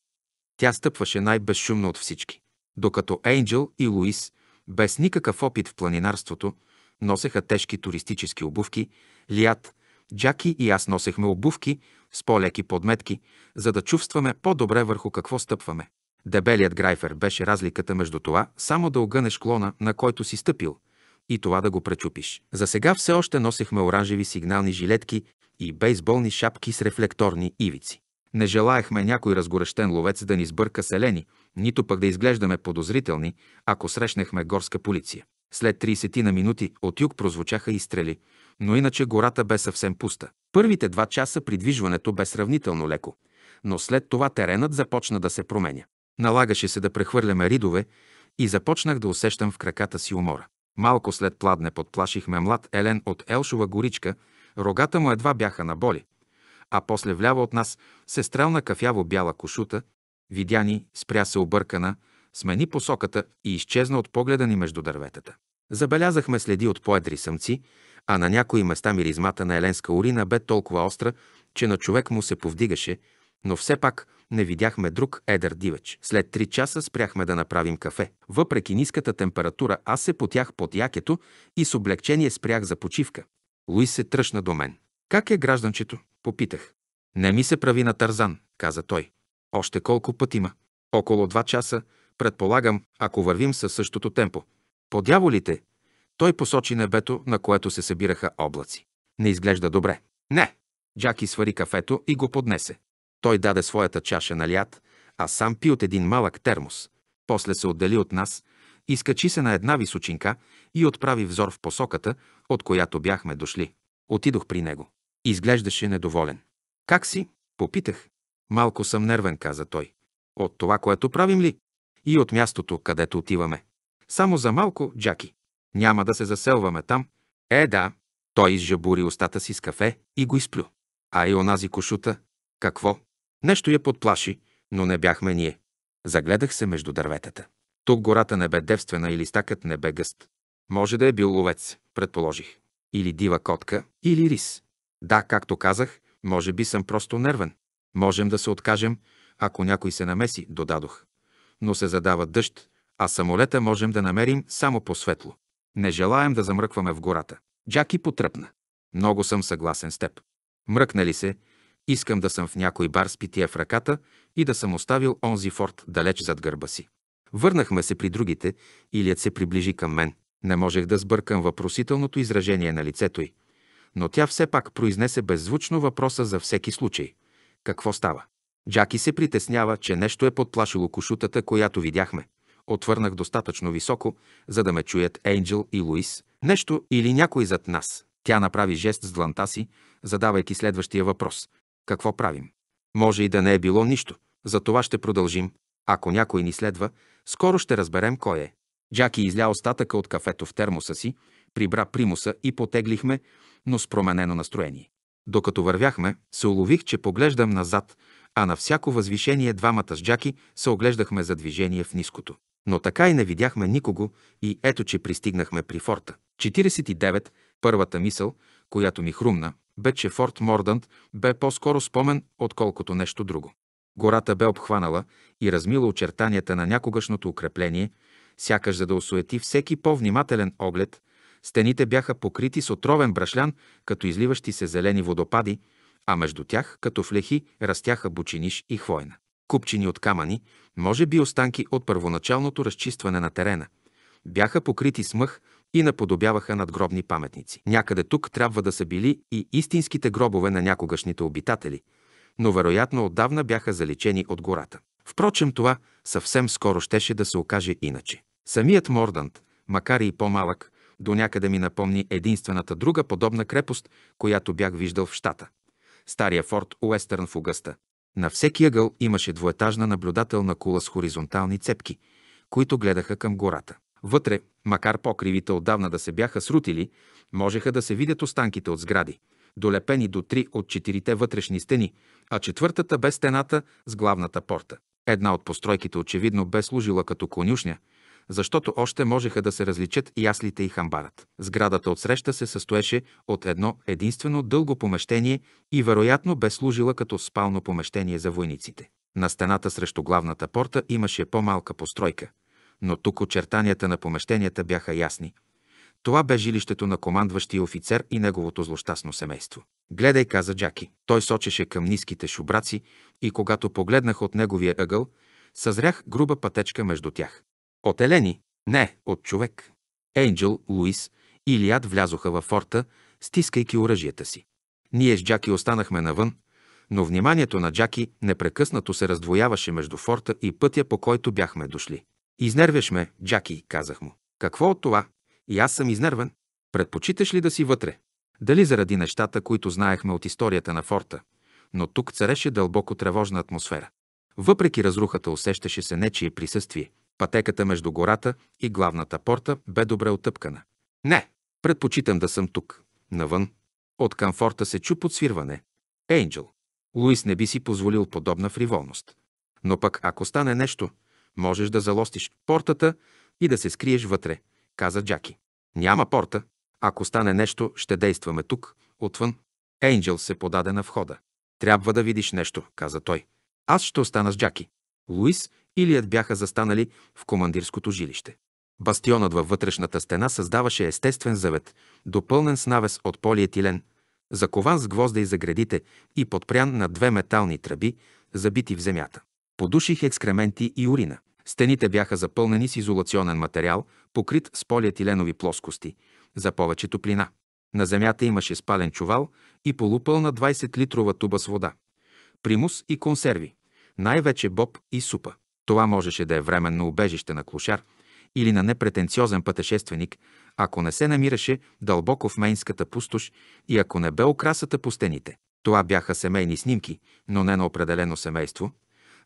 Тя стъпваше най-безшумно от всички. Докато Ейнджел и Луис без никакъв опит в планинарството, носеха тежки туристически обувки, лият, Джаки и аз носехме обувки с по-леки подметки, за да чувстваме по-добре върху какво стъпваме. Дебелият грайфер беше разликата между това само да огънеш клона, на който си стъпил, и това да го пречупиш. За сега все още носехме оранжеви сигнални жилетки и бейсболни шапки с рефлекторни ивици. Не желаехме някой разгорещен ловец да ни сбърка селени, нито пък да изглеждаме подозрителни, ако срещнахме горска полиция. След 30 на минути от юг прозвучаха изстрели, но иначе гората бе съвсем пуста. Първите два часа придвижването бе сравнително леко, но след това теренът започна да се променя. Налагаше се да прехвърляме ридове и започнах да усещам в краката си умора. Малко след пладне подплашихме млад Елен от Елшова горичка, рогата му едва бяха на боли – а после вляво от нас се стрелна кафяво-бяла кошута, видя ни, спря се объркана, смени посоката и изчезна от погледа ни между дърветата. Забелязахме следи от поедри самци, а на някои места миризмата на еленска урина бе толкова остра, че на човек му се повдигаше, но все пак не видяхме друг едър дивеч. След три часа спряхме да направим кафе. Въпреки ниската температура, аз се потях под якето и с облегчение спрях за почивка. Луис се тръщна до мен. Как е гражданчето? Попитах. Не ми се прави на Тарзан, каза той. Още колко път има? Около два часа, предполагам, ако вървим със същото темпо. По дяволите! Той посочи небето, на което се събираха облаци. Не изглежда добре. Не! Джаки свари кафето и го поднесе. Той даде своята чаша на лят, а сам пи от един малък термос. После се отдели от нас, изкачи се на една височинка и отправи взор в посоката, от която бяхме дошли. Отидох при него и изглеждаше недоволен. Как си? Попитах. Малко съм нервен, каза той. От това, което правим ли? И от мястото, където отиваме. Само за малко, Джаки. Няма да се заселваме там. Е, да. Той изжабури устата си с кафе и го изплю. А и онази кошута. Какво? Нещо я подплаши, но не бяхме ние. Загледах се между дърветата. Тук гората не бе девствена и листакът не бе гъст. Може да е бил ловец, предположих. Или дива котка, или рис. Да, както казах, може би съм просто нервен. Можем да се откажем, ако някой се намеси, додадох. Но се задава дъжд, а самолета можем да намерим само по светло. Не желаем да замръкваме в гората. Джаки потръпна. Много съм съгласен с теб. Мръкнали се, искам да съм в някой бар с питие в ръката и да съм оставил онзи форт далеч зад гърба си. Върнахме се при другите, Илият се приближи към мен. Не можех да сбъркам въпросителното изражение на лицето й но тя все пак произнесе беззвучно въпроса за всеки случай. Какво става? Джаки се притеснява, че нещо е подплашило кошутата, която видяхме. Отвърнах достатъчно високо, за да ме чуят Ейнджел и Луис. Нещо или някой зад нас. Тя направи жест с дланта си, задавайки следващия въпрос. Какво правим? Може и да не е било нищо. За това ще продължим. Ако някой ни следва, скоро ще разберем кой е. Джаки изля остатъка от кафето в термоса си, прибра примуса и потеглихме, но с променено настроение. Докато вървяхме, се улових, че поглеждам назад, а на всяко възвишение двамата с Джаки се оглеждахме за движение в ниското. Но така и не видяхме никого и ето, че пристигнахме при форта. 49. Първата мисъл, която ми хрумна, бе, че Форт Мордант бе по-скоро спомен, отколкото нещо друго. Гората бе обхванала и размила очертанията на някогашното укрепление, сякаш за да осуети всеки по-внимателен оглед, Стените бяха покрити с отровен брашлян, като изливащи се зелени водопади, а между тях, като в лехи, растяха бучиниш и хвойна. Купчини от камъни, може би останки от първоначалното разчистване на терена, бяха покрити с мъх и наподобяваха надгробни паметници. Някъде тук трябва да са били и истинските гробове на някогашните обитатели, но вероятно отдавна бяха заличени от гората. Впрочем, това съвсем скоро щеше да се окаже иначе. Самият Мордант, макар и по-малък, до някъде ми напомни единствената друга подобна крепост, която бях виждал в щата. Стария форт Уестърн в Огъста. На всеки ъгъл имаше двоетажна наблюдателна кула с хоризонтални цепки, които гледаха към гората. Вътре, макар покривите отдавна да се бяха срутили, можеха да се видят останките от сгради, долепени до три от четирите вътрешни стени, а четвъртата без стената с главната порта. Една от постройките очевидно бе служила като конюшня – защото още можеха да се различат яслите и хамбарът. Сградата отсреща се състоеше от едно единствено дълго помещение и вероятно бе служила като спално помещение за войниците. На стената срещу главната порта имаше по-малка постройка, но тук очертанията на помещенията бяха ясни. Това бе жилището на командващия офицер и неговото злощастно семейство. Гледай, каза Джаки. Той сочеше към ниските шубраци и когато погледнах от неговия ъгъл, съзрях груба пътечка между тях. От Елени? Не, от човек. Ейнджел, Луис и Лиад влязоха във форта, стискайки оръжията си. Ние с Джаки останахме навън, но вниманието на Джаки непрекъснато се раздвояваше между форта и пътя, по който бяхме дошли. Изнервяш ме, Джаки, казах му. Какво от това? И аз съм изнервен. Предпочиташ ли да си вътре? Дали заради нещата, които знаехме от историята на форта, но тук цареше дълбоко тревожна атмосфера. Въпреки разрухата усещаше се нечие присъствие, Пътеката между гората и главната порта бе добре отъпкана. Не, предпочитам да съм тук, навън. От комфорта се чу подсвирване. Ейнджел. Луис не би си позволил подобна фриволност. Но пък ако стане нещо, можеш да залостиш портата и да се скриеш вътре, каза Джаки. Няма порта. Ако стане нещо, ще действаме тук, отвън. Ейнджел се подаде на входа. Трябва да видиш нещо, каза той. Аз ще остана с Джаки. Луис и Лият бяха застанали в командирското жилище. Бастионът във вътрешната стена създаваше естествен завет, допълнен с навес от полиетилен, закован с гвозда и за и подпрян на две метални тръби, забити в земята. Подуших екскременти и урина. Стените бяха запълнени с изолационен материал, покрит с полиетиленови плоскости, за повече топлина. На земята имаше спален чувал и полупълна 20-литрова туба с вода, примус и консерви най-вече боб и супа. Това можеше да е временно убежище на клошар или на непретенциозен пътешественик, ако не се намираше дълбоко в мейнската пустош и ако не бе украсата по стените. Това бяха семейни снимки, но не на определено семейство.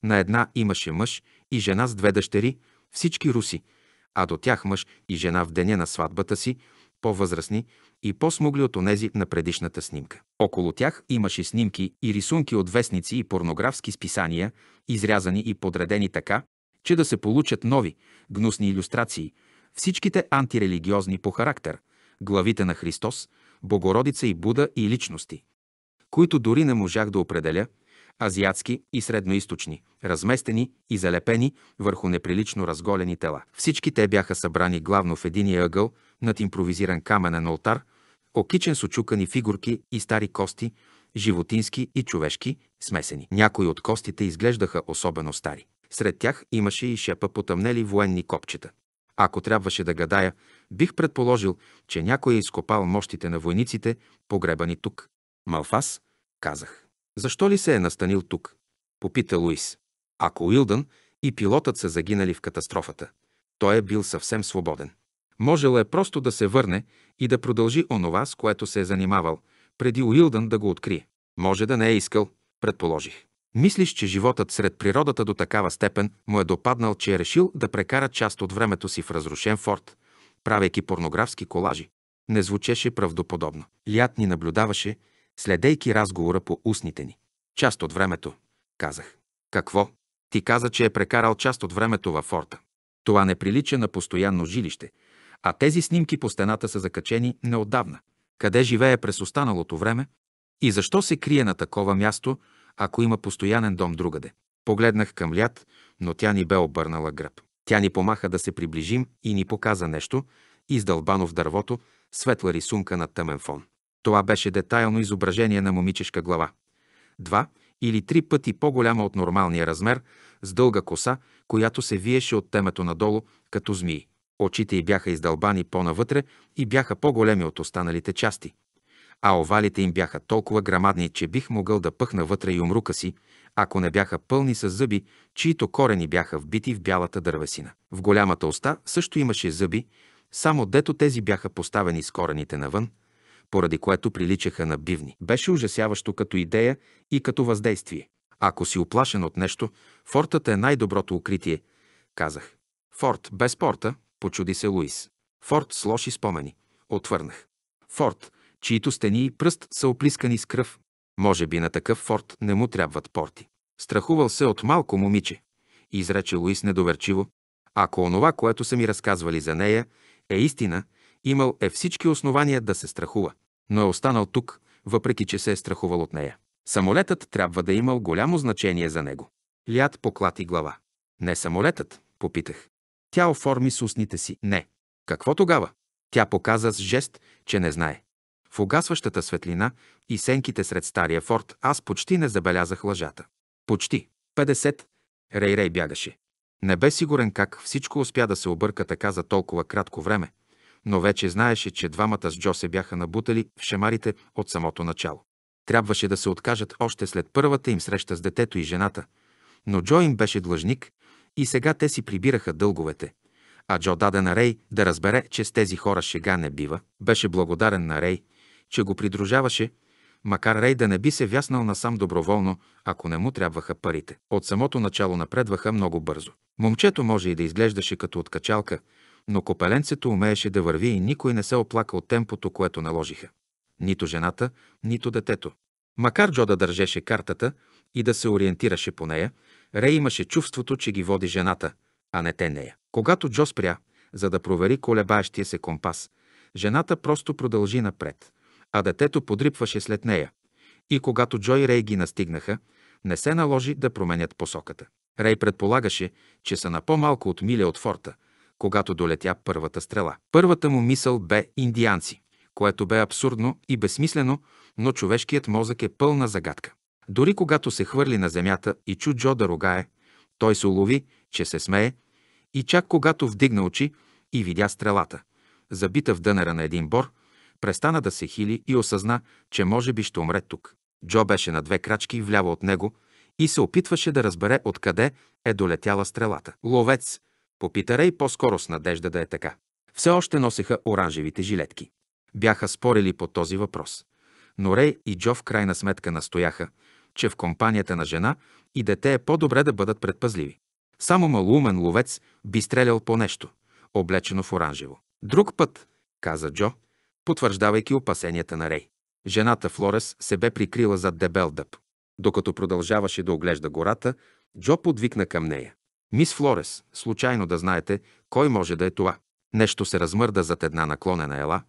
На една имаше мъж и жена с две дъщери, всички руси, а до тях мъж и жена в деня на сватбата си по-възрастни и по-смугли от онези на предишната снимка. Около тях имаше снимки и рисунки от вестници и порнографски списания, изрязани и подредени така, че да се получат нови, гнусни иллюстрации, всичките антирелигиозни по характер, главите на Христос, Богородица и Буда и личности, които дори не можах да определя, азиатски и средноисточни, разместени и залепени върху неприлично разголени тела. Всички те бяха събрани главно в единия ъгъл – над импровизиран каменен алтар, окичен с очукани фигурки и стари кости, животински и човешки, смесени. Някои от костите изглеждаха особено стари. Сред тях имаше и шепа потъмнели военни копчета. Ако трябваше да гадая, бих предположил, че някой е изкопал мощите на войниците, погребани тук. Малфас, казах. Защо ли се е настанил тук? Попита Луис. Ако Уилдън и пилотът са загинали в катастрофата, той е бил съвсем свободен. Можел е просто да се върне и да продължи онова, с което се е занимавал, преди Уилдън да го открие. Може да не е искал, предположих. Мислиш, че животът сред природата до такава степен му е допаднал, че е решил да прекара част от времето си в разрушен форт, правейки порнографски колажи. Не звучеше правдоподобно. Лят ни наблюдаваше, следейки разговора по устните ни. Част от времето, казах. Какво? Ти каза, че е прекарал част от времето във форта. Това не прилича на постоянно жилище – а тези снимки по стената са закачени неотдавна. Къде живее през останалото време? И защо се крие на такова място, ако има постоянен дом другаде? Погледнах към Лят, но тя ни бе обърнала гръб. Тя ни помаха да се приближим и ни показа нещо, издълбано в дървото, светла рисунка на тъмен фон. Това беше детайлно изображение на момичешка глава. Два или три пъти по-голяма от нормалния размер, с дълга коса, която се виеше от темето надолу, като змии. Очите й бяха издълбани по-навътре и бяха по-големи от останалите части. А овалите им бяха толкова грамадни, че бих могъл да пъхна вътре и умрука си, ако не бяха пълни с зъби, чието корени бяха вбити в бялата дървесина. В голямата уста също имаше зъби, само дето тези бяха поставени с корените навън, поради което приличаха на бивни. Беше ужасяващо като идея и като въздействие. Ако си оплашен от нещо, фортът е най-доброто укритие, казах. Форт без порта Почуди се Луис. Форт с лоши спомени. Отвърнах. Форт, чието стени и пръст са оплискани с кръв. Може би на такъв форт не му трябват порти. Страхувал се от малко момиче, изрече Луис недоверчиво. Ако онова, което са ми разказвали за нея, е истина, имал е всички основания да се страхува. Но е останал тук, въпреки че се е страхувал от нея. Самолетът трябва да е имал голямо значение за него. Лят поклати глава. Не самолетът, попитах. Тя оформи с устните си. Не. Какво тогава? Тя показа с жест, че не знае. В угасващата светлина и сенките сред стария форт аз почти не забелязах лъжата. Почти. 50. Рейрей бягаше. Не бе сигурен как всичко успя да се обърка така за толкова кратко време, но вече знаеше, че двамата с Джо се бяха набутали в шемарите от самото начало. Трябваше да се откажат още след първата им среща с детето и жената, но Джо им беше длъжник и сега те си прибираха дълговете. А Джо даде на Рей да разбере, че с тези хора шега не бива. Беше благодарен на Рей, че го придружаваше, макар Рей да не би се вяснал насам доброволно, ако не му трябваха парите. От самото начало напредваха много бързо. Момчето може и да изглеждаше като откачалка, но копеленцето умееше да върви и никой не се оплака от темпото, което наложиха. Нито жената, нито детето. Макар Джо да държеше картата и да се ориентираше по нея, Рей имаше чувството, че ги води жената, а не те нея. Когато Джо спря, за да провери колебаещия се компас, жената просто продължи напред, а детето подрипваше след нея. И когато Джо и Рей ги настигнаха, не се наложи да променят посоката. Рей предполагаше, че са на по-малко от миля от форта, когато долетя първата стрела. Първата му мисъл бе индианци, което бе абсурдно и безсмислено, но човешкият мозък е пълна загадка. Дори когато се хвърли на земята и чу Джо да рогае, той се улови, че се смее, и чак когато вдигна очи и видя стрелата, забита в дънера на един бор, престана да се хили и осъзна, че може би ще умре тук. Джо беше на две крачки вляво от него и се опитваше да разбере откъде е долетяла стрелата. Ловец, попита Рей по-скоро с надежда да е така. Все още носеха оранжевите жилетки. Бяха спорили по този въпрос. Но Рей и Джо в крайна сметка настояха, че в компанията на жена и дете е по-добре да бъдат предпазливи. Само малумен ловец би стрелял по нещо, облечено в оранжево. Друг път, каза Джо, потвърждавайки опасенията на Рей. Жената Флорес се бе прикрила зад дебел дъб. Докато продължаваше да оглежда гората, Джо подвикна към нея. Мис Флорес, случайно да знаете, кой може да е това. Нещо се размърда зад една наклонена ела,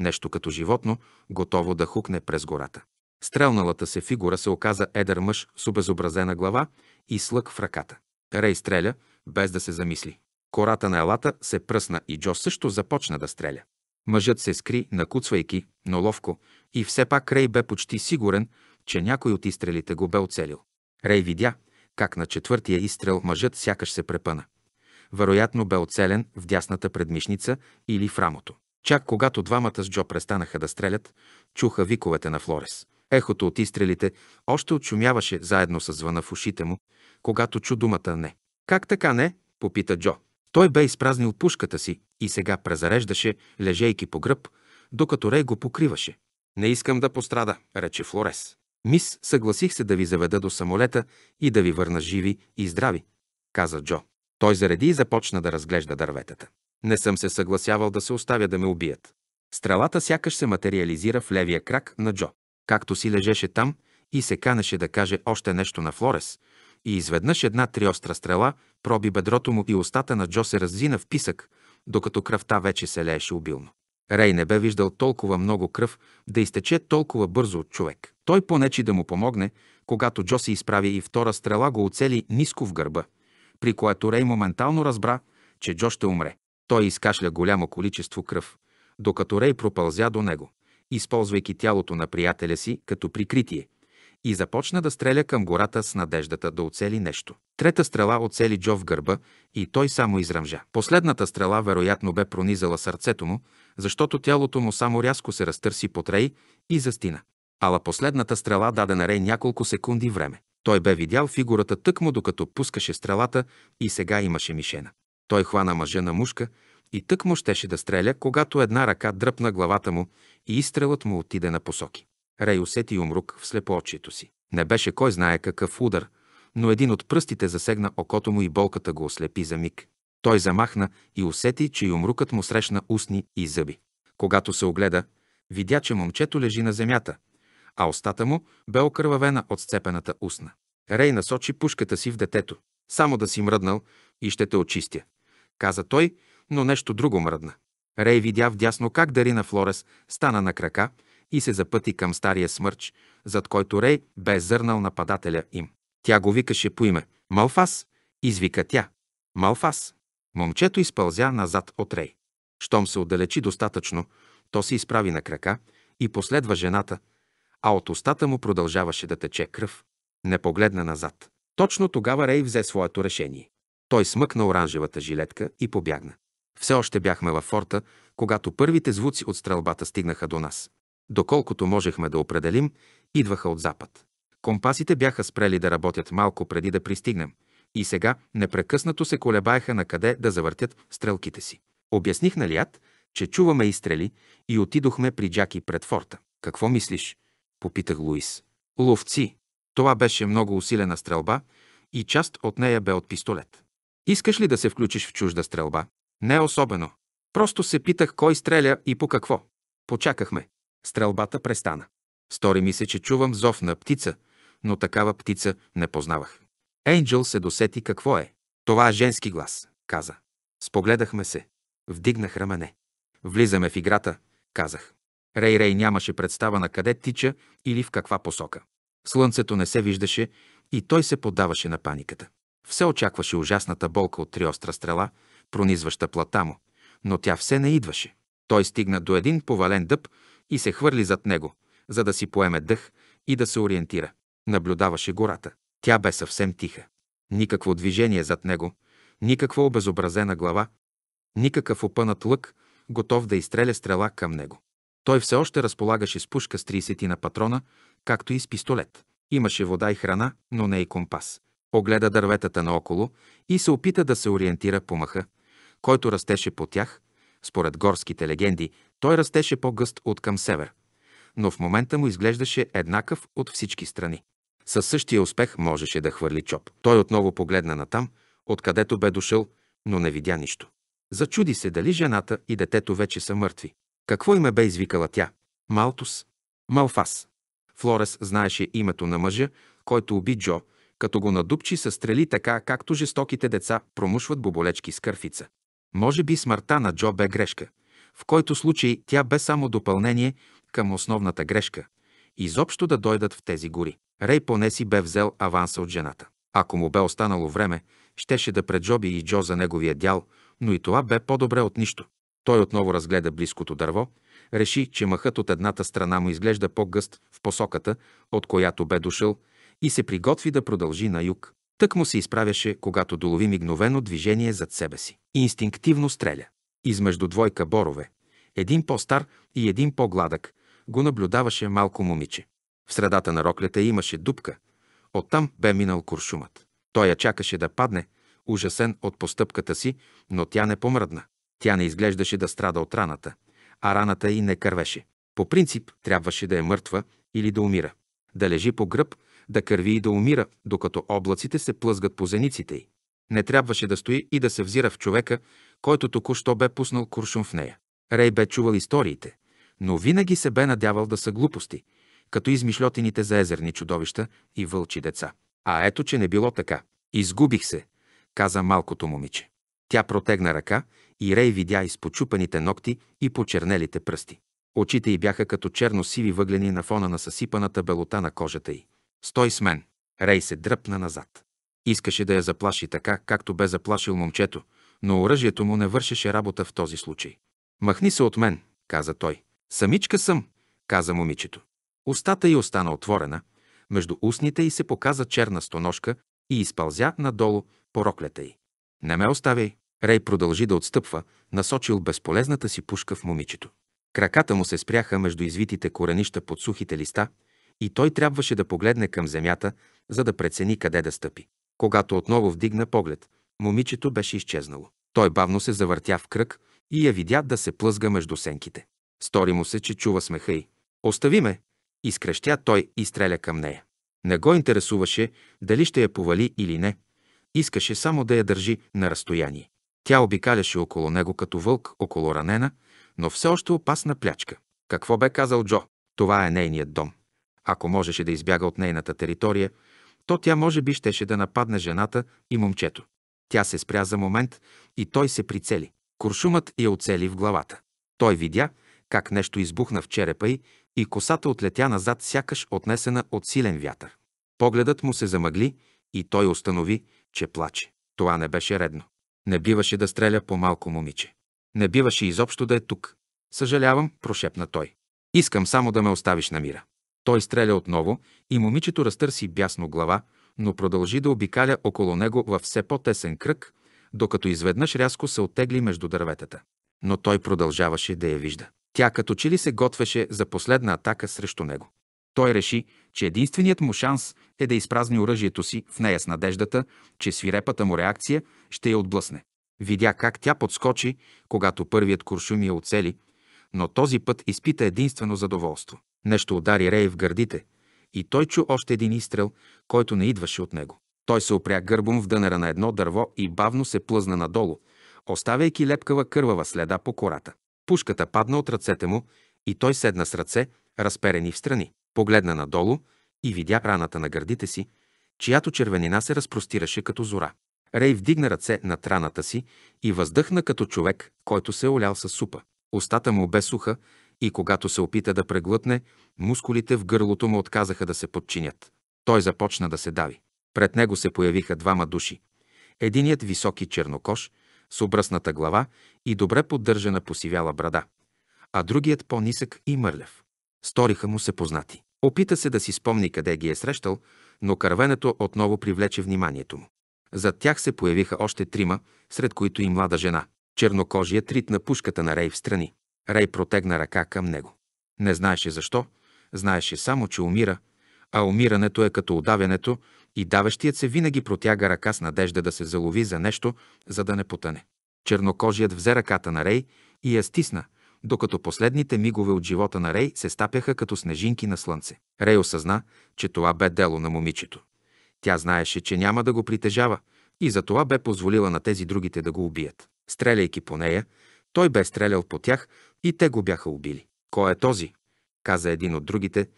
нещо като животно, готово да хукне през гората. Стрелналата се фигура се оказа едър мъж с обезобразена глава и слък в ръката. Рей стреля, без да се замисли. Кората на елата се пръсна и Джо също започна да стреля. Мъжът се скри, накуцвайки, но ловко, и все пак Рей бе почти сигурен, че някой от изстрелите го бе оцелил. Рей видя, как на четвъртия изстрел мъжът сякаш се препъна. Вероятно бе оцелен в дясната предмишница или в рамото. Чак когато двамата с Джо престанаха да стрелят, чуха виковете на Флорес. Ехото от изстрелите още отшумяваше заедно с звъна в ушите му, когато чу думата «не». «Как така не?» – попита Джо. Той бе изпразнил пушката си и сега презареждаше, лежейки по гръб, докато Рей го покриваше. «Не искам да пострада», рече Флорес. «Мис, съгласих се да ви заведа до самолета и да ви върна живи и здрави», каза Джо. Той зареди и започна да разглежда дърветата. Не съм се съгласявал да се оставя да ме убият. Стрелата сякаш се материализира в левия крак на Джо както си лежеше там и се канеше да каже още нещо на Флорес, и изведнъж една триостра стрела проби бедрото му и устата на Джо се раззина в писък, докато кръвта вече се лееше обилно. Рей не бе виждал толкова много кръв да изтече толкова бързо от човек. Той понечи да му помогне, когато Джо се изправи и втора стрела го оцели ниско в гърба, при което Рей моментално разбра, че Джо ще умре. Той изкашля голямо количество кръв, докато Рей пропълзя до него използвайки тялото на приятеля си като прикритие, и започна да стреля към гората с надеждата да оцели нещо. Трета стрела оцели Джо в гърба и той само изръмжа. Последната стрела вероятно бе пронизала сърцето му, защото тялото му само рязко се разтърси под Рей и застина. Ала последната стрела даде на Рей няколко секунди време. Той бе видял фигурата тъкмо докато пускаше стрелата и сега имаше мишена. Той хвана мъжа на мушка, и тък му щеше да стреля, когато една ръка дръпна главата му и изстрелът му отиде на посоки. Рей усети умрук в слепоочието си. Не беше кой знае какъв удар, но един от пръстите засегна окото му и болката го ослепи за миг. Той замахна и усети, че юмрукът му срещна устни и зъби. Когато се огледа, видя, че момчето лежи на земята, а устата му бе окървавена от сцепената устна. Рей насочи пушката си в детето. Само да си мръднал и ще те очистя, каза той но нещо друго мръдна. Рей видя вдясно как Дарина Флорес стана на крака и се запъти към стария смърч, зад който Рей бе зърнал нападателя им. Тя го викаше по име «Малфас», извика тя. «Малфас». Момчето изпълзя назад от Рей. Щом се отдалечи достатъчно, то се изправи на крака и последва жената, а от устата му продължаваше да тече кръв. Не погледна назад. Точно тогава Рей взе своето решение. Той смъкна оранжевата жилетка и побягна. Все още бяхме във форта, когато първите звуци от стрелбата стигнаха до нас. Доколкото можехме да определим, идваха от запад. Компасите бяха спрели да работят малко преди да пристигнем и сега непрекъснато се колебаеха на къде да завъртят стрелките си. Обясних на Лият, че чуваме изстрели и отидохме при Джаки пред форта. Какво мислиш? Попитах Луис. Ловци. Това беше много усилена стрелба и част от нея бе от пистолет. Искаш ли да се включиш в чужда стрелба? Не особено. Просто се питах кой стреля и по какво. Почакахме. Стрелбата престана. Стори ми се, че чувам зов на птица, но такава птица не познавах. Ейнджел се досети какво е. Това е женски глас, каза. Спогледахме се. Вдигнах рамене. Влизаме в играта, казах. Рей Рей нямаше представа на къде тича или в каква посока. Слънцето не се виждаше и той се поддаваше на паниката. Все очакваше ужасната болка от триостра стрела, пронизваща плата му, но тя все не идваше. Той стигна до един повален дъб и се хвърли зад него, за да си поеме дъх и да се ориентира. Наблюдаваше гората. Тя бе съвсем тиха. Никакво движение зад него, никаква обезобразена глава, никакъв опънат лък, готов да изстреля стрела към него. Той все още разполагаше с пушка с 30 на патрона, както и с пистолет. Имаше вода и храна, но не и компас. Огледа дърветата наоколо и се опита да се ориентира по маха който растеше по тях, според горските легенди, той растеше по-гъст от към север, но в момента му изглеждаше еднакъв от всички страни. Със същия успех можеше да хвърли чоп. Той отново погледна натам, откъдето бе дошъл, но не видя нищо. Зачуди се дали жената и детето вече са мъртви. Какво име бе извикала тя? Малтус? Малфас. Флорес знаеше името на мъжа, който уби Джо, като го надупчи със стрели така, както жестоките деца промушват боболечки с кърфица. Може би смъртта на Джо бе грешка, в който случай тя бе само допълнение към основната грешка – изобщо да дойдат в тези гори. Рей поне си бе взел аванса от жената. Ако му бе останало време, щеше да преджоби и Джо за неговия дял, но и това бе по-добре от нищо. Той отново разгледа близкото дърво, реши, че махът от едната страна му изглежда по-гъст в посоката, от която бе дошъл, и се приготви да продължи на юг. Тък му се изправяше, когато долови мигновено движение зад себе си. Инстинктивно стреля. Измежду двойка борове, един по-стар и един по-гладък, го наблюдаваше малко момиче. В средата на роклята имаше дупка. Оттам бе минал куршумът. Той я чакаше да падне, ужасен от постъпката си, но тя не помръдна. Тя не изглеждаше да страда от раната, а раната и не кървеше. По принцип трябваше да е мъртва или да умира. Да лежи по гръб да кърви и да умира, докато облаците се плъзгат по зениците й. Не трябваше да стои и да се взира в човека, който току-що бе пуснал куршум в нея. Рей бе чувал историите, но винаги се бе надявал да са глупости, като измишлетините за езерни чудовища и вълчи деца. А ето, че не било така. Изгубих се, каза малкото момиче. Тя протегна ръка и Рей видя изпочупаните ногти и почернелите пръсти. Очите й бяха като черно-сиви въглени на фона на съсипаната белота на кожата й. Стой с мен! Рей се дръпна назад. Искаше да я заплаши така, както бе заплашил момчето, но оръжието му не вършеше работа в този случай. Махни се от мен, каза той. Самичка съм, каза момичето. Устата й остана отворена, между устните й се показа черна стоножка и изпълзя надолу по роклята й. Не ме оставяй. Рей продължи да отстъпва, насочил безполезната си пушка в момичето. Краката му се спряха между извитите коренища под сухите листа и той трябваше да погледне към земята, за да прецени къде да стъпи. Когато отново вдигна поглед, момичето беше изчезнало. Той бавно се завъртя в кръг и я видя да се плъзга между сенките. Стори му се, че чува смеха й. «Остави ме!» изкрещя той и стреля към нея. Не го интересуваше дали ще я повали или не. Искаше само да я държи на разстояние. Тя обикаляше около него като вълк, около ранена, но все още опасна плячка. Какво бе казал Джо? Това е нейният дом. Ако можеше да избяга от нейната територия, то тя може би щеше да нападне жената и момчето. Тя се спря за момент и той се прицели. Куршумът я оцели в главата. Той видя как нещо избухна в черепа й и косата отлетя назад, сякаш отнесена от силен вятър. Погледът му се замъгли и той установи, че плаче. Това не беше редно. Не биваше да стреля по малко момиче. Не биваше изобщо да е тук. Съжалявам, прошепна той. Искам само да ме оставиш на мира. Той стреля отново и момичето разтърси бясно глава, но продължи да обикаля около него във все по-тесен кръг, докато изведнъж рязко се оттегли между дърветата. Но той продължаваше да я вижда. Тя като че ли се готвеше за последна атака срещу него. Той реши, че единственият му шанс е да изпразни оръжието си в нея с надеждата, че свирепата му реакция ще я отблъсне. Видя как тя подскочи, когато първият куршум я оцели, но този път изпита единствено задоволство. Нещо удари Рей в гърдите и той чу още един изстрел, който не идваше от него. Той се опря гърбом в дънера на едно дърво и бавно се плъзна надолу, оставяйки лепкава кървава следа по кората. Пушката падна от ръцете му и той седна с ръце, разперени в страни. Погледна надолу и видя раната на гърдите си, чиято червенина се разпростираше като зора. Рей вдигна ръце над раната си и въздъхна като човек, който се е олял със супа. Остата му бе суха и когато се опита да преглътне, мускулите в гърлото му отказаха да се подчинят. Той започна да се дави. Пред него се появиха двама души. Единият високи чернокош, с обръсната глава и добре поддържана посивяла брада, а другият по-нисък и мърлев. Сториха му се познати. Опита се да си спомни къде ги е срещал, но кървенето отново привлече вниманието му. Зад тях се появиха още трима, сред които и млада жена. Чернокожия на пушката на Рей в страни. Рей протегна ръка към него. Не знаеше защо, знаеше само, че умира, а умирането е като удавянето и давещият се винаги протяга ръка с надежда да се залови за нещо, за да не потъне. Чернокожият взе ръката на Рей и я стисна, докато последните мигове от живота на Рей се стапяха като снежинки на слънце. Рей осъзна, че това бе дело на момичето. Тя знаеше, че няма да го притежава и затова бе позволила на тези другите да го убият. Стреляйки по нея, той бе стрелял по тях и те го бяха убили. Кой е този? каза един от другите,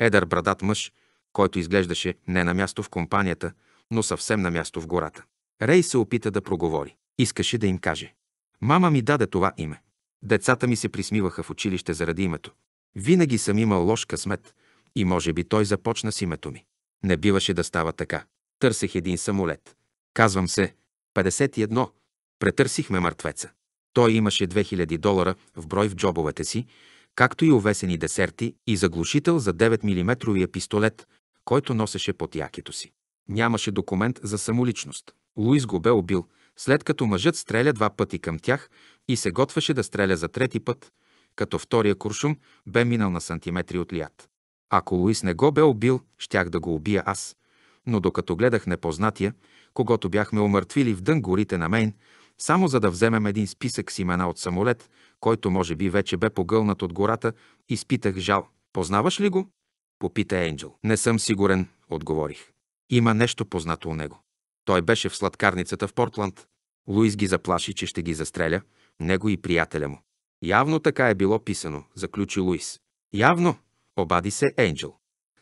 едър брадат мъж, който изглеждаше не на място в компанията, но съвсем на място в гората. Рей се опита да проговори. Искаше да им каже. Мама ми даде това име. Децата ми се присмиваха в училище заради името. Винаги съм имал лош късмет и може би той започна с името ми. Не биваше да става така. Търсех един самолет. Казвам се, 51. Претърсихме мъртвеца. Той имаше 2000 долара в брой в джобовете си, както и увесени десерти и заглушител за 9 мм пистолет, който носеше под якето си. Нямаше документ за самоличност. Луис го бе убил, след като мъжът стреля два пъти към тях и се готвеше да стреля за трети път, като втория куршум бе минал на сантиметри от лият. Ако Луис не го бе убил, щях да го убия аз. Но докато гледах непознатия, когато бяхме омъртвили в дън горите на Мейн, само за да вземем един списък с имена от самолет, който може би вече бе погълнат от гората, изпитах жал. Познаваш ли го? Попита Енджел. Не съм сигурен, отговорих. Има нещо познато у него. Той беше в сладкарницата в Портланд. Луис ги заплаши, че ще ги застреля, него и приятеля му. Явно така е било писано, заключи Луис. Явно, обади се Енджел.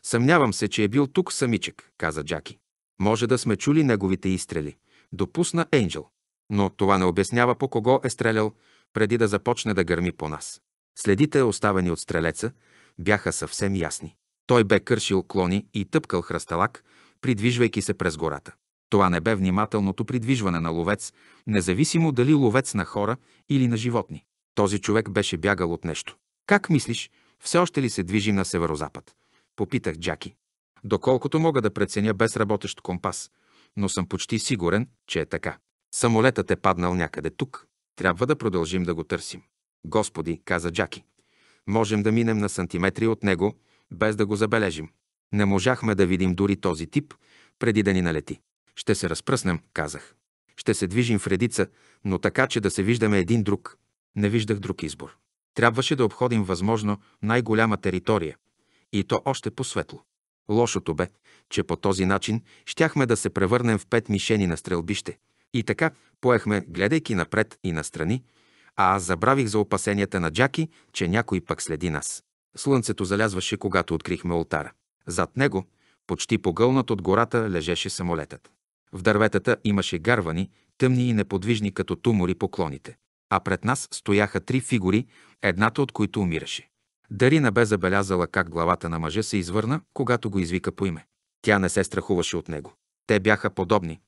Съмнявам се, че е бил тук самичък, каза Джаки. Може да сме чули неговите изстрели, допусна Енджел. Но това не обяснява по кого е стрелял, преди да започне да гърми по нас. Следите, оставени от стрелеца, бяха съвсем ясни. Той бе кършил клони и тъпкал хръсталак, придвижвайки се през гората. Това не бе внимателното придвижване на ловец, независимо дали ловец на хора или на животни. Този човек беше бягал от нещо. Как мислиш, все още ли се движи на северозапад? Попитах Джаки. Доколкото мога да преценя без работещ компас, но съм почти сигурен, че е така. Самолетът е паднал някъде тук. Трябва да продължим да го търсим. Господи, каза Джаки. Можем да минем на сантиметри от него, без да го забележим. Не можахме да видим дори този тип, преди да ни налети. Ще се разпръснем, казах. Ще се движим в редица, но така, че да се виждаме един друг. Не виждах друг избор. Трябваше да обходим възможно най-голяма територия. И то още по-светло. Лошото бе, че по този начин щяхме да се превърнем в пет мишени на стрелбище – и така поехме, гледайки напред и настрани, а аз забравих за опасенията на Джаки, че някой пък следи нас. Слънцето залязваше, когато открихме ултара. Зад него, почти погълнат от гората, лежеше самолетът. В дърветата имаше гарвани, тъмни и неподвижни като тумори поклоните. А пред нас стояха три фигури, едната от които умираше. Дарина бе забелязала как главата на мъжа се извърна, когато го извика по име. Тя не се страхуваше от него. Те бяха подобни,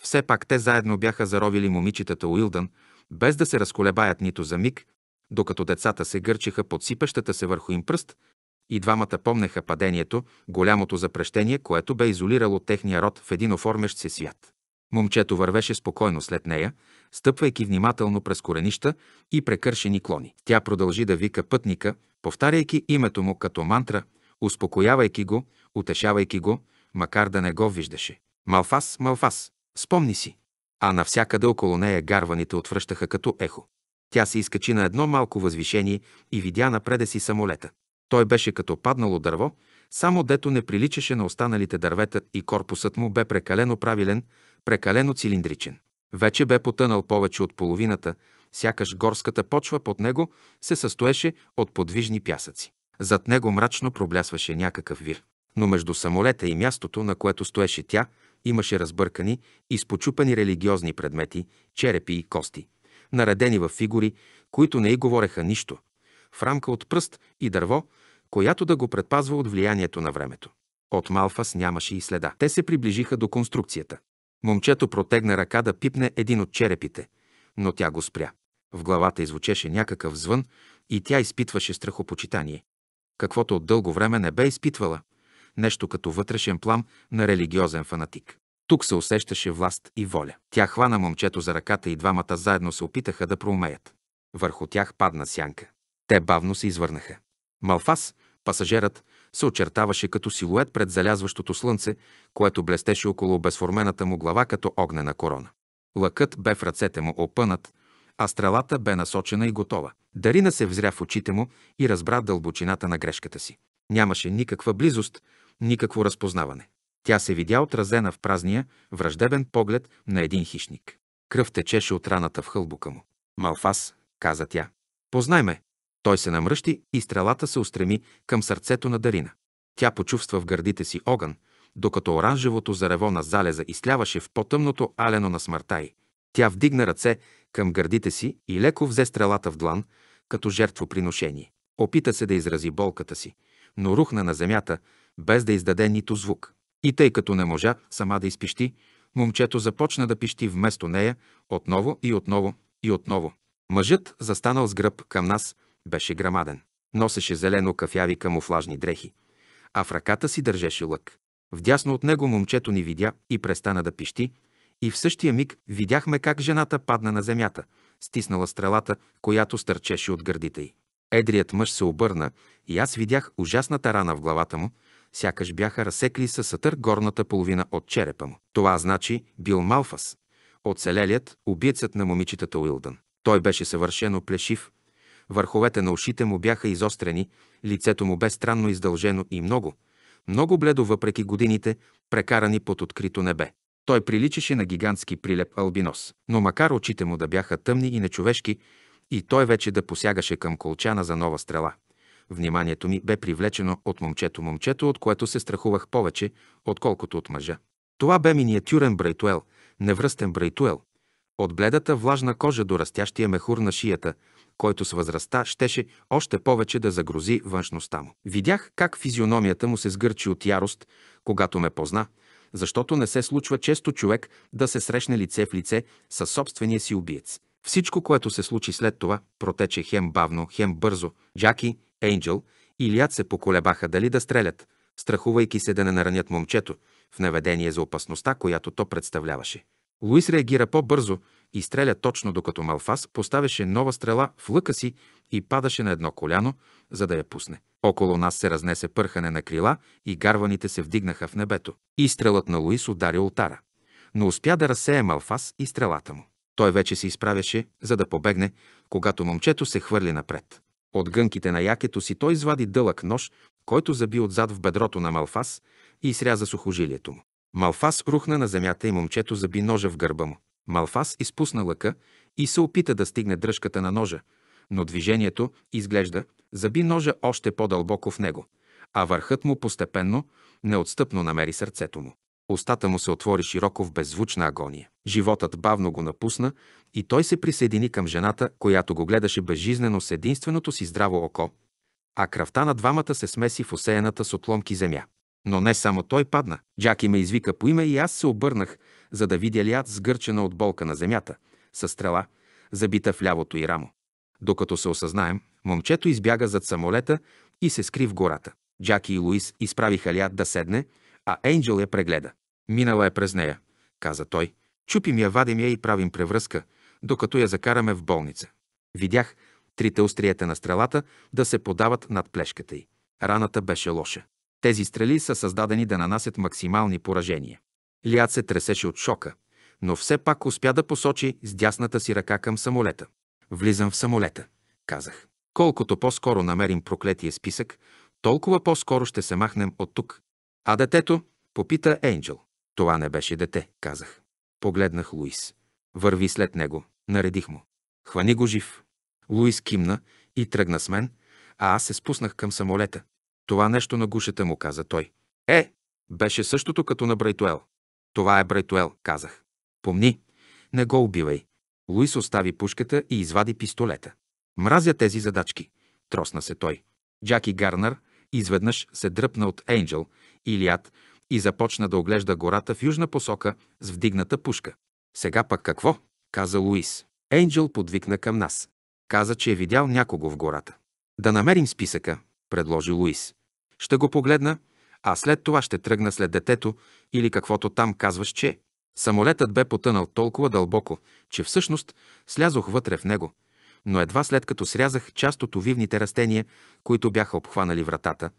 все пак те заедно бяха заровили момичетата Уилдън, без да се разколебаят нито за миг, докато децата се гърчеха под сипещата се върху им пръст, и двамата помнеха падението, голямото запрещение, което бе изолирало техния род в един оформящ се свят. Момчето вървеше спокойно след нея, стъпвайки внимателно през коренища и прекършени клони. Тя продължи да вика пътника, повтаряйки името му като мантра, успокоявайки го, утешавайки го, макар да не го виждаше. Малфас, Малфас, Спомни си. А навсякъде около нея гарваните отвръщаха като ехо. Тя се изкачи на едно малко възвишение и видя напреде си самолета. Той беше като паднало дърво, само дето не приличаше на останалите дървета и корпусът му бе прекалено правилен, прекалено цилиндричен. Вече бе потънал повече от половината, сякаш горската почва под него се състоеше от подвижни пясъци. Зад него мрачно проблясваше някакъв вир. Но между самолета и мястото, на което стоеше тя, имаше разбъркани и спочупани религиозни предмети, черепи и кости, наредени в фигури, които не й говореха нищо, в рамка от пръст и дърво, която да го предпазва от влиянието на времето. От Малфас нямаше и следа. Те се приближиха до конструкцията. Момчето протегна ръка да пипне един от черепите, но тя го спря. В главата извучеше някакъв звън и тя изпитваше страхопочитание, каквото от дълго време не бе изпитвала – нещо като вътрешен плам на религиозен фанатик. Тук се усещаше власт и воля. Тя хвана момчето за ръката и двамата заедно се опитаха да проумеят. Върху тях падна сянка. Те бавно се извърнаха. Малфас, пасажерът, се очертаваше като силует пред залязващото слънце, което блестеше около безформената му глава като огнена корона. Лъкът бе в ръцете му опънат, а стрелата бе насочена и готова. Дарина се взря в очите му и разбра дълбочината на грешката си. Нямаше никаква близост, никакво разпознаване. Тя се видя отразена в празния, враждебен поглед на един хищник. Кръв течеше от раната в хълбука му. Малфас, каза тя. Познай ме. Той се намръщи и стрелата се устреми към сърцето на Дарина. Тя почувства в гърдите си огън, докато оранжевото зарево на залеза изляваше в по-тъмното алено на смъртта й. Тя вдигна ръце към гърдите си и леко взе стрелата в длан, като жертвоприношение. Опита се да изрази болката си, но рухна на земята, без да издаде нито звук. И тъй като не можа сама да изпищи, момчето започна да пищи вместо нея отново и отново и отново. Мъжът, застанал с гръб към нас, беше грамаден. Носеше зелено кафяви камуфлажни дрехи, а в ръката си държеше лък. Вдясно от него момчето ни видя и престана да пищи, и в същия миг видяхме как жената падна на земята, стиснала стрелата, която стърчеше от гърдите й. Едрият мъж се обърна и аз видях ужасната рана в главата му, сякаш бяха разсекли със сатър горната половина от черепа му. Това значи бил Малфас, оцелелият, убиецът на момичетата Уилдън. Той беше съвършено плешив, върховете на ушите му бяха изострени, лицето му бе странно издължено и много, много бледо въпреки годините, прекарани под открито небе. Той приличаше на гигантски прилеп албинос, но макар очите му да бяха тъмни и нечовешки, и той вече да посягаше към колчана за нова стрела. Вниманието ми бе привлечено от момчето момчето, от което се страхувах повече, отколкото от мъжа. Това бе миниатюрен брейтуел, невръстен брейтуел. от бледата влажна кожа до растящия мехур на шията, който с възрастта щеше още повече да загрози външността му. Видях как физиономията му се сгърчи от ярост, когато ме позна, защото не се случва често човек да се срещне лице в лице със собствения си убиец. Всичко, което се случи след това, протече хем бавно, хем бързо. Джаки, Ейнджел и Илият се поколебаха дали да стрелят, страхувайки се да не наранят момчето в наведение за опасността, която то представляваше. Луис реагира по-бързо и стреля точно докато Малфас поставяше нова стрела в лъка си и падаше на едно коляно, за да я пусне. Около нас се разнесе пърхане на крила и гарваните се вдигнаха в небето. И стрелът на Луис удари ултара, но успя да разсее Малфас и стрелата му. Той вече се изправяше, за да побегне, когато момчето се хвърли напред. От гънките на якето си той извади дълъг нож, който заби отзад в бедрото на Малфас и сряза сухожилието му. Малфас рухна на земята и момчето заби ножа в гърба му. Малфас изпусна лъка и се опита да стигне дръжката на ножа, но движението, изглежда, заби ножа още по-дълбоко в него, а върхът му постепенно, неотстъпно намери сърцето му. Остата му се отвори широко в беззвучна агония. Животът бавно го напусна и той се присъедини към жената, която го гледаше безжизнено с единственото си здраво око, а кръвта на двамата се смеси в осеяната с отломки земя. Но не само той падна. Джаки ме извика по име и аз се обърнах, за да видя Лиат сгърчена от болка на земята, с стрела, забита в лявото и рамо. Докато се осъзнаем, момчето избяга зад самолета и се скри в гората. Джаки и Луис изправиха Лиат да седне, а Енджел я прегледа. Минала е през нея, каза той, Чупим я, вадим я и правим превръзка, докато я закараме в болница. Видях трите остриета на стрелата да се подават над плешката й. Раната беше лоша. Тези стрели са създадени да нанасят максимални поражения. Лият се тресеше от шока, но все пак успя да посочи с дясната си ръка към самолета. Влизам в самолета, казах. Колкото по-скоро намерим проклетия списък, толкова по-скоро ще се махнем от тук. А детето? Попита Енджел. Това не беше дете, казах. Погледнах Луис. Върви след него. Наредих му. Хвани го жив. Луис кимна и тръгна с мен, а аз се спуснах към самолета. Това нещо на гушата му каза той. Е, беше същото като на Брайтуел. Това е Брайтуел, казах. Помни, не го убивай. Луис остави пушката и извади пистолета. Мразя тези задачки, тросна се той. Джаки Гарнер изведнъж се дръпна от Енджел, Лиад, и започна да оглежда гората в южна посока с вдигната пушка. Сега пък какво? каза Луис. Енджел подвикна към нас. Каза, че е видял някого в гората. Да намерим списъка, предложи Луис. Ще го погледна, а след това ще тръгна след детето или каквото там казваш, че Самолетът бе потънал толкова дълбоко, че всъщност слязох вътре в него, но едва след като срязах част от овивните растения, които бяха обхванали вратата,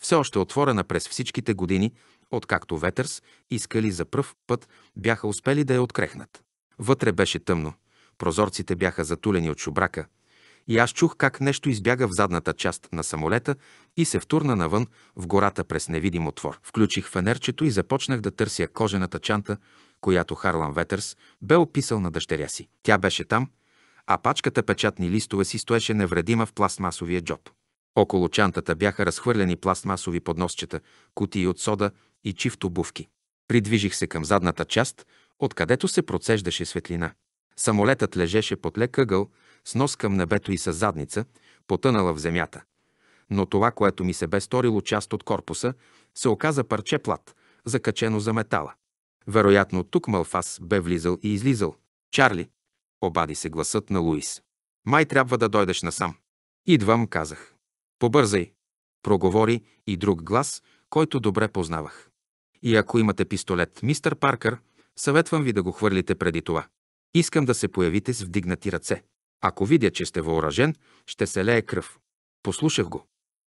все още отворена през всичките години откакто Ветърс и Скали за пръв път бяха успели да я открехнат. Вътре беше тъмно, прозорците бяха затулени от шубрака и аз чух как нещо избяга в задната част на самолета и се втурна навън в гората през невидим отвор. Включих фенерчето и започнах да търся кожената чанта, която Харлан Ветърс бе описал на дъщеря си. Тя беше там, а пачката печатни листове си стоеше невредима в пластмасовия джоб. Около чантата бяха разхвърлени пластмасови подносчета, кутии от сода и чифт обувки. Придвижих се към задната част, откъдето се процеждаше светлина. Самолетът лежеше под лек ъгъл, с нос към небето и с задница, потънала в земята. Но това, което ми се бе сторило част от корпуса, се оказа парче плат, закачено за метала. Вероятно, тук Малфас бе влизал и излизал. Чарли, обади се гласът на Луис. Май трябва да дойдеш насам. Идвам, казах. Побързай. Проговори и друг глас, който добре познавах. И ако имате пистолет, мистър Паркър, съветвам ви да го хвърлите преди това. Искам да се появите с вдигнати ръце. Ако видя, че сте въоръжен, ще се лее кръв. Послушах го.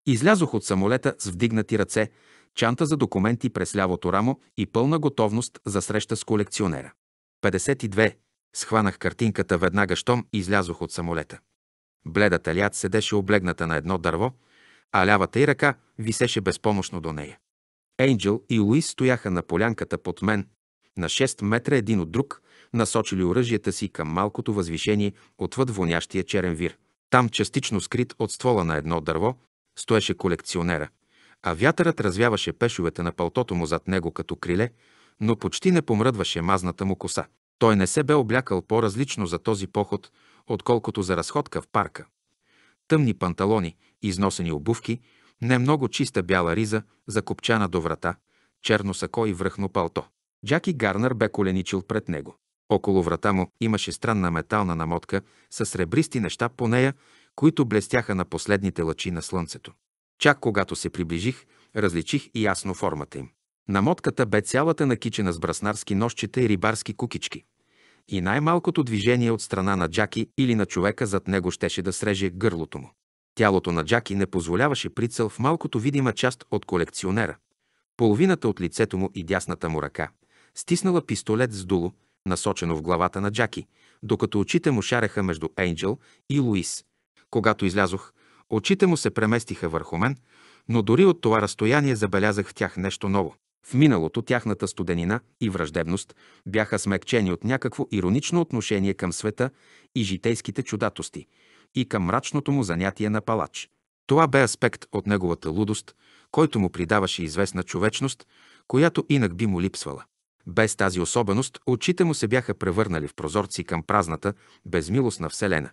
Излязох от самолета с вдигнати ръце, чанта за документи през лявото рамо и пълна готовност за среща с колекционера. 52. Схванах картинката веднага, щом излязох от самолета. Бледата лят седеше облегната на едно дърво, а лявата й ръка висеше безпомощно до нея. Енджел и Луис стояха на полянката под мен, на 6 метра един от друг, насочили оръжията си към малкото възвишение отвъд вонящия черен вир. Там, частично скрит от ствола на едно дърво, стоеше колекционера, а вятърът развяваше пешовете на палтото му зад него като криле, но почти не помръдваше мазната му коса. Той не се бе облякал по-различно за този поход, отколкото за разходка в парка. Тъмни панталони, износени обувки, не много чиста бяла риза, закопчана до врата, черно сако и връхно палто. Джаки Гарнер бе коленичил пред него. Около врата му имаше странна метална намотка с сребристи неща по нея, които блестяха на последните лъчи на слънцето. Чак когато се приближих, различих и ясно формата им. Намотката бе цялата накичена с браснарски нощчета и рибарски кукички. И най-малкото движение от страна на Джаки или на човека зад него щеше да среже гърлото му. Тялото на Джаки не позволяваше прицел в малкото видима част от колекционера. Половината от лицето му и дясната му ръка, стиснала пистолет с дуло, насочено в главата на Джаки, докато очите му шареха между Ейнджел и Луис. Когато излязох, очите му се преместиха върху мен, но дори от това разстояние забелязах в тях нещо ново. В миналото тяхната студенина и враждебност бяха смекчени от някакво иронично отношение към света и житейските чудатости, и към мрачното му занятие на палач. Това бе аспект от неговата лудост, който му придаваше известна човечност, която инак би му липсвала. Без тази особеност очите му се бяха превърнали в прозорци към празната, безмилостна вселена,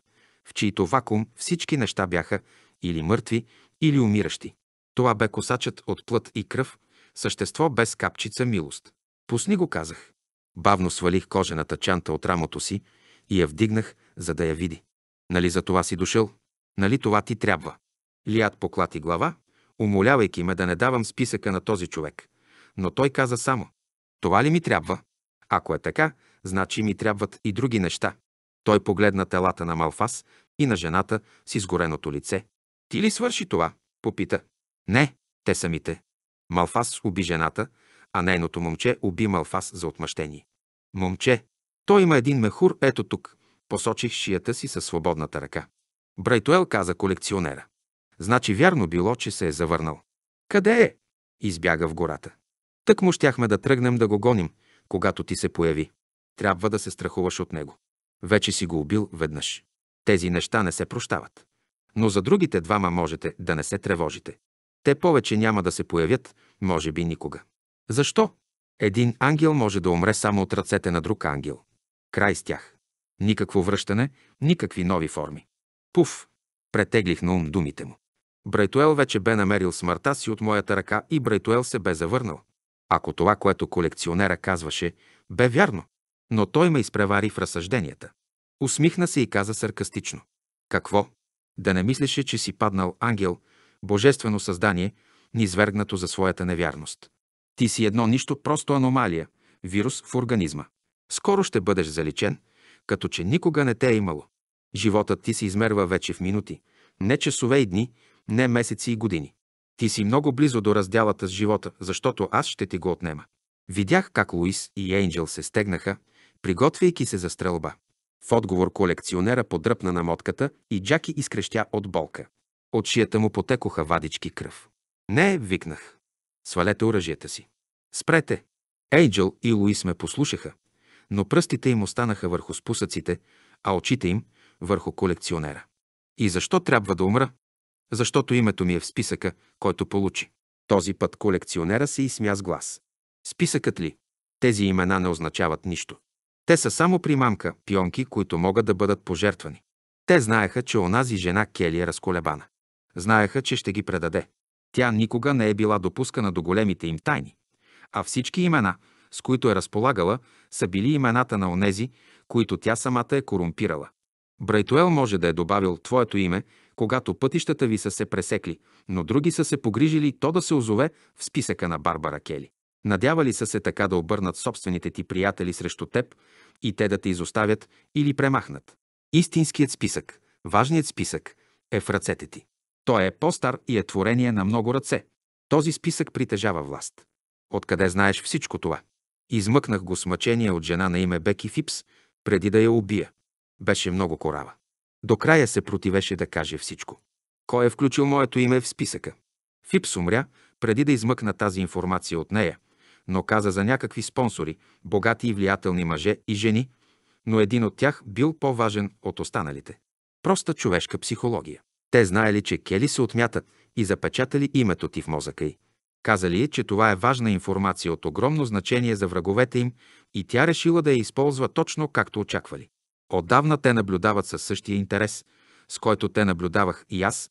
в чийто вакуум всички неща бяха или мъртви, или умиращи. Това бе косачът от плът и кръв, същество без капчица милост. Пусни го, казах. Бавно свалих кожената чанта от рамото си и я вдигнах, за да я види. Нали за това си дошъл? Нали това ти трябва? Лият поклати глава, умолявайки ме да не давам списъка на този човек. Но той каза само, това ли ми трябва? Ако е така, значи ми трябват и други неща. Той погледна телата на Малфас и на жената с изгореното лице. Ти ли свърши това? Попита. Не, те самите. Малфас уби жената, а нейното момче уби Малфас за отмъщение. Момче, той има един мехур, ето тук, Посочих шията си със свободната ръка. Брайтуел каза колекционера. Значи вярно било, че се е завърнал. Къде е? Избяга в гората. Тък му щяхме да тръгнем да го гоним, когато ти се появи. Трябва да се страхуваш от него. Вече си го убил веднъж. Тези неща не се прощават. Но за другите двама можете да не се тревожите. Те повече няма да се появят, може би никога. Защо? Един ангел може да умре само от ръцете на друг ангел. Край с тях. Никакво връщане, никакви нови форми. Пуф! Претеглих на ум думите му. Брайтуел вече бе намерил смъртта си от моята ръка и Брайтуел се бе завърнал. Ако това, което колекционера казваше, бе вярно. Но той ме изпревари в разсъжденията. Усмихна се и каза саркастично. Какво? Да не мислеше, че си паднал ангел, божествено създание, низвергнато за своята невярност. Ти си едно нищо, просто аномалия, вирус в организма. Скоро ще бъдеш заличен – като че никога не те е имало. Животът ти се измерва вече в минути, не часове и дни, не месеци и години. Ти си много близо до разделата с живота, защото аз ще ти го отнема. Видях как Луис и Ейнджел се стегнаха, приготвяйки се за стрелба. В отговор колекционера подръпна на мотката и Джаки изкрещя от болка. От шията му потекоха вадички кръв. Не, викнах. Свалете оръжията си. Спрете. Ейджел и Луис ме послушаха, но пръстите им останаха върху спусъците, а очите им върху колекционера. И защо трябва да умра? Защото името ми е в списъка, който получи. Този път колекционера се изсмя с глас. Списъкът ли? Тези имена не означават нищо. Те са само примамка, пионки, които могат да бъдат пожертвани. Те знаеха, че онази жена Кели е разколебана. Знаеха, че ще ги предаде. Тя никога не е била допускана до големите им тайни, а всички имена, с които е разполагала, са били имената на онези, които тя самата е корумпирала. Брайтуел може да е добавил твоето име, когато пътищата ви са се пресекли, но други са се погрижили то да се озове в списъка на Барбара Кели. Надявали са се така да обърнат собствените ти приятели срещу теб и те да те изоставят или премахнат. Истинският списък, важният списък, е в ръцете ти. Той е по-стар и е творение на много ръце. Този списък притежава власт. Откъде знаеш всичко това? Измъкнах го с мъчение от жена на име Беки Фипс, преди да я убия. Беше много корава. До края се противеше да каже всичко. Кой е включил моето име в списъка? Фипс умря, преди да измъкна тази информация от нея, но каза за някакви спонсори, богати и влиятелни мъже и жени, но един от тях бил по-важен от останалите. Проста човешка психология. Те знаели, че Кели се отмята и запечатали името ти в мозъка й. Казали е, че това е важна информация от огромно значение за враговете им и тя решила да я използва точно както очаквали. Отдавна те наблюдават със същия интерес, с който те наблюдавах и аз,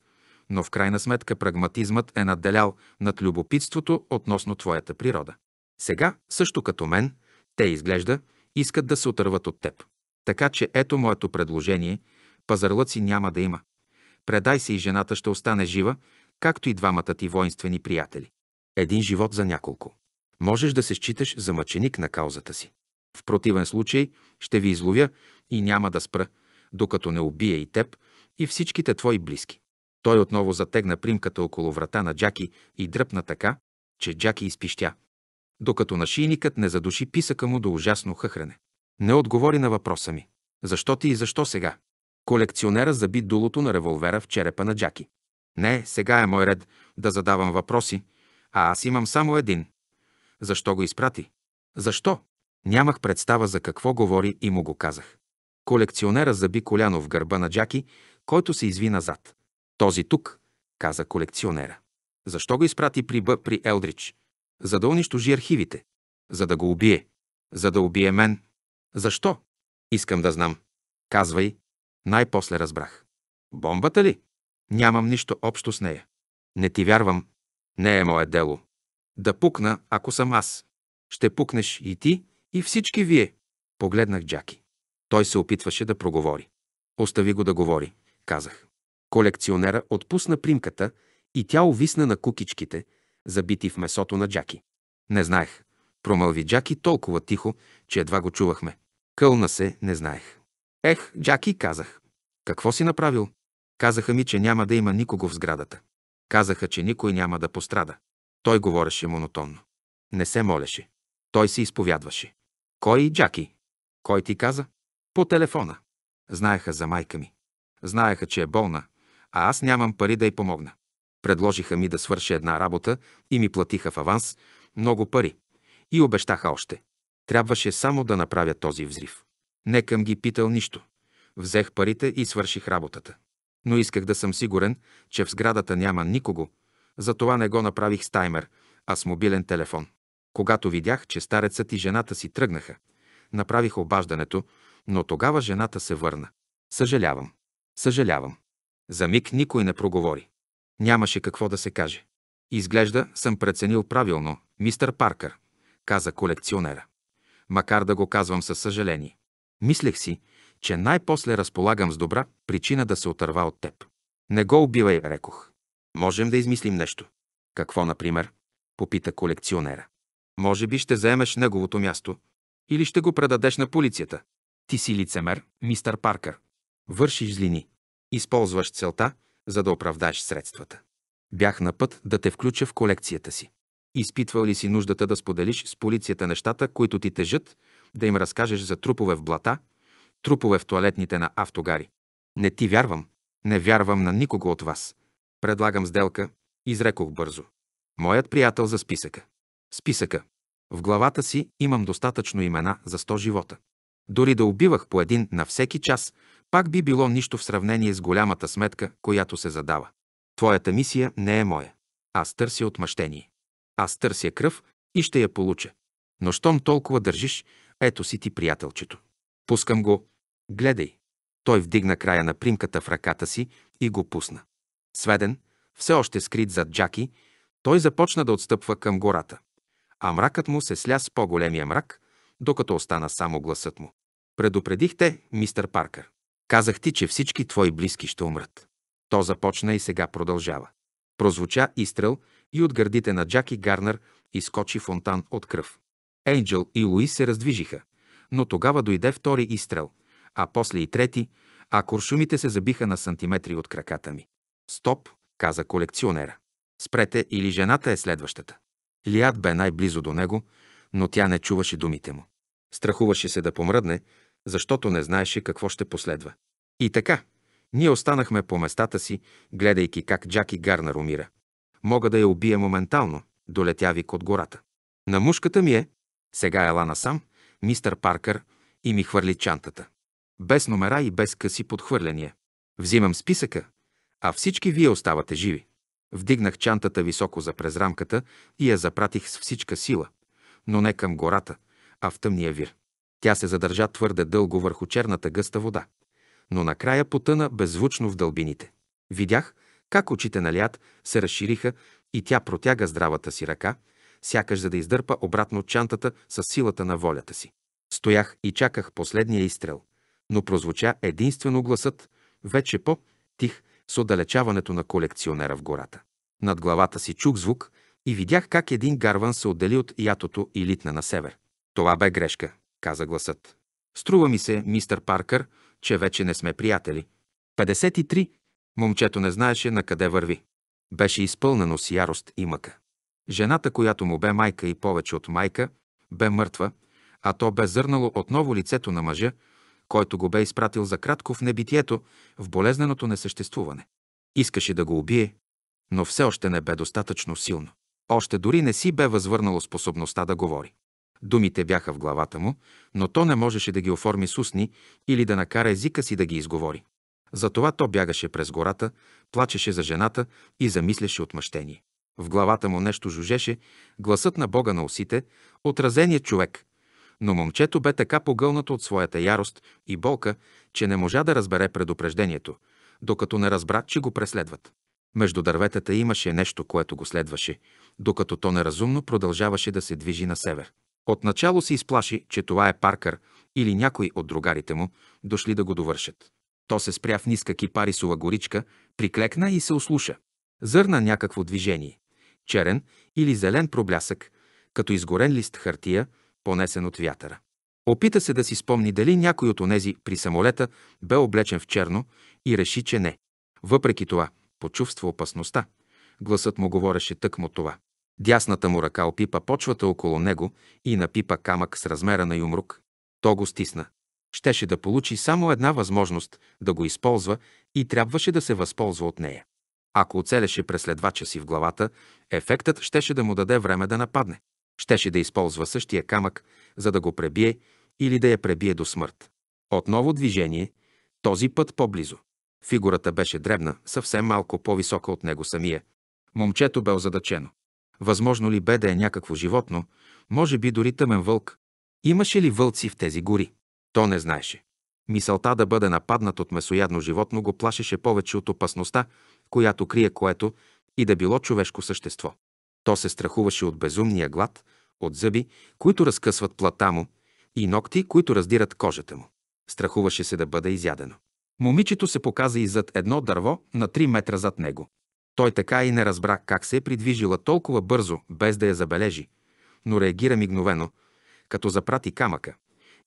но в крайна сметка прагматизмът е надделял над любопитството относно твоята природа. Сега, също като мен, те изглежда, искат да се отърват от теб. Така че ето моето предложение, пазарлъци няма да има. Предай се и жената ще остане жива, както и двамата ти воинствени приятели един живот за няколко. Можеш да се считаш за мъченик на каузата си. В противен случай ще ви изловя и няма да спра, докато не убия и теб, и всичките твои близки. Той отново затегна примката около врата на Джаки и дръпна така, че Джаки изпищя, докато нашийникът не задуши писъка му до ужасно хъхране, Не отговори на въпроса ми. Защо ти и защо сега? Колекционера заби дулото на револвера в черепа на Джаки. Не, сега е мой ред да задавам въпроси, а аз имам само един. Защо го изпрати? Защо? Нямах представа за какво говори и му го казах. Колекционера заби коляно в гърба на Джаки, който се изви назад. Този тук, каза колекционера. Защо го изпрати при Б при Елдрич? За да унищожи архивите. За да го убие. За да убие мен. Защо? Искам да знам. Казвай. Най-после разбрах. Бомбата ли? Нямам нищо общо с нея. Не ти вярвам, не е мое дело. Да пукна, ако съм аз. Ще пукнеш и ти, и всички вие. Погледнах Джаки. Той се опитваше да проговори. Остави го да говори, казах. Колекционера отпусна примката и тя увисна на кукичките, забити в месото на Джаки. Не знаех. Промълви Джаки толкова тихо, че едва го чувахме. Кълна се, не знаех. Ех, Джаки, казах. Какво си направил? Казаха ми, че няма да има никого в сградата. Казаха, че никой няма да пострада. Той говореше монотонно. Не се молеше. Той се изповядваше. Кой и Джаки? Кой ти каза? По телефона. Знаеха за майка ми. Знаеха, че е болна, а аз нямам пари да й помогна. Предложиха ми да свърша една работа и ми платиха в аванс много пари. И обещаха още. Трябваше само да направя този взрив. Не към ги питал нищо. Взех парите и свърших работата но исках да съм сигурен, че в сградата няма никого, затова не го направих с таймер, а с мобилен телефон. Когато видях, че старецът и жената си тръгнаха, направих обаждането, но тогава жената се върна. Съжалявам. Съжалявам. За миг никой не проговори. Нямаше какво да се каже. Изглежда съм преценил правилно, мистър Паркър, каза колекционера. Макар да го казвам със съжаление. Мислех си, че най-после разполагам с добра причина да се отърва от теб. Не го убивай, рекох. Можем да измислим нещо. Какво, например? Попита колекционера. Може би ще заемеш неговото място или ще го предадеш на полицията. Ти си лицемер, мистър Паркър. Вършиш злини. Използваш целта, за да оправдаеш средствата. Бях на път да те включа в колекцията си. Изпитвал ли си нуждата да споделиш с полицията нещата, които ти тежат, да им разкажеш за трупове в блата, трупове в туалетните на автогари. Не ти вярвам. Не вярвам на никого от вас. Предлагам сделка, изрекох бързо. Моят приятел за списъка. Списъка. В главата си имам достатъчно имена за 100 живота. Дори да убивах по един на всеки час, пак би било нищо в сравнение с голямата сметка, която се задава. Твоята мисия не е моя. Аз търся отмъщение. Аз търся кръв и ще я получа. Но щом толкова държиш, ето си ти приятелчето. Пускам го, Гледай. Той вдигна края на примката в ръката си и го пусна. Сведен, все още скрит зад Джаки, той започна да отстъпва към гората. А мракът му се сля с по-големия мрак, докато остана само гласът му. Предупредих те, мистър Паркър. Казах ти, че всички твои близки ще умрат. То започна и сега продължава. Прозвуча изстрел и от гърдите на Джаки Гарнер изкочи фонтан от кръв. Ейнджел и Луис се раздвижиха, но тогава дойде втори изстрел – а после и трети, а куршумите се забиха на сантиметри от краката ми. Стоп, каза колекционера. Спрете или жената е следващата. Лиад бе най-близо до него, но тя не чуваше думите му. Страхуваше се да помръдне, защото не знаеше какво ще последва. И така, ние останахме по местата си, гледайки как Джаки Гарнер умира. Мога да я убия моментално, долетя вик от гората. На мушката ми е, сега ела сам, мистър Паркър, и ми хвърли чантата без номера и без къси подхвърляния. Взимам списъка, а всички вие оставате живи. Вдигнах чантата високо за през рамката и я запратих с всичка сила, но не към гората, а в тъмния вир. Тя се задържа твърде дълго върху черната гъста вода, но накрая потъна беззвучно в дълбините. Видях как очите на лят се разшириха и тя протяга здравата си ръка, сякаш за да издърпа обратно чантата с силата на волята си. Стоях и чаках последния изстрел но прозвуча единствено гласът, вече по-тих, с отдалечаването на колекционера в гората. Над главата си чух звук и видях как един гарван се отдели от ятото и литна на север. Това бе грешка, каза гласът. Струва ми се, мистър Паркър, че вече не сме приятели. 53. Момчето не знаеше на къде върви. Беше изпълнено с ярост и мъка. Жената, която му бе майка и повече от майка, бе мъртва, а то бе зърнало отново лицето на мъжа който го бе изпратил за кратко в небитието, в болезненото несъществуване. Искаше да го убие, но все още не бе достатъчно силно. Още дори не си бе възвърнало способността да говори. Думите бяха в главата му, но то не можеше да ги оформи с устни или да накара езика си да ги изговори. Затова то бягаше през гората, плачеше за жената и замисляше отмъщение. В главата му нещо жужеше, гласът на Бога на усите, отразеният човек, но момчето бе така погълнато от своята ярост и болка, че не можа да разбере предупреждението, докато не разбра, че го преследват. Между дърветата имаше нещо, което го следваше, докато то неразумно продължаваше да се движи на север. Отначало се изплаши, че това е Паркър или някой от другарите му, дошли да го довършат. То се спря в ниска кипарисова горичка, приклекна и се ослуша. Зърна някакво движение. Черен или зелен проблясък, като изгорен лист хартия, понесен от вятъра. Опита се да си спомни дали някой от онези при самолета бе облечен в черно и реши, че не. Въпреки това, почувства опасността. Гласът му говореше тъкмо това. Дясната му ръка опипа почвата около него и напипа камък с размера на юмрук. То го стисна. Щеше да получи само една възможност да го използва и трябваше да се възползва от нея. Ако оцелеше преследвача си в главата, ефектът щеше да му даде време да нападне щеше да използва същия камък, за да го пребие или да я пребие до смърт. Отново движение, този път по-близо. Фигурата беше дребна, съвсем малко по-висока от него самия. Момчето бе озадачено. Възможно ли бе да е някакво животно, може би дори тъмен вълк. Имаше ли вълци в тези гори? То не знаеше. Мисълта да бъде нападнат от месоядно животно го плашеше повече от опасността, която крие което и да било човешко същество. То се страхуваше от безумния глад, от зъби, които разкъсват плата му, и ногти, които раздират кожата му. Страхуваше се да бъде изядено. Момичето се показа и зад едно дърво на 3 метра зад него. Той така и не разбра как се е придвижила толкова бързо, без да я забележи, но реагира мигновено, като запрати камъка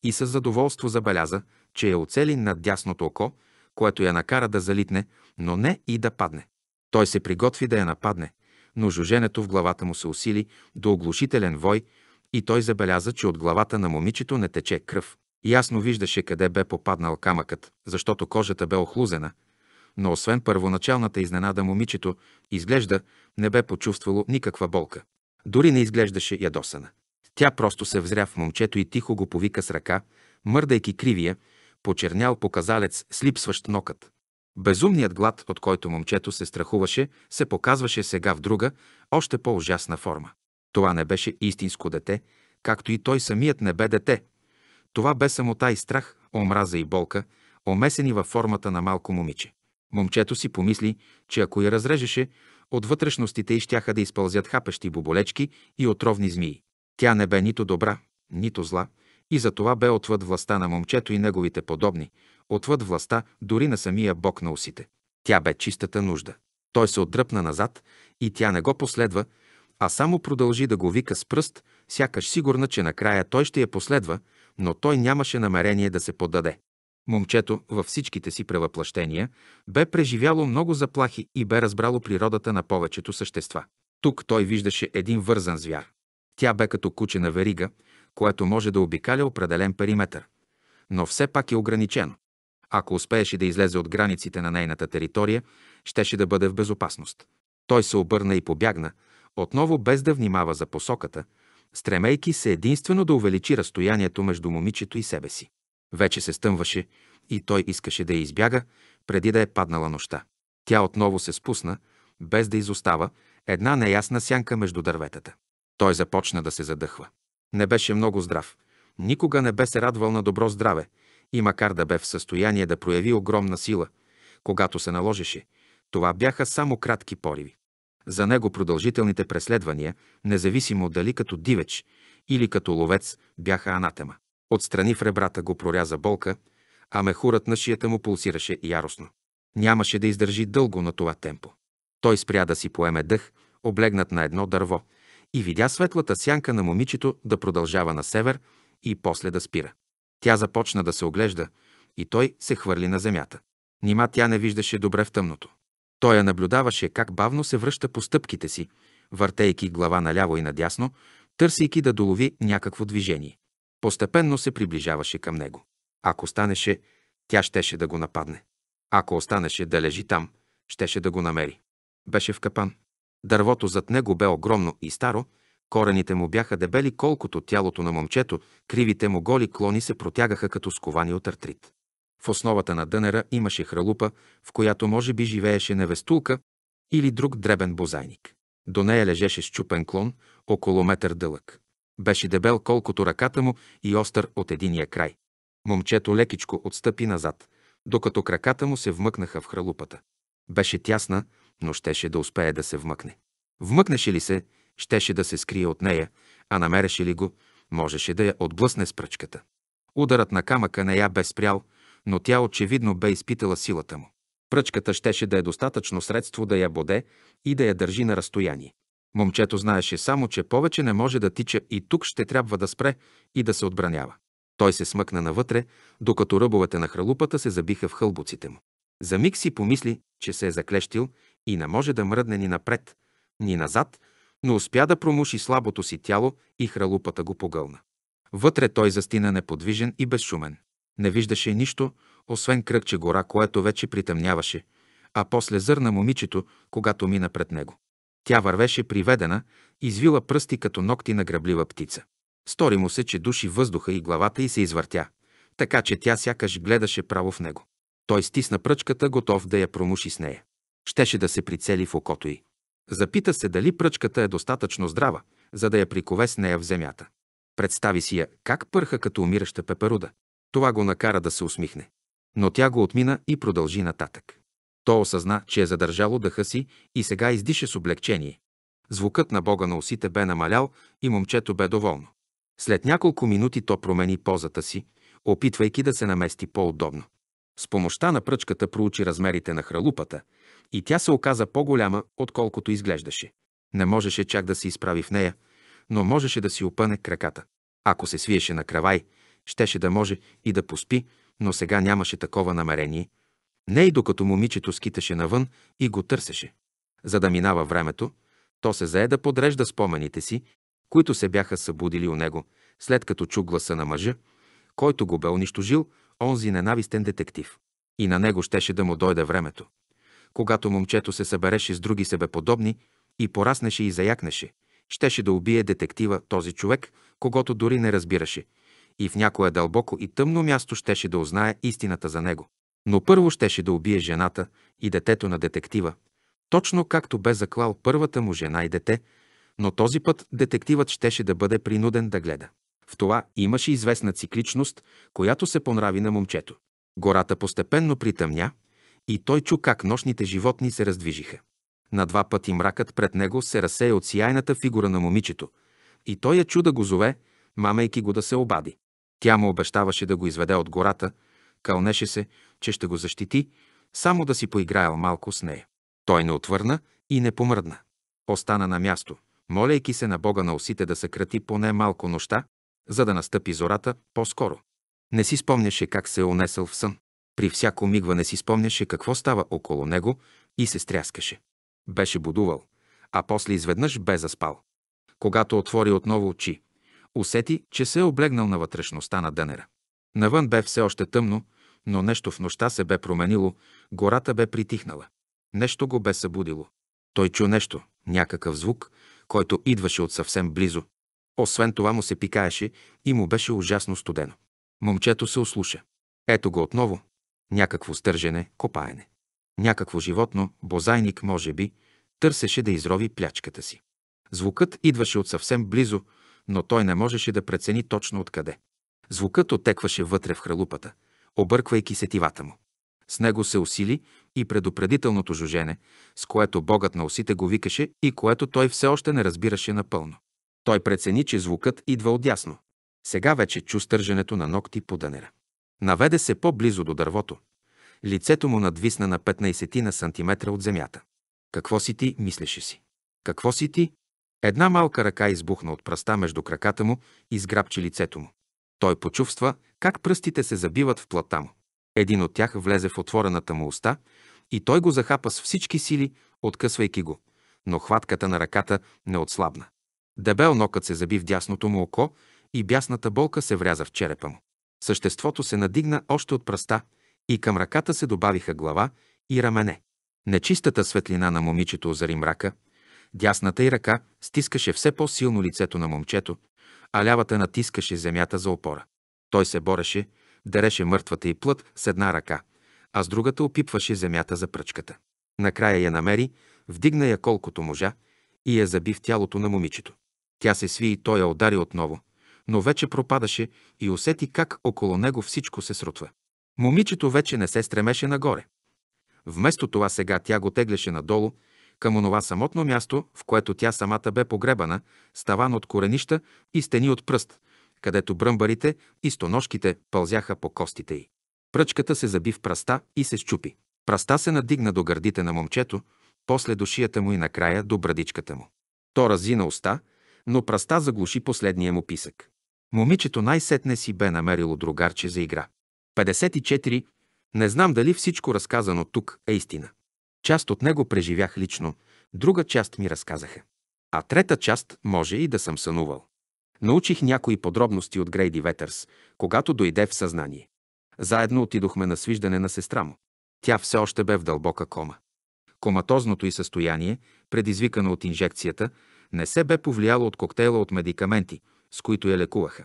и със задоволство забеляза, че я оцели над дясното око, което я накара да залитне, но не и да падне. Той се приготви да я нападне, но жуженето в главата му се усили до оглушителен вой и той забеляза, че от главата на момичето не тече кръв. Ясно виждаше къде бе попаднал камъкът, защото кожата бе охлузена, но освен първоначалната изненада момичето, изглежда, не бе почувствало никаква болка. Дори не изглеждаше ядосана. Тя просто се взря в момчето и тихо го повика с ръка, мърдайки кривия, почернял показалец слипсващ нокът. Безумният глад, от който момчето се страхуваше, се показваше сега в друга, още по-ужасна форма. Това не беше истинско дете, както и той самият не бе дете. Това бе самота и страх, омраза и болка, омесени във формата на малко момиче. Момчето си помисли, че ако я разрежеше, от вътрешностите й щяха да изпълзят хапещи боболечки и отровни змии. Тя не бе нито добра, нито зла, и за това бе отвъд властта на момчето и неговите подобни, отвъд властта дори на самия Бог на усите. Тя бе чистата нужда. Той се отдръпна назад и тя не го последва, а само продължи да го вика с пръст, сякаш сигурна, че накрая той ще я последва, но той нямаше намерение да се подаде. Момчето във всичките си превъплъщения бе преживяло много заплахи и бе разбрало природата на повечето същества. Тук той виждаше един вързан звяр. Тя бе като куче на верига, което може да обикаля определен периметър, но все пак е ограничено. Ако успееше да излезе от границите на нейната територия, щеше да бъде в безопасност. Той се обърна и побягна, отново без да внимава за посоката, стремейки се единствено да увеличи разстоянието между момичето и себе си. Вече се стъмваше и той искаше да я избяга, преди да е паднала нощта. Тя отново се спусна, без да изостава, една неясна сянка между дърветата. Той започна да се задъхва. Не беше много здрав. Никога не бе се радвал на добро здраве – и макар да бе в състояние да прояви огромна сила, когато се наложеше, това бяха само кратки пориви. За него продължителните преследвания, независимо дали като дивеч или като ловец, бяха анатема. Отстрани в ребрата го проряза болка, а мехурът на шията му пулсираше яростно. Нямаше да издържи дълго на това темпо. Той спря да си поеме дъх, облегнат на едно дърво, и видя светлата сянка на момичето да продължава на север и после да спира. Тя започна да се оглежда и той се хвърли на земята. Нима тя не виждаше добре в тъмното. Той я наблюдаваше как бавно се връща по стъпките си, въртейки глава наляво и надясно, търсейки да долови някакво движение. Постепенно се приближаваше към него. Ако станеше, тя щеше да го нападне. Ако останеше да лежи там, щеше да го намери. Беше в капан. Дървото зад него бе огромно и старо, Корените му бяха дебели колкото тялото на момчето, кривите му голи клони се протягаха като сковани от артрит. В основата на дънера имаше хралупа, в която може би живееше невестулка или друг дребен бозайник. До нея лежеше щупен клон, около метър дълъг. Беше дебел колкото ръката му и остър от единия край. Момчето лекичко отстъпи назад, докато краката му се вмъкнаха в хралупата. Беше тясна, но щеше да успее да се вмъкне. Вмъкнеше ли се, щеше да се скрие от нея, а намереше ли го, можеше да я отблъсне с пръчката. Ударът на камъка не я бе спрял, но тя очевидно бе изпитала силата му. Пръчката щеше да е достатъчно средство да я боде и да я държи на разстояние. Момчето знаеше само, че повече не може да тича и тук ще трябва да спре и да се отбранява. Той се смъкна навътре, докато ръбовете на хралупата се забиха в хълбуците му. За миг си помисли, че се е заклещил и не може да мръдне ни напред, ни назад, но успя да промуши слабото си тяло и хралупата го погълна. Вътре той застина неподвижен и безшумен. Не виждаше нищо, освен кръгче гора, което вече притъмняваше, а после зърна момичето, когато мина пред него. Тя вървеше приведена, извила пръсти като ногти на граблива птица. Стори му се, че души въздуха и главата й се извъртя, така че тя сякаш гледаше право в него. Той стисна пръчката, готов да я промуши с нея. Щеше да се прицели в окото й. Запита се дали пръчката е достатъчно здрава, за да я прикове с нея в земята. Представи си я как пърха като умираща пеперуда. Това го накара да се усмихне. Но тя го отмина и продължи нататък. То осъзна, че е задържало дъха си и сега издише с облегчение. Звукът на Бога на усите бе намалял и момчето бе доволно. След няколко минути то промени позата си, опитвайки да се намести по-удобно. С помощта на пръчката проучи размерите на хралупата – и тя се оказа по-голяма, отколкото изглеждаше. Не можеше чак да се изправи в нея, но можеше да си опъне краката. Ако се свиеше на кравай, щеше да може и да поспи, но сега нямаше такова намерение. Не и докато момичето скиташе навън и го търсеше. За да минава времето, то се зае да подрежда спомените си, които се бяха събудили у него, след като чу гласа на мъжа, който го бе унищожил, онзи ненавистен детектив. И на него щеше да му дойде времето. Когато момчето се събереше с други себеподобни и пораснеше и заякнеше, щеше да убие детектива този човек, когато дори не разбираше, и в някое дълбоко и тъмно място щеше да узнае истината за него. Но първо щеше да убие жената и детето на детектива, точно както бе заклал първата му жена и дете, но този път детективът щеше да бъде принуден да гледа. В това имаше известна цикличност, която се понрави на момчето. Гората постепенно притъмня, и той чу как нощните животни се раздвижиха. На два пъти мракът пред него се разсея от сияйната фигура на момичето, и той я чу да го зове, мамейки го да се обади. Тя му обещаваше да го изведе от гората, кълнеше се, че ще го защити, само да си поиграел малко с нея. Той не отвърна и не помръдна. Остана на място, молейки се на Бога на усите да съкрати поне малко нощта, за да настъпи зората по-скоро. Не си спомняше как се е унесъл в сън. При всяко мигване си спомняше какво става около него и се стряскаше. Беше будувал, а после изведнъж бе заспал. Когато отвори отново очи, усети, че се е облегнал на вътрешността на дънера. Навън бе все още тъмно, но нещо в нощта се бе променило, гората бе притихнала. Нещо го бе събудило. Той чу нещо, някакъв звук, който идваше от съвсем близо. Освен това му се пикаеше и му беше ужасно студено. Момчето се услуша. Ето го отново, Някакво стържене, копаене. Някакво животно, бозайник, може би, търсеше да изрови плячката си. Звукът идваше от съвсем близо, но той не можеше да прецени точно откъде. Звукът отекваше вътре в хралупата, обърквайки сетивата му. С него се усили и предупредителното жужене, с което богът на усите го викаше и което той все още не разбираше напълно. Той прецени, че звукът идва отясно. Сега вече чу стърженето на ногти по дънера. Наведе се по-близо до дървото. Лицето му надвисна на 15 на сантиметра от земята. Какво си ти, мислеше си. Какво си ти? Една малка ръка избухна от пръста между краката му и сграбчи лицето му. Той почувства как пръстите се забиват в плата му. Един от тях влезе в отворената му уста и той го захапа с всички сили, откъсвайки го, но хватката на ръката не отслабна. Дебел нокът се заби в дясното му око и бясната болка се вряза в черепа му. Съществото се надигна още от пръста и към ръката се добавиха глава и рамене. Нечистата светлина на момичето озари мрака, дясната й ръка стискаше все по-силно лицето на момчето, а лявата натискаше земята за опора. Той се бореше, дареше мъртвата и плът с една ръка, а с другата опипваше земята за пръчката. Накрая я намери, вдигна я колкото можа и я заби в тялото на момичето. Тя се сви и той я удари отново но вече пропадаше и усети как около него всичко се срутва. Момичето вече не се стремеше нагоре. Вместо това сега тя го тегляше надолу, към онова самотно място, в което тя самата бе погребана, ставан от коренища и стени от пръст, където бръмбарите и стоножките пълзяха по костите й. Пръчката се заби в пръста и се щупи. Пръста се надигна до гърдите на момчето, после до шията му и накрая до брадичката му. То разина уста, но пръста заглуши последния му писък. Момичето най-сетне си бе намерило другарче за игра. 54. Не знам дали всичко разказано тук е истина. Част от него преживях лично, друга част ми разказаха. А трета част може и да съм сънувал. Научих някои подробности от Грейди Ветърс, когато дойде в съзнание. Заедно отидохме на свиждане на сестра му. Тя все още бе в дълбока кома. Коматозното й състояние, предизвикано от инжекцията, не се бе повлияло от коктейла от медикаменти – с които я лекуваха.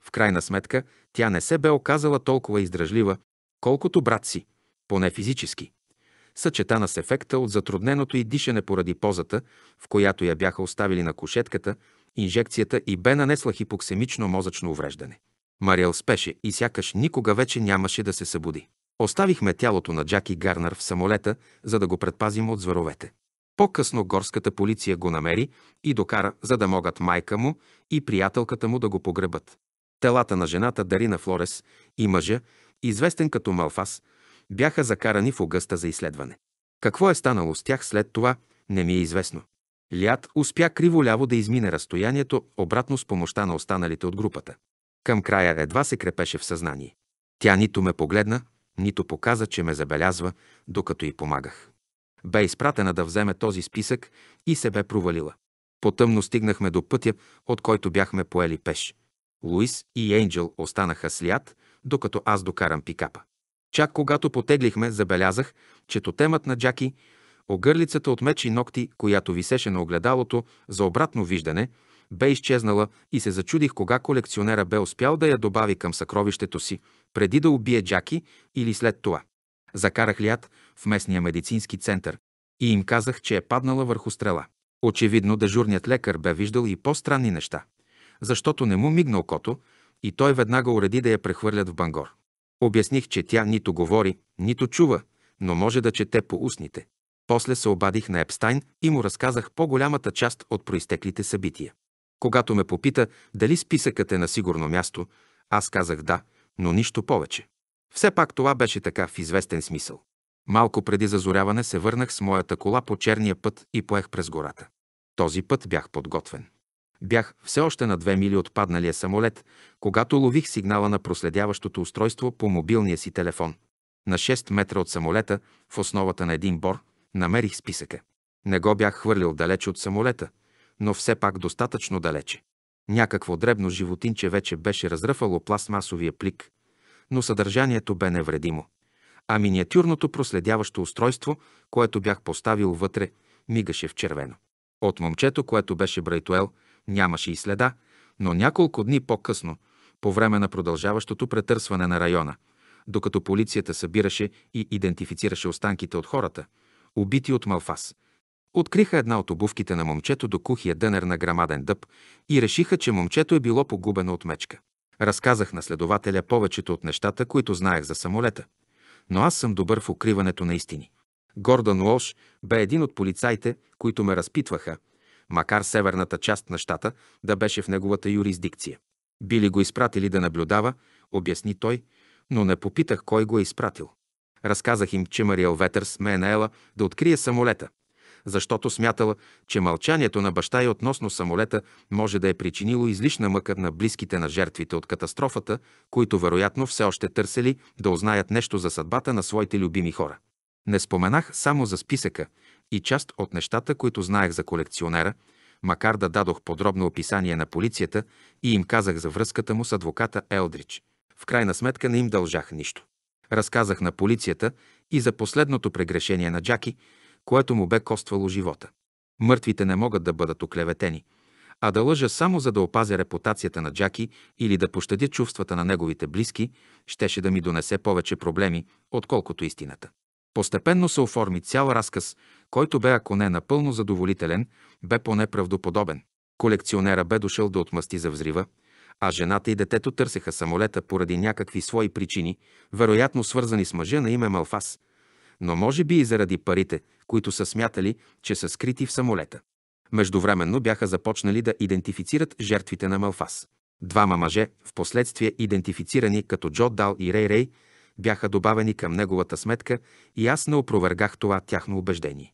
В крайна сметка, тя не се бе оказала толкова издръжлива, колкото брат си, поне физически. Съчетана с ефекта от затрудненото и дишане поради позата, в която я бяха оставили на кошетката, инжекцията и бе нанесла хипоксемично мозъчно увреждане. Мариел спеше и сякаш никога вече нямаше да се събуди. Оставихме тялото на Джаки Гарнер в самолета, за да го предпазим от зверовете. По-късно горската полиция го намери и докара, за да могат майка му и приятелката му да го погребат. Телата на жената Дарина Флорес и мъжа, известен като Малфас, бяха закарани в огъста за изследване. Какво е станало с тях след това, не ми е известно. Лят успя криволяво да измине разстоянието обратно с помощта на останалите от групата. Към края едва се крепеше в съзнание. Тя нито ме погледна, нито показа, че ме забелязва, докато й помагах бе изпратена да вземе този списък и се бе провалила. Потъмно стигнахме до пътя, от който бяхме поели пеш. Луис и Ейнджел останаха слят, докато аз докарам пикапа. Чак когато потеглихме, забелязах, че тотемът на Джаки, огърлицата от мечи ногти, която висеше на огледалото за обратно виждане, бе изчезнала и се зачудих кога колекционера бе успял да я добави към съкровището си, преди да убие Джаки или след това. Закарах лят, в местния медицински център и им казах, че е паднала върху стрела. Очевидно дежурният лекар бе виждал и по-странни неща, защото не му мигна окото и той веднага уреди да я прехвърлят в Бангор. Обясних, че тя нито говори, нито чува, но може да чете по устните. После се обадих на Епстайн и му разказах по-голямата част от проистеклите събития. Когато ме попита дали списъкът е на сигурно място, аз казах да, но нищо повече. Все пак това беше така в известен смисъл. Малко преди зазоряване се върнах с моята кола по черния път и поех през гората. Този път бях подготвен. Бях все още на две мили от падналия самолет, когато лових сигнала на проследяващото устройство по мобилния си телефон. На 6 метра от самолета, в основата на един бор, намерих списъка. Не го бях хвърлил далече от самолета, но все пак достатъчно далече. Някакво дребно животинче вече беше разръфало пластмасовия плик, но съдържанието бе невредимо а миниатюрното проследяващо устройство, което бях поставил вътре, мигаше в червено. От момчето, което беше Брайтуел, нямаше и следа, но няколко дни по-късно, по време на продължаващото претърсване на района, докато полицията събираше и идентифицираше останките от хората, убити от Малфас. Откриха една от обувките на момчето до кухия дънер на грамаден дъб и решиха, че момчето е било погубено от мечка. Разказах на следователя повечето от нещата, които знаех за самолета но аз съм добър в укриването на истини. Гордан Лош бе един от полицаите, които ме разпитваха, макар северната част на щата да беше в неговата юрисдикция. Били го изпратили да наблюдава, обясни той, но не попитах кой го е изпратил. Разказах им, че Мариел Ветърс ме е наела да открие самолета, защото смятала, че мълчанието на баща и относно самолета може да е причинило излишна мъка на близките на жертвите от катастрофата, които вероятно все още търсели да узнаят нещо за съдбата на своите любими хора. Не споменах само за списъка и част от нещата, които знаех за колекционера, макар да дадох подробно описание на полицията и им казах за връзката му с адвоката Елдрич. В крайна сметка не им дължах нищо. Разказах на полицията и за последното прегрешение на Джаки, което му бе коствало живота. Мъртвите не могат да бъдат оклеветени, а да лъжа само за да опазя репутацията на Джаки или да пощадя чувствата на неговите близки, щеше да ми донесе повече проблеми, отколкото истината. Постепенно се оформи цял разказ, който бе, ако не напълно задоволителен, бе поне правдоподобен. Колекционера бе дошъл да отмъсти за взрива, а жената и детето търсеха самолета поради някакви свои причини, вероятно свързани с мъжа на име Малфас, но може би и заради парите – които са смятали, че са скрити в самолета. Междувременно бяха започнали да идентифицират жертвите на Малфас. Двама мъже, в последствие идентифицирани като Джо Дал и Рей Рей, бяха добавени към неговата сметка и аз не опровергах това тяхно убеждение.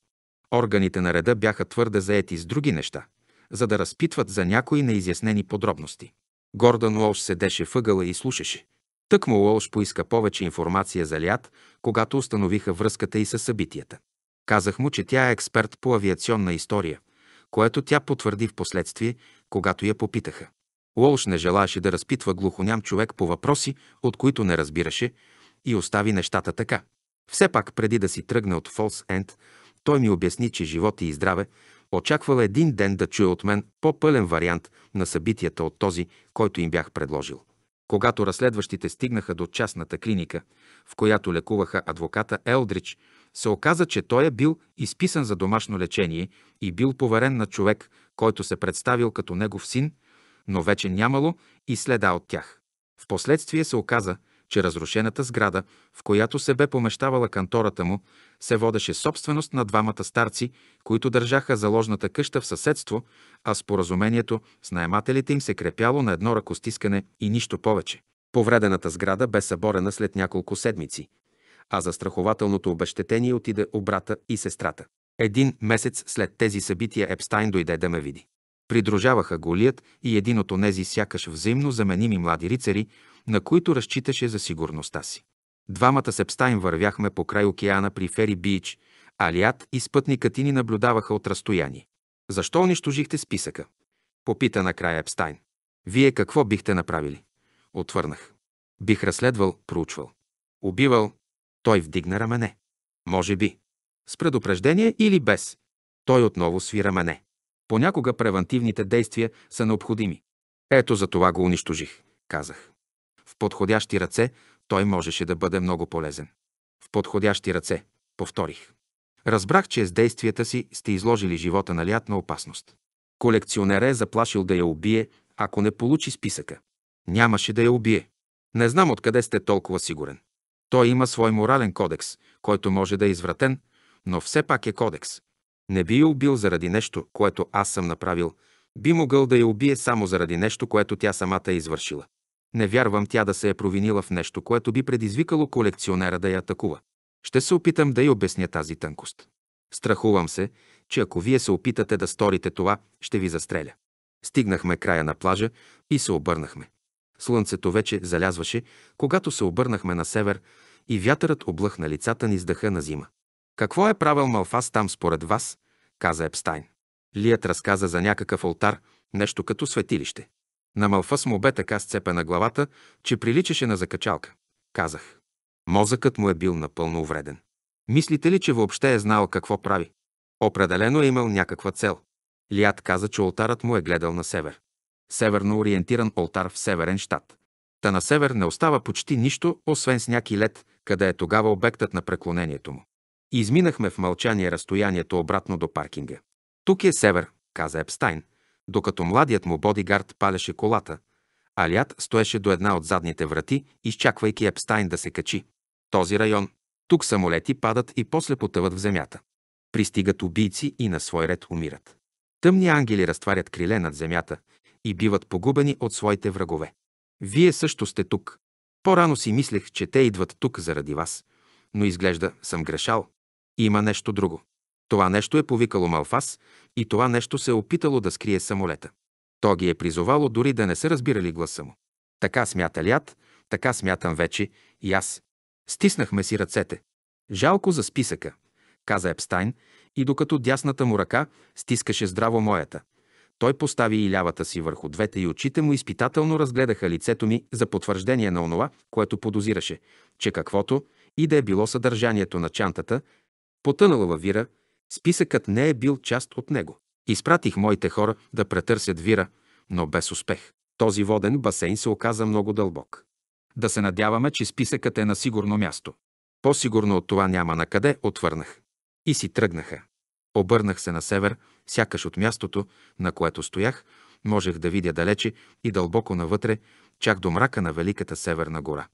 Органите на реда бяха твърде заети с други неща, за да разпитват за някои неизяснени подробности. Гордан Уолш седеше въгъла и слушаше. Тъкмо Уолш поиска повече информация за Лиат, когато установиха връзката и със събитията. Казах му, че тя е експерт по авиационна история, което тя потвърди в последствие, когато я попитаха. Уолш не желаеше да разпитва глухоням човек по въпроси, от които не разбираше, и остави нещата така. Все пак, преди да си тръгне от Фолс Енд, той ми обясни, че живот и здраве очаквал един ден да чуе от мен по-пълен вариант на събитията от този, който им бях предложил. Когато разследващите стигнаха до частната клиника, в която лекуваха адвоката Елдрич, се оказа, че той е бил изписан за домашно лечение и бил поверен на човек, който се представил като негов син, но вече нямало и следа от тях. Впоследствие се оказа, че разрушената сграда, в която се бе помещавала кантората му, се водеше собственост на двамата старци, които държаха заложната къща в съседство, а споразумението с наемателите им се крепяло на едно ръкостискане и нищо повече. Повредената сграда бе съборена след няколко седмици, а застрахователното обещетение отиде у брата и сестрата. Един месец след тези събития Епстайн дойде да ме види. Придружаваха Голият и един от онези сякаш взаимно заменими млади рицари, на които разчиташе за сигурността си. Двамата с Епстайн вървяхме по край океана при Фери Бич, Алият и спътникът ни наблюдаваха от разстояние. Защо унищожихте списъка? Попита накрая Епстайн. Вие какво бихте направили? Отвърнах. Бих разследвал, проучвал. Убивал, той вдигна рамене. Може би. С предупреждение или без. Той отново сви рамене. Понякога превантивните действия са необходими. Ето за това го унищожих, казах. В подходящи ръце той можеше да бъде много полезен. В подходящи ръце, повторих. Разбрах, че с действията си сте изложили живота на лятна опасност. Колекционер е заплашил да я убие, ако не получи списъка. Нямаше да я убие. Не знам откъде сте толкова сигурен. Той има свой морален кодекс, който може да е извратен, но все пак е кодекс. Не би я убил заради нещо, което аз съм направил. Би могъл да я убие само заради нещо, което тя самата е извършила. Не вярвам тя да се е провинила в нещо, което би предизвикало колекционера да я атакува. Ще се опитам да й обясня тази тънкост. Страхувам се, че ако вие се опитате да сторите това, ще ви застреля. Стигнахме края на плажа и се обърнахме. Слънцето вече залязваше, когато се обърнахме на север и вятърът облъхна лицата ни с дъха на зима. Какво е правил Малфас там според вас? каза Епстайн. Лият разказа за някакъв алтар, нещо като светилище. На Малфас му бе така сцепена главата, че приличаше на закачалка. Казах. Мозъкът му е бил напълно увреден. Мислите ли, че въобще е знал какво прави? Определено е имал някаква цел. Лият каза, че алтарът му е гледал на север северно ориентиран олтар в Северен щат. Та на север не остава почти нищо, освен сняг и лед, къде е тогава обектът на преклонението му. И изминахме в мълчание разстоянието обратно до паркинга. Тук е север, каза Епстайн, докато младият му бодигард палеше колата, а Лят стоеше до една от задните врати, изчаквайки Епстайн да се качи. Този район. Тук самолети падат и после потъват в земята. Пристигат убийци и на свой ред умират. Тъмни ангели разтварят криле над земята и биват погубени от своите врагове. Вие също сте тук. По-рано си мислех, че те идват тук заради вас, но изглежда съм грешал. Има нещо друго. Това нещо е повикало Малфас и това нещо се е опитало да скрие самолета. То ги е призовало дори да не са разбирали гласа му. Така смята Лят, така смятам вече и аз. Стиснахме си ръцете. Жалко за списъка, каза Епстайн, и докато дясната му ръка стискаше здраво моята. Той постави и лявата си върху двете и очите му изпитателно разгледаха лицето ми за потвърждение на онова, което подозираше, че каквото и да е било съдържанието на чантата, потънала във вира, списъкът не е бил част от него. Изпратих моите хора да претърсят вира, но без успех. Този воден басейн се оказа много дълбок. Да се надяваме, че списъкът е на сигурно място. По-сигурно от това няма накъде, отвърнах. И си тръгнаха. Обърнах се на север, сякаш от мястото, на което стоях, можех да видя далече и дълбоко навътре, чак до мрака на Великата Северна гора.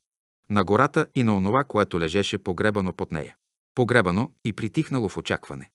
На гората и на онова, което лежеше погребано под нея. Погребано и притихнало в очакване.